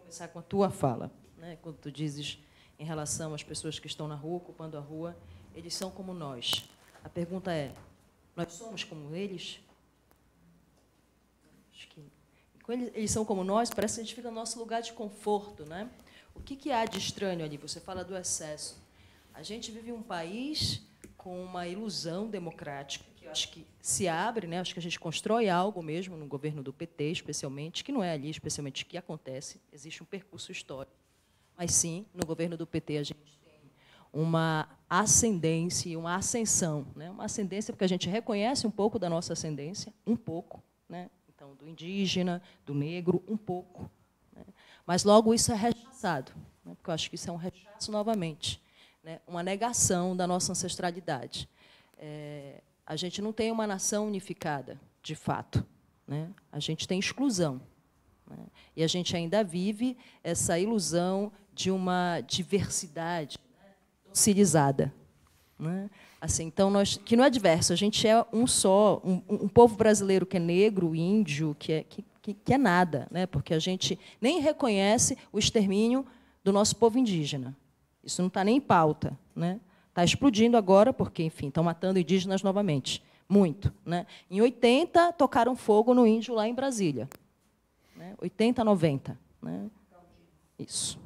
começar com a tua fala, né? quando tu dizes em relação às pessoas que estão na rua, ocupando a rua, eles são como nós. A pergunta é: nós somos como eles? eles são como nós, parece que a gente fica no nosso lugar de conforto. Né? O que, que há de estranho ali? Você fala do excesso. A gente vive um país com uma ilusão democrática que acho que se abre, né? Acho que a gente constrói algo mesmo no governo do PT, especialmente, que não é ali, especialmente que acontece, existe um percurso histórico. Mas sim, no governo do PT a gente tem uma ascendência, uma ascensão, né? Uma ascendência porque a gente reconhece um pouco da nossa ascendência, um pouco, né? questão do indígena, do negro, um pouco. Né? Mas logo isso é rechaçado, né? porque eu acho que isso é um rechaço novamente, né? uma negação da nossa ancestralidade. É, a gente não tem uma nação unificada, de fato. Né? A gente tem exclusão. Né? E a gente ainda vive essa ilusão de uma diversidade né? civilizada. Né? Assim, então nós que não é diverso, a gente é um só, um, um povo brasileiro que é negro, índio, que é que, que, que é nada, né? Porque a gente nem reconhece o extermínio do nosso povo indígena. Isso não está nem em pauta, né? Está explodindo agora porque, enfim, estão matando indígenas novamente, muito, né? Em 80 tocaram fogo no índio lá em Brasília, né? 80, 90, né? Isso.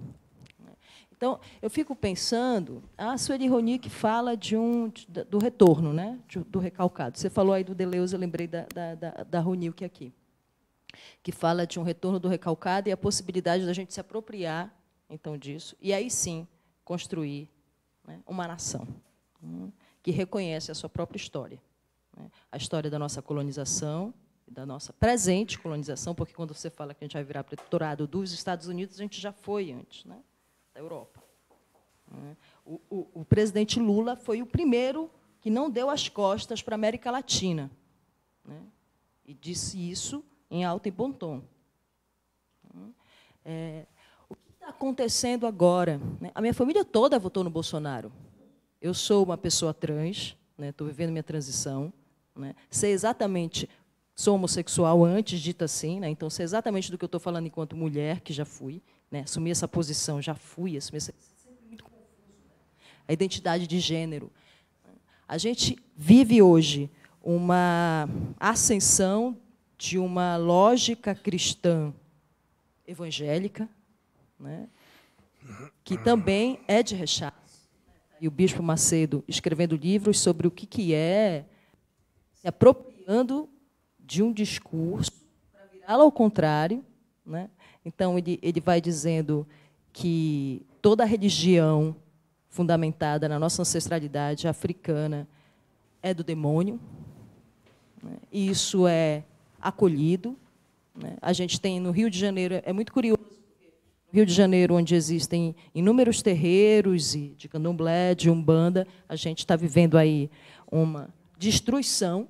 Então, eu fico pensando, a Sueli Ronick fala de um, de, do retorno, né? De, do recalcado. Você falou aí do Deleuze, eu lembrei da, da, da, da Ronick aqui, que fala de um retorno do recalcado e a possibilidade da gente se apropriar, então, disso, e aí sim construir né, uma nação hum, que reconhece a sua própria história. Né, a história da nossa colonização, da nossa presente colonização, porque quando você fala que a gente vai virar protetorado dos Estados Unidos, a gente já foi antes. Né? da Europa. Hum. O, o, o presidente Lula foi o primeiro que não deu as costas para a América Latina. Né? E disse isso em alto e bom tom. Hum. É, o que está acontecendo agora? Né? A minha família toda votou no Bolsonaro. Eu sou uma pessoa trans, estou né? vivendo minha transição. Né? Sei exatamente, sou homossexual antes, dito assim, né? então sei exatamente do que eu estou falando enquanto mulher, que já fui né? assumir essa posição, já fui, assumir essa. Né? A identidade de gênero. A gente vive hoje uma ascensão de uma lógica cristã evangélica, né? que também é de rechaço. Né? E o Bispo Macedo escrevendo livros sobre o que, que é se apropriando de um discurso para virá-lo ao contrário, né? Então, ele, ele vai dizendo que toda religião fundamentada na nossa ancestralidade africana é do demônio. Né? Isso é acolhido. Né? A gente tem no Rio de Janeiro, é muito curioso, no Rio de Janeiro, onde existem inúmeros terreiros e de candomblé, de umbanda, a gente está vivendo aí uma destruição.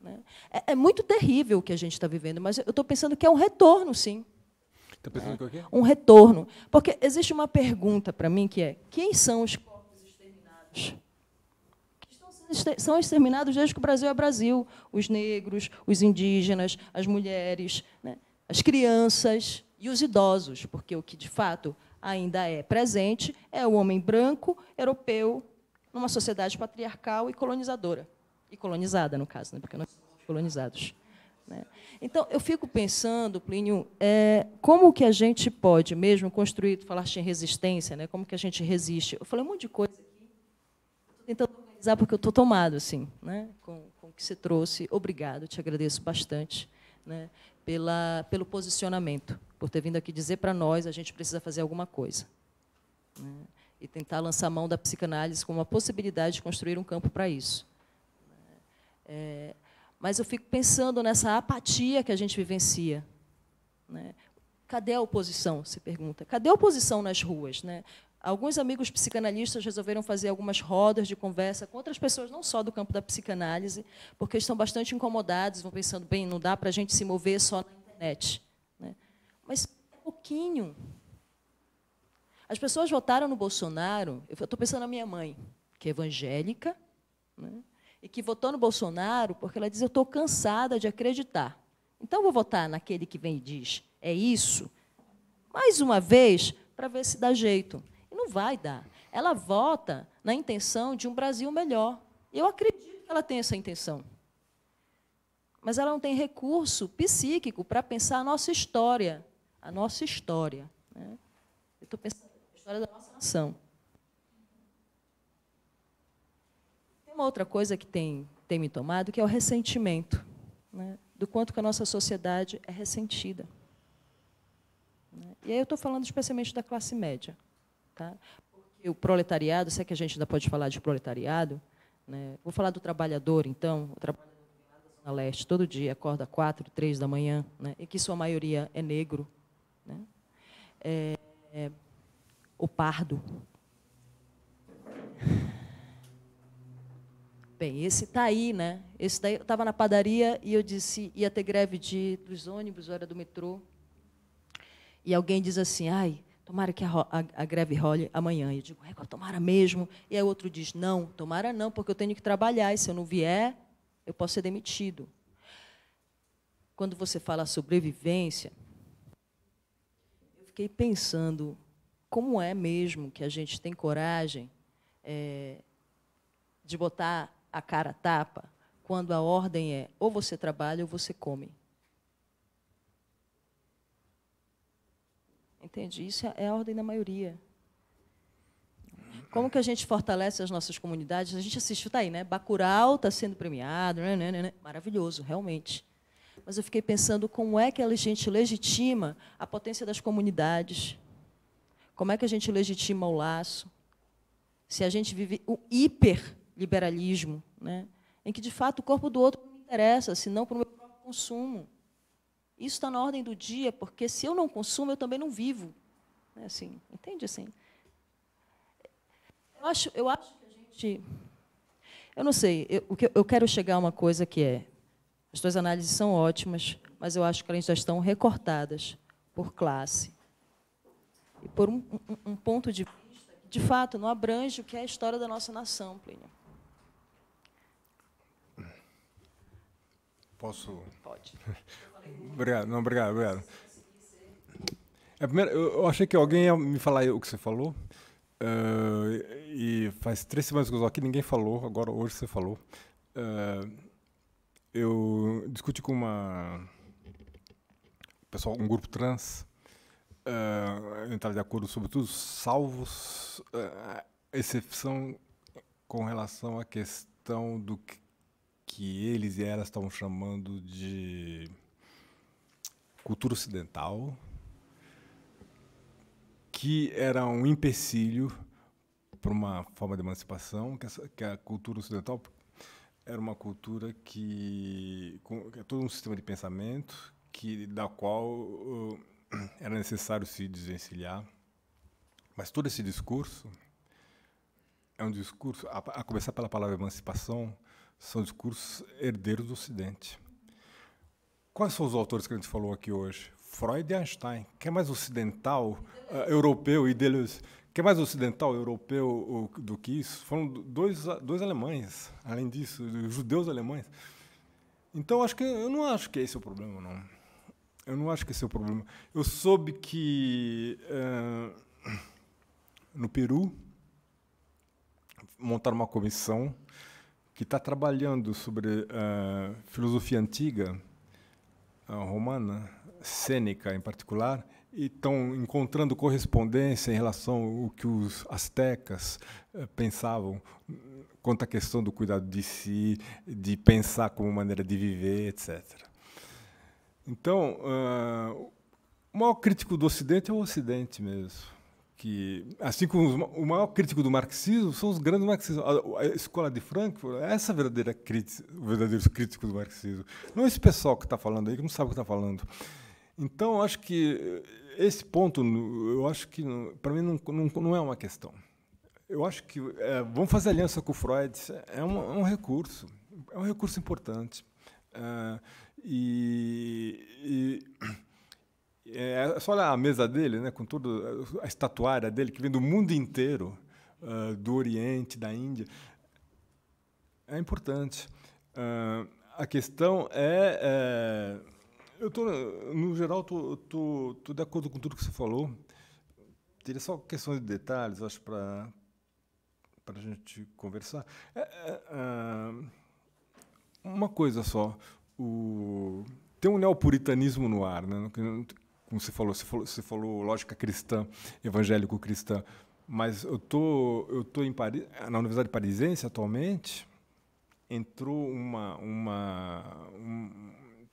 Né? É, é muito terrível o que a gente está vivendo, mas eu estou pensando que é um retorno, sim Tá pensando né? Um retorno. Porque existe uma pergunta para mim que é: quem são os corpos exterminados? São exterminados desde que o Brasil é Brasil. Os negros, os indígenas, as mulheres, né? as crianças e os idosos, porque o que de fato ainda é presente é o homem branco, europeu, numa sociedade patriarcal e colonizadora. E colonizada, no caso, né? porque nós somos colonizados. Né? Então, eu fico pensando, Plínio, é, como que a gente pode mesmo construir, falaste em resistência, né? como que a gente resiste? Eu falei um monte de coisa aqui, estou tentando organizar porque eu estou tomado assim, né? com, com o que você trouxe. Obrigado, te agradeço bastante né? Pela, pelo posicionamento, por ter vindo aqui dizer para nós a gente precisa fazer alguma coisa. Né? E tentar lançar mão da psicanálise como uma possibilidade de construir um campo para isso. Né? É, mas eu fico pensando nessa apatia que a gente vivencia. Né? Cadê a oposição? Se pergunta. Cadê a oposição nas ruas? Né? Alguns amigos psicanalistas resolveram fazer algumas rodas de conversa com outras pessoas, não só do campo da psicanálise, porque estão bastante incomodados, vão pensando, bem, não dá para a gente se mover só na internet. Né? Mas é pouquinho. As pessoas votaram no Bolsonaro, eu estou pensando na minha mãe, que é evangélica, né? e que votou no Bolsonaro porque ela diz: Eu estou cansada de acreditar. Então vou votar naquele que vem e diz: É isso. Mais uma vez, para ver se dá jeito. E não vai dar. Ela vota na intenção de um Brasil melhor. Eu acredito que ela tem essa intenção. Mas ela não tem recurso psíquico para pensar a nossa história. A nossa história. Né? Eu estou pensando na história da nossa nação. Uma outra coisa que tem, tem me tomado que é o ressentimento, né? do quanto que a nossa sociedade é ressentida. Né. E aí eu estou falando especialmente da classe média. Tá? Porque o proletariado, se é que a gente ainda pode falar de proletariado, né? vou falar do trabalhador, então, o trabalhador Zona leste todo dia, acorda 4, 3 da manhã, né? e que sua maioria é negro, né? é, é, o pardo bem, esse está aí, né? Esse daí, eu estava na padaria e eu disse, ia ter greve de, dos ônibus, hora do metrô. E alguém diz assim, ai, tomara que a, a, a greve role amanhã. E eu digo, é, tomara mesmo. E aí outro diz, não, tomara não, porque eu tenho que trabalhar, e se eu não vier, eu posso ser demitido. Quando você fala sobrevivência, eu fiquei pensando como é mesmo que a gente tem coragem é, de botar a cara tapa quando a ordem é ou você trabalha ou você come. Entende? Isso é, é a ordem da maioria. Como que a gente fortalece as nossas comunidades? A gente assistiu, está aí, né? Bacurau está sendo premiado, né, né, né, né, maravilhoso, realmente. Mas eu fiquei pensando como é que a gente legitima a potência das comunidades. Como é que a gente legitima o laço? Se a gente vive o hiper liberalismo, né? em que, de fato, o corpo do outro não me interessa, senão para o meu próprio consumo. Isso está na ordem do dia, porque se eu não consumo, eu também não vivo. É assim, entende? Assim, eu, acho, eu acho que a gente... Eu não sei, eu, o que eu quero chegar a uma coisa que é, as tuas análises são ótimas, mas eu acho que elas já estão recortadas por classe. E por um, um, um ponto de vista que, de fato, não abrange o que é a história da nossa nação, Plínio. Posso? Pode. obrigado, não, obrigado, obrigado. É, primeiro, eu achei que alguém ia me falar o que você falou. Uh, e faz três semanas que eu estou aqui, ninguém falou, agora hoje você falou. Uh, eu discuti com uma pessoal, um grupo trans, uh, eh, entrar de acordo sobre tudo, salvos uh, exceção com relação à questão do que que eles e elas estavam chamando de cultura ocidental, que era um empecilho para uma forma de emancipação, que, essa, que a cultura ocidental era uma cultura que, com, que é todo um sistema de pensamento que da qual uh, era necessário se desvencilhar. Mas todo esse discurso é um discurso, a, a começar pela palavra emancipação, são discursos herdeiros do Ocidente. Quais são os autores que a gente falou aqui hoje? Freud e Einstein. Quem é mais ocidental, uh, europeu e deles? Quem é mais ocidental, europeu do que isso? Foram dois, dois alemães, além disso, judeus alemães. Então, acho que eu não acho que esse é o problema, não. Eu não acho que esse é o problema. Eu soube que uh, no Peru montaram uma comissão que está trabalhando sobre a eh, filosofia antiga, a eh, romana, cênica em particular, e estão encontrando correspondência em relação ao que os astecas eh, pensavam quanto à questão do cuidado de si, de pensar como maneira de viver, etc. Então, uh, o maior crítico do Ocidente é o Ocidente mesmo que, assim como o maior crítico do marxismo são os grandes marxistas. A, escola de Frankfurt é essa verdadeira crítica, o verdadeiro crítico do marxismo. Não esse pessoal que está falando aí, que não sabe o que está falando. Então, acho que esse ponto, eu acho que, para mim, não, não, não, é uma questão. Eu acho que é, vamos fazer aliança com o Freud é um, é um recurso, é um recurso importante. É, e, e é, é só olhar a mesa dele, né, com toda a estatuária dele, que vem do mundo inteiro, uh, do Oriente, da Índia. É importante. Uh, a questão é. é eu tô, no geral, estou tô, tô, de acordo com tudo que você falou. Teria só questões de detalhes, acho, para a gente conversar. É, é, ah, uma coisa só. O tem um neopuritanismo no ar, né? como você falou, você falou, você falou lógica cristã, evangélico-cristã, mas eu tô, eu tô em Paris, na Universidade Parisiense atualmente, entrou uma, uma,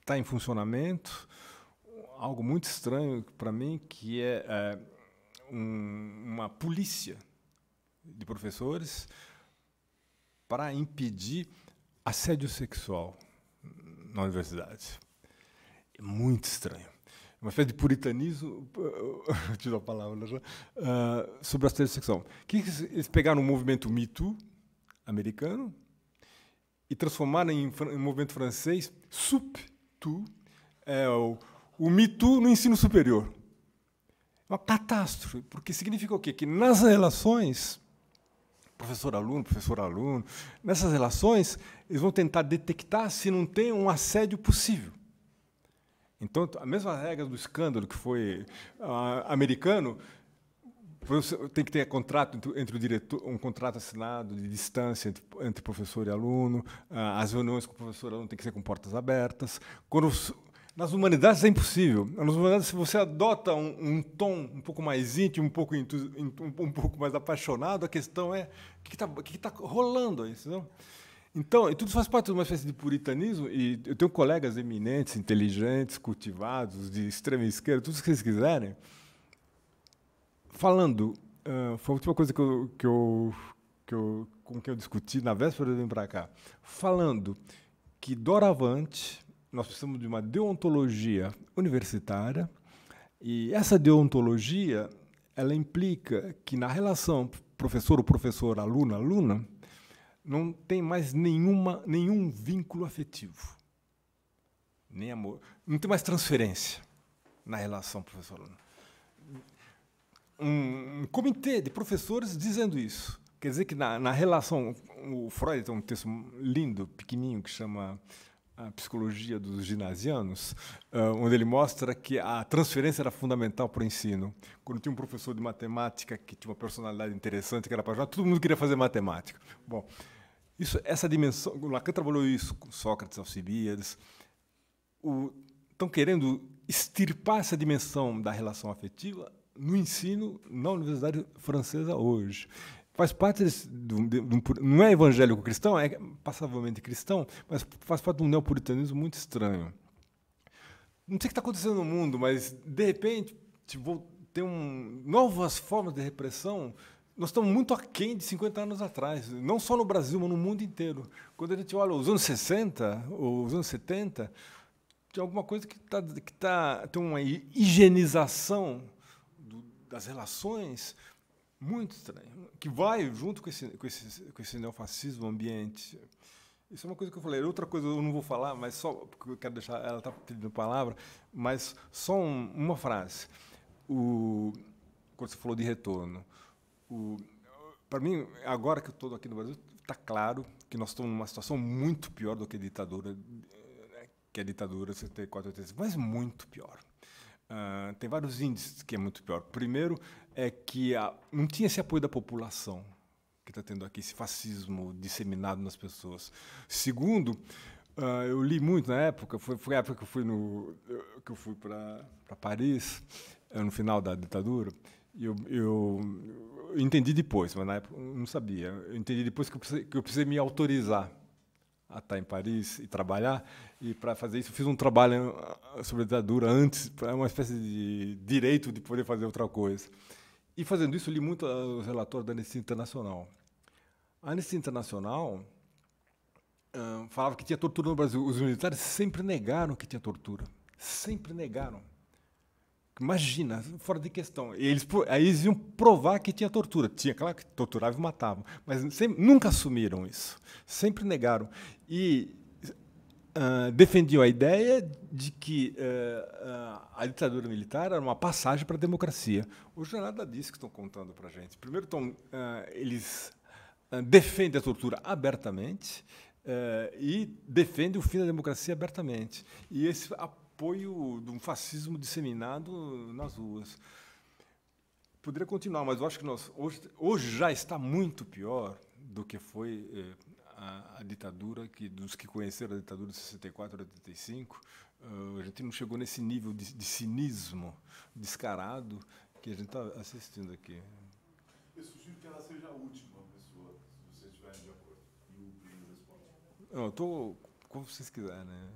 está em funcionamento algo muito estranho para mim que é, é um, uma polícia de professores para impedir assédio sexual na universidade. É muito estranho uma espécie de puritanismo, utilizo a palavra já, uh, sobre a sexual. Que eles pegaram o um movimento Too, americano e transformaram em, em movimento francês SUP-TU, é, o, o Me Too no ensino superior. É uma catástrofe, porque significa o quê? Que nas relações, professor-aluno, professor-aluno, nessas relações, eles vão tentar detectar se não tem um assédio possível. Então, a mesma regra do escândalo que foi uh, americano, tem que ter contrato entre, entre o diretor, um contrato assinado de distância entre, entre professor e aluno, uh, as reuniões com o professor e aluno têm que ser com portas abertas. Quando os, nas humanidades é impossível. Nas humanidades, se você adota um, um tom um pouco mais íntimo, um pouco, um, um pouco mais apaixonado, a questão é o que está tá rolando aí, entendeu? Então, e tudo faz parte de uma espécie de puritanismo, e eu tenho colegas eminentes, inteligentes, cultivados, de extrema esquerda, tudo o que vocês quiserem, falando, uh, foi a última coisa que eu, que eu, que eu, com quem eu discuti na véspera de vir para cá, falando que doravante nós precisamos de uma deontologia universitária, e essa deontologia ela implica que na relação professor ou professor, aluno, aluna, não tem mais nenhuma, nenhum vínculo afetivo, nem amor. Não tem mais transferência na relação professor-aluno. Um, um comitê de professores dizendo isso. Quer dizer que na, na relação, o Freud tem um texto lindo, pequenininho, que chama a psicologia dos ginasianos, ah, onde ele mostra que a transferência era fundamental para o ensino. Quando tinha um professor de matemática que tinha uma personalidade interessante, que era apaixonado, todo mundo queria fazer matemática. Bom, isso, essa dimensão, Lacan trabalhou isso com Sócrates, Alcibiades. Estão querendo extirpar essa dimensão da relação afetiva no ensino na universidade francesa hoje. Faz parte desse, de, de, não é evangélico cristão, é passavelmente cristão, mas faz parte de um neopuritanismo muito estranho. Não sei o que está acontecendo no mundo, mas de repente tipo, tem um, novas formas de repressão nós estamos muito aquém de 50 anos atrás, não só no Brasil, mas no mundo inteiro. Quando a gente olha os anos 60, os anos 70, tem alguma coisa que, tá, que tá, tem uma higienização do, das relações muito estranha, que vai junto com esse, com esse, com esse neofascismo ambiente. Isso é uma coisa que eu falei. Outra coisa eu não vou falar, mas só porque eu quero deixar ela está pedindo palavra, mas só um, uma frase. O, quando você falou de retorno, para mim, agora que eu estou aqui no Brasil, está claro que nós estamos numa situação muito pior do que a ditadura, eh, que a ditadura 74, 85, mas muito pior. Uh, tem vários índices que é muito pior. Primeiro é que a, não tinha esse apoio da população que está tendo aqui, esse fascismo disseminado nas pessoas. Segundo, uh, eu li muito na época, foi, foi a época que eu fui, no, que eu fui para Paris, eh, no final da ditadura, eu, eu, entendi depois, mas na época eu não sabia. Eu entendi depois que eu precisei, que eu precisei me autorizar a estar em Paris e trabalhar. E para fazer isso, eu fiz um trabalho ah, sobre a ditadura antes, para uma espécie de direito de poder fazer outra coisa. E fazendo isso, li muito ah, os relatórios da Anistia Internacional. A Anistia Internacional ah, falava que tinha tortura no Brasil. Os militares sempre negaram que tinha tortura. Sempre negaram. Imagina, fora de questão. Eles, aí eles iam provar que tinha tortura. Tinha, claro que torturava e matava, mas sempre, nunca assumiram isso. Sempre negaram. E uh, defendiam a ideia de que uh, uh, a ditadura militar era uma passagem para a democracia. Hoje nada disso que estão contando para a gente. Primeiro, tão, eles defendem a tortura abertamente. e defendem o fim da democracia abertamente. E esse apoio de um fascismo disseminado nas ruas. Poderia continuar, mas eu acho que nós hoje, hoje já está muito pior do que foi eh, a, a, ditadura, que dos que conheceram a ditadura de 64 a 85, uh, a gente não chegou nesse nível de, de cinismo descarado que a gente está assistindo aqui. Eu sugiro que ela seja a última pessoa, se vocês estiverem de acordo. E o responde. estou como vocês quiserem, né?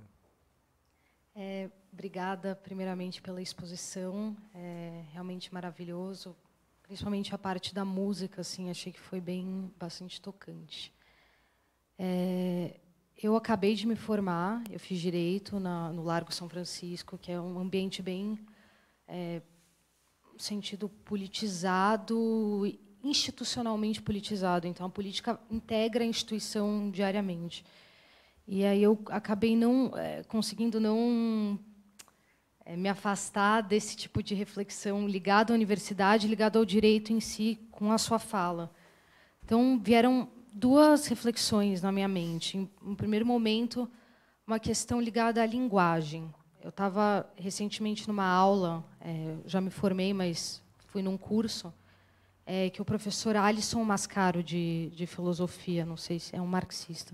É, obrigada, primeiramente, pela exposição. É realmente maravilhoso, principalmente a parte da música. Assim, achei que foi bem bastante tocante. É, eu acabei de me formar. Eu fiz direito na, no Largo São Francisco, que é um ambiente bem é, sentido politizado, institucionalmente politizado. Então, a política integra a instituição diariamente. E aí eu acabei não é, conseguindo não é, me afastar desse tipo de reflexão ligado à universidade, ligado ao direito em si, com a sua fala. Então vieram duas reflexões na minha mente. Em um primeiro momento, uma questão ligada à linguagem. Eu estava recentemente numa aula, é, já me formei, mas fui num curso que o professor Alisson Mascaro de, de filosofia, não sei se é um marxista,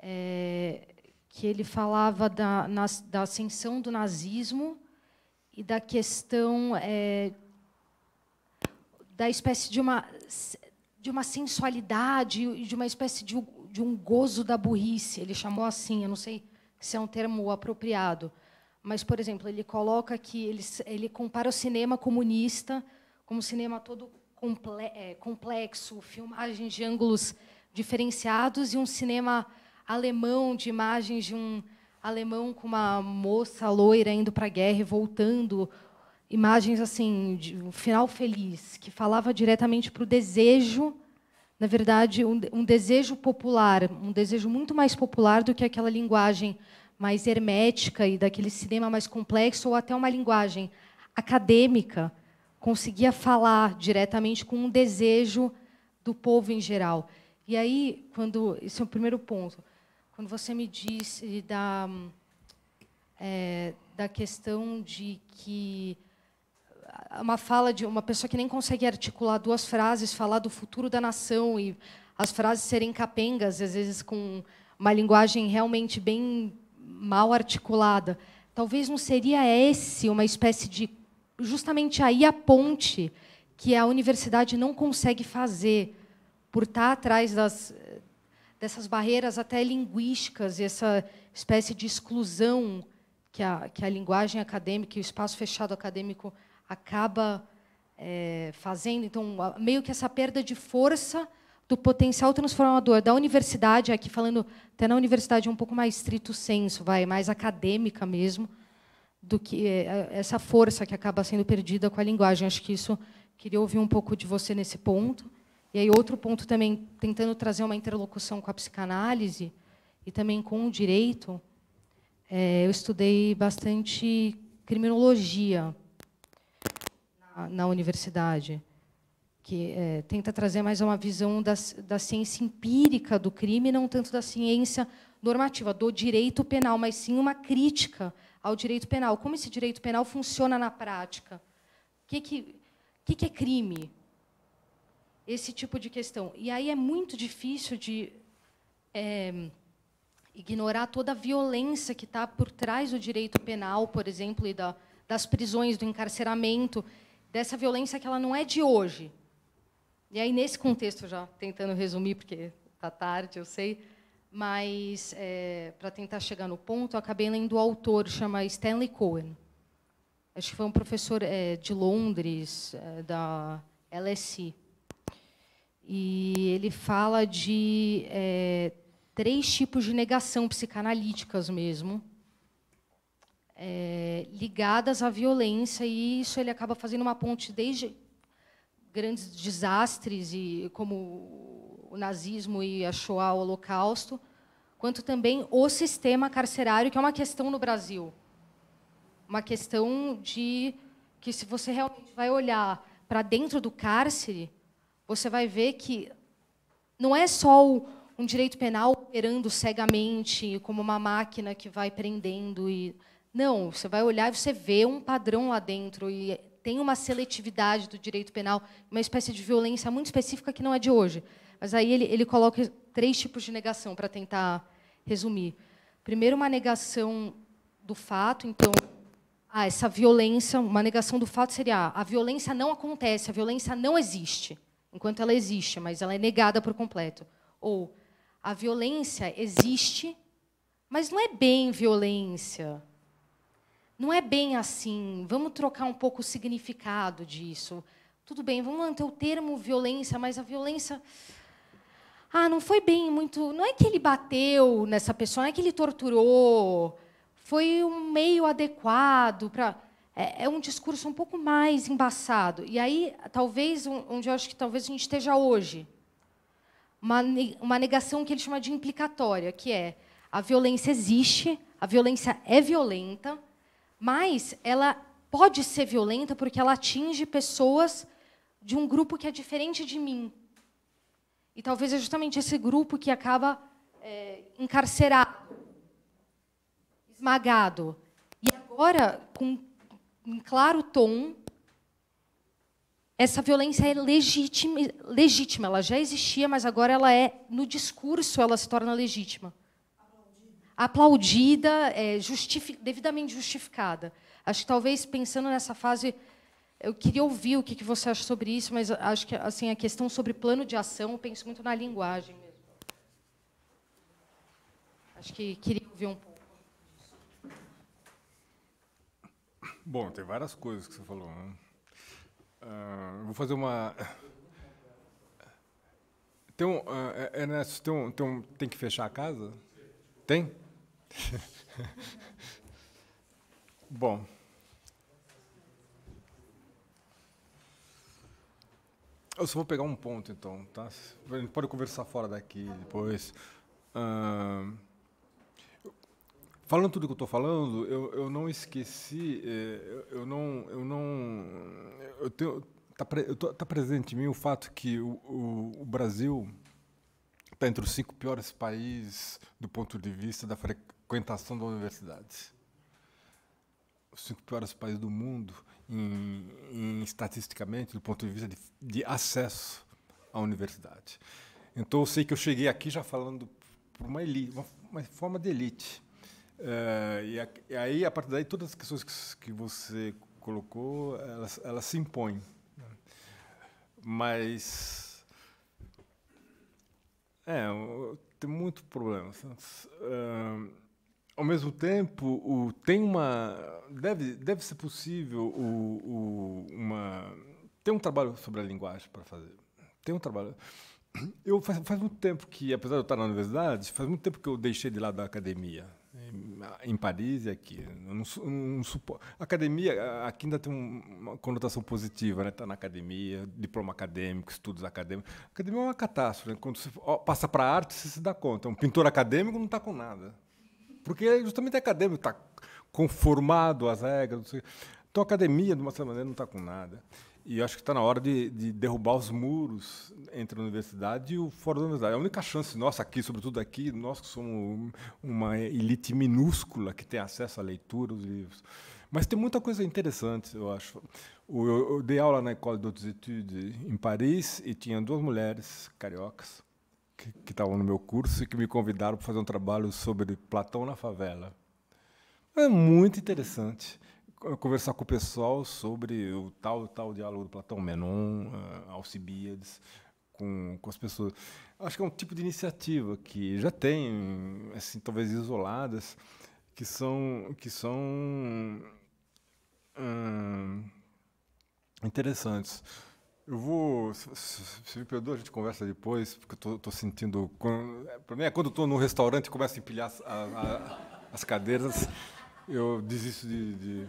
é, que ele falava da, na, da ascensão do nazismo e da questão é, da espécie de uma de uma sensualidade e de uma espécie de, de, um gozo da burrice. Ele chamou assim, eu não sei se é um termo apropriado, mas, por exemplo, ele coloca que ele, ele compara o cinema comunista como um cinema todo é, complexo, filmagens de ângulos diferenciados e um cinema alemão de imagens de um alemão com uma moça loira indo para a guerra e voltando, imagens assim de um final feliz que falava diretamente para o desejo, na verdade um, um, desejo popular, um desejo muito mais popular do que aquela linguagem mais hermética e daquele cinema mais complexo ou até uma linguagem acadêmica conseguia falar diretamente com um desejo do povo em geral. E aí, quando esse é o primeiro ponto quando você me disse da, é, da questão de que uma fala de uma pessoa que nem consegue articular duas frases, falar do futuro da nação e as frases serem capengas, às vezes com uma linguagem realmente bem mal articulada. Talvez não seria esse uma espécie de justamente aí a ponte que a universidade não consegue fazer por estar atrás das, dessas barreiras até linguísticas, essa espécie de exclusão que a, que a linguagem acadêmica e o espaço fechado acadêmico acaba é, fazendo. Então, meio que essa perda de força do potencial transformador da universidade, aqui falando até na universidade um pouco mais estrito senso, vai mais acadêmica mesmo, do que é, é, essa força que acaba sendo perdida com a linguagem. Acho que isso queria ouvir um pouco de você nesse ponto. E aí outro ponto também, tentando trazer uma interlocução com a psicanálise e também com o direito, é, eu estudei bastante criminologia na, na universidade, que é, tenta trazer mais uma visão da, da ciência empírica do crime, não tanto da ciência normativa, do direito penal, mas sim uma crítica ao direito penal. Como esse direito penal funciona na prática? O que, que, que, que é crime? esse tipo de questão. E aí é muito difícil de é, ignorar toda a violência que está por trás do direito penal, por exemplo, e da, das prisões, do encarceramento, dessa violência que ela não é de hoje. E aí, nesse contexto, já tentando resumir, porque está tarde, eu sei, mas é, para tentar chegar no ponto, eu acabei lendo o autor, chama Stanley Cohen. Acho que foi um professor é, de Londres, é, da LSI, e ele fala de é, três tipos de negação psicanalíticas mesmo, é, ligadas à violência, e isso ele acaba fazendo uma ponte desde grandes desastres, e como o nazismo e a Shoah, o Holocausto, quanto também o sistema carcerário, que é uma questão no Brasil. Uma questão de que, se você realmente vai olhar para dentro do cárcere, você vai ver que não é só um direito penal operando cegamente, como uma máquina que vai prendendo. e Não, você vai olhar e você vê um padrão lá dentro. E tem uma seletividade do direito penal, uma espécie de violência muito específica que não é de hoje. Mas aí ele, ele coloca três tipos de negação para tentar resumir. Primeiro, uma negação do fato, então, ah, essa violência, uma negação do fato seria ah, a violência não acontece, a violência não existe enquanto ela existe, mas ela é negada por completo. Ou a violência existe, mas não é bem violência. Não é bem assim. Vamos trocar um pouco o significado disso. Tudo bem, vamos manter o termo violência, mas a violência ah, não foi bem muito. Não é que ele bateu nessa pessoa, não é que ele torturou. Foi um meio adequado para é, é um discurso um pouco mais embaçado. E aí, talvez, onde eu acho que talvez a gente esteja hoje, uma, uma negação que ele chama de implicatória, que é a violência existe, a violência é violenta, mas ela pode ser violenta porque ela atinge pessoas de um grupo que é diferente de mim. E talvez é justamente esse grupo que acaba é, encarcerado, esmagado. E agora, com em claro tom, essa violência é legítima, legítima, ela já existia, mas agora ela é, no discurso, ela se torna legítima. Aplaudida, Aplaudida é, devidamente justificada. Acho que talvez pensando nessa fase, eu queria ouvir o que, que você acha sobre isso, mas acho que assim a questão sobre plano de ação, eu penso muito na linguagem mesmo. Acho que queria ouvir um pouco. Bom, tem várias coisas que você falou. Né? Uh, vou fazer uma. Tem um, uh, Ernesto, tem, um, tem, um, tem que fechar a casa? Tem? Bom. Eu só vou pegar um ponto, então, tá? A gente pode conversar fora daqui depois. Uh, Falando tudo que eu estou falando, eu, eu não esqueci, é, eu, eu não, eu não, eu tenho, tá, eu tô, tá presente em mim o fato que o, o, o Brasil está entre os cinco piores países do ponto de vista da frequentação da universidade. Os cinco piores países do mundo, em, em estatisticamente, do ponto de vista de, de acesso à universidade. Então eu sei que eu cheguei aqui já falando por uma elite, uma, uma forma de elite eh, e, a, e, aí, a partir daí, todas as questões que, que você colocou, elas, elas se impõem. Né? Mas... É, tem muito problema ao mesmo tempo, o, tem uma... Deve, deve ser possível o, o, uma... Tem um trabalho sobre a linguagem para fazer. Tem um trabalho... Eu faz, faz muito tempo que, apesar de eu estar na universidade, faz muito tempo que eu deixei de lado a academia em Paris e aqui. Academia, aqui ainda tem uma conotação positiva, né? Está na academia, diploma acadêmico, estudos acadêmicos. Academia é uma catástrofe. Né? Quando você passa para a arte, você se dá conta. Um pintor acadêmico não está com nada. Porque é justamente é acadêmico, está conformado às regras. Então, a academia, de uma certa maneira, não está com nada. E acho que está na hora de, de, derrubar os muros entre a universidade e o fora da universidade. A única chance nossa aqui, sobretudo aqui, nós que somos uma elite minúscula que tem acesso à leitura, dos livros. Mas tem muita coisa interessante, eu acho. Eu, eu dei aula na École d'Hautes Études em Paris e tinha duas mulheres cariocas que estavam no meu curso e que me convidaram para fazer um trabalho sobre Platão na favela. É muito interessante conversar com o pessoal sobre o tal tal diálogo do Platão Menon, uh, Alcibiades, com, com as pessoas. Acho que é um tipo de iniciativa que já tem, assim, talvez isoladas, que são que são hum, interessantes. Eu vou, se me perdoa, a gente conversa depois, porque eu estou sentindo. Para mim, é quando estou num restaurante e começo a empilhar a, a, as cadeiras, eu desisto de, de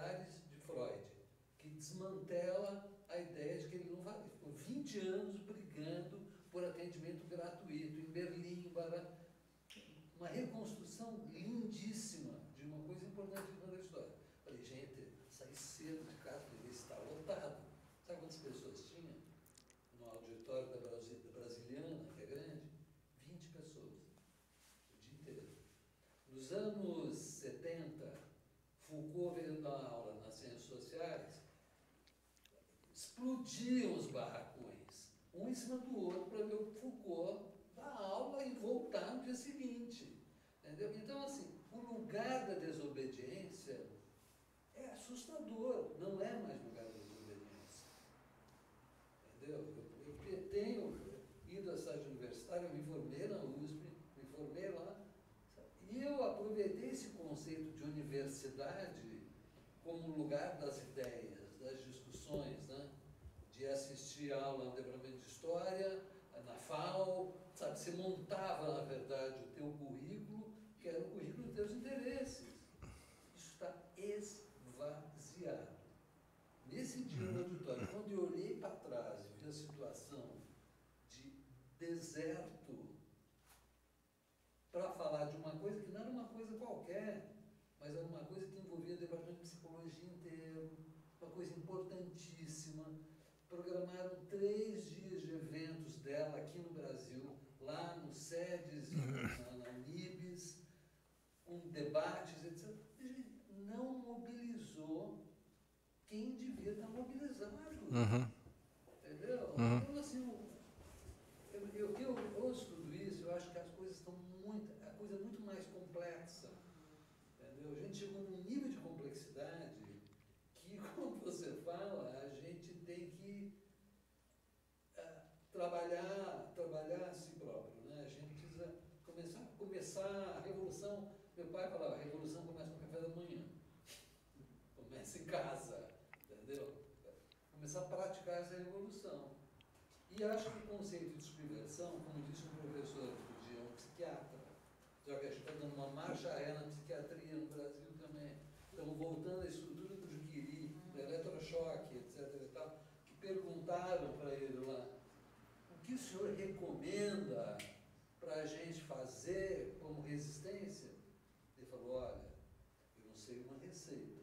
de Freud, que desmantela a ideia de que ele não vai. Ficou 20 anos brigando por atendimento gratuito em Berlim, para uma reconstrução lindíssima de uma coisa importante na história. Falei, gente, sair cedo de casa, ele está lotado. Sabe quantas pessoas? explodiam os barracões, um em cima do outro, para ver o Foucault dar aula e voltar no dia seguinte. Entendeu? Então, assim, o lugar da desobediência é assustador, não é mais lugar da desobediência. Entendeu? Eu, eu tenho ido a estágio universitária, eu me formei na USP, me formei lá, e eu aproveitei esse conceito de universidade como lugar das ideias, das discussões, assistir a aula de Departamento de História, na FAO, sabe? Você montava, na verdade, o teu currículo, que era o currículo dos teus interesses. Isso está esvaziado. Nesse dia uhum. do auditório, quando eu olhei para trás e vi a situação de deserto para falar de uma coisa que não era uma coisa qualquer, mas era uma coisa que envolvia o departamento de psicologia inteiro, uma coisa importantíssima, programaram três dias de eventos dela aqui no Brasil, lá no SEDES, uhum. na, na Unibis, um debates, etc. Gente, não mobilizou quem devia estar tá mobilizado. Uhum. Entendeu? Uhum. Então, Porque eu acho que o conceito de subversão, como disse um professor outro dia, é um psiquiatra, já que a gente está dando uma marcha ré na psiquiatria no Brasil também, estamos é voltando à estrutura do Juquiri, uhum. do eletrochoque, etc. E tal, que perguntaram para ele lá, o que o senhor recomenda para a gente fazer como resistência? Ele falou, olha, eu não sei uma receita,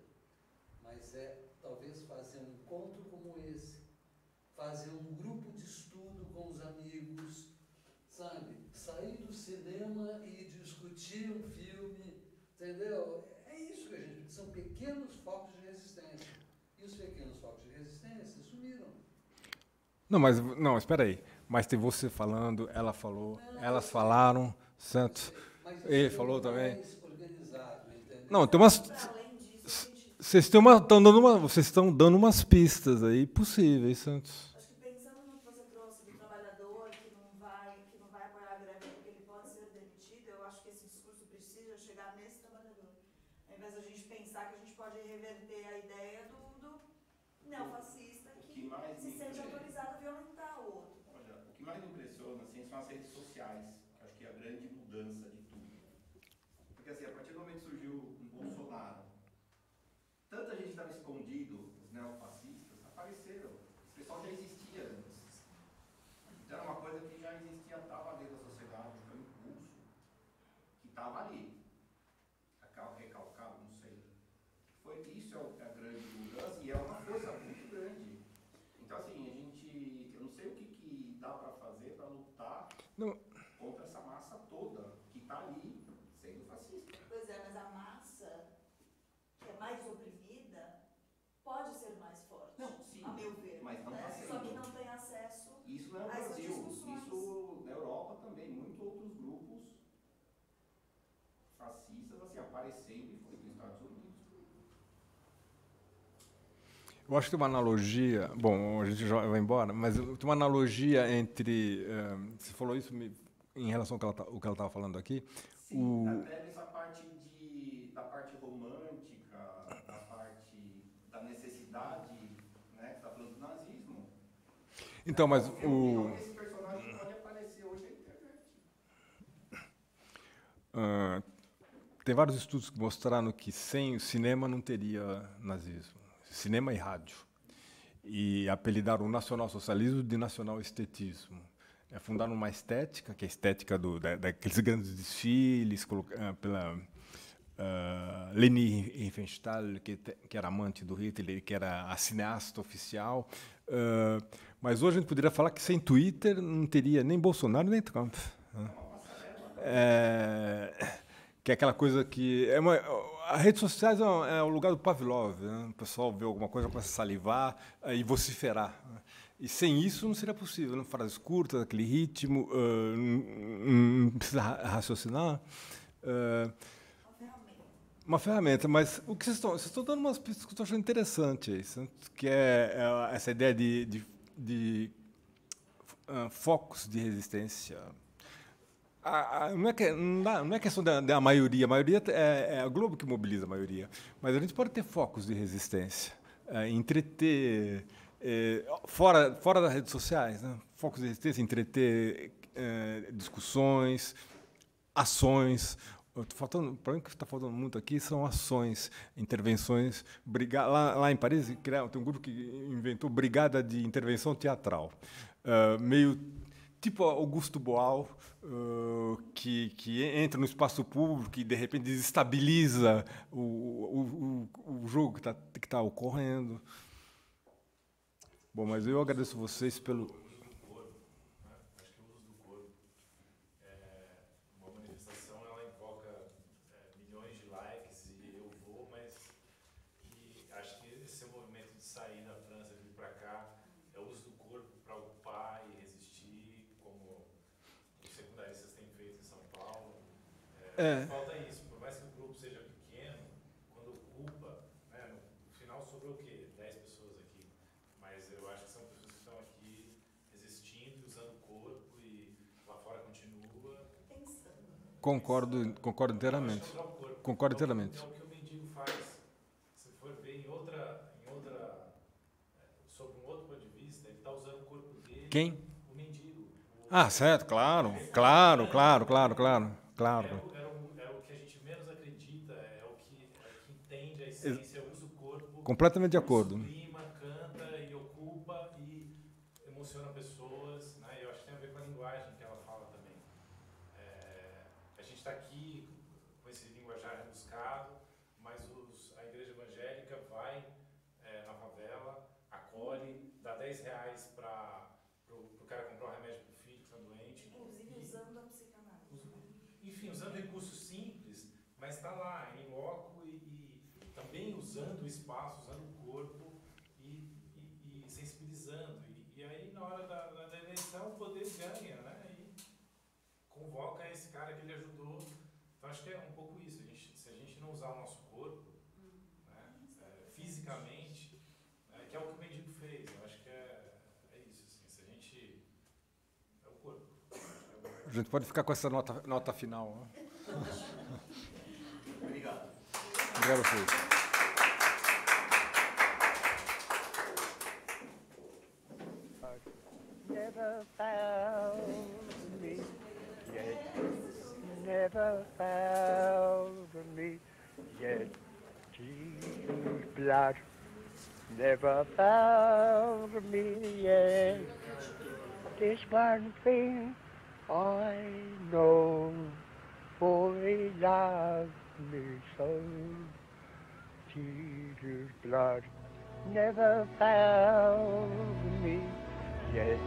mas é talvez fazer um encontro como esse, fazer um grupo de estudos estudo com os amigos, sabe? Sair do cinema e discutir um filme, entendeu? É isso que a gente. São pequenos focos de resistência. E os pequenos focos de resistência sumiram. Não, mas não, espera aí. Mas tem você falando, ela falou, não, elas falaram, Santos. Ele falou também. Não, tem umas vocês estão dando uma, vocês estão dando umas pistas aí possíveis, Santos. Eu acho que tem uma analogia. Bom, a gente já vai embora, mas tem uma analogia entre. Uh, você falou isso em relação ao que ela tá, estava falando aqui. Sim, o... até nessa parte de, da parte romântica, da parte da necessidade, né? Você está falando do nazismo. Então, né? mas o. Esse personagem pode aparecer hoje na internet. Uh, tem vários estudos que mostraram que sem o cinema não teria nazismo cinema e rádio. E apelidaram o nacional-socialismo de nacional-estetismo. É, fundaram uma estética, que é a estética do, da, daqueles grandes desfiles, ah, pela uh, Leni Riefenstahl, que, que, era amante do Hitler, que era a cineasta oficial. Uh, mas hoje a gente poderia falar que sem Twitter não teria nem Bolsonaro nem Trump. Né? É, que é aquela coisa que. É uma, a rede sociais é, um, é o lugar do Pavlov. Né? O pessoal vê alguma coisa, começa a salivar eh, e vociferar. Né? E sem isso não seria possível. Né? Frases curtas, aquele ritmo, uh, não precisa raciocinar. Uh, uma ferramenta, mas o que vocês estão, vocês estão dando umas pistas que eu estou achando interessante, isso, que é, é essa ideia de, de, de uh, focos de resistência a, a, não, é que, não, é questão da, da maioria, a maioria é, é, a Globo que mobiliza a maioria, mas a gente pode ter focos de resistência, é, entreter, é, fora, fora das redes sociais, né? focos de resistência, entreter é, discussões, ações. Faltando, para mim, que está faltando muito aqui são ações, intervenções. Briga, lá, lá em Paris, tem um grupo que inventou Brigada de Intervenção Teatral. É, meio tipo Augusto Boal, uh, que, que entra no espaço público e de repente desestabiliza o, o, o, o jogo que está que tá ocorrendo. Bom, mas eu agradeço vocês pelo É. Falta isso, por mais que o grupo seja pequeno, quando ocupa, né, no final sobrou o quê? 10 pessoas aqui. Mas eu acho que são pessoas que estão aqui resistindo, usando o corpo e lá fora continua. Pensando. Concordo, concordo inteiramente. É concordo inteiramente. Então, é o que o mendigo faz, se for bem em outra, em outra, é, um outro ponto de vista, ele está usando o corpo dele. Quem? O mendigo. O... Ah, certo, claro, claro, claro, claro, claro, claro. Completamente de acordo. o nosso corpo, né? é, fisicamente, né? que é o que o mendigo fez. Eu acho que é, é isso. Assim, se a gente. É o corpo. A gente pode ficar com essa nota, nota final. Né? Obrigado. Obrigado a vocês. never found me yet. Never found me Yet Jesus' blood never found me yet. This one thing I know, for he loved me so. Jesus' blood never found me yet.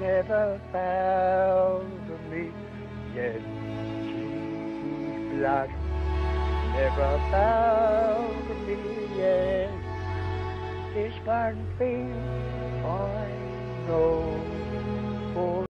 Never found me yet. Jesus' blood never found a million this country I know.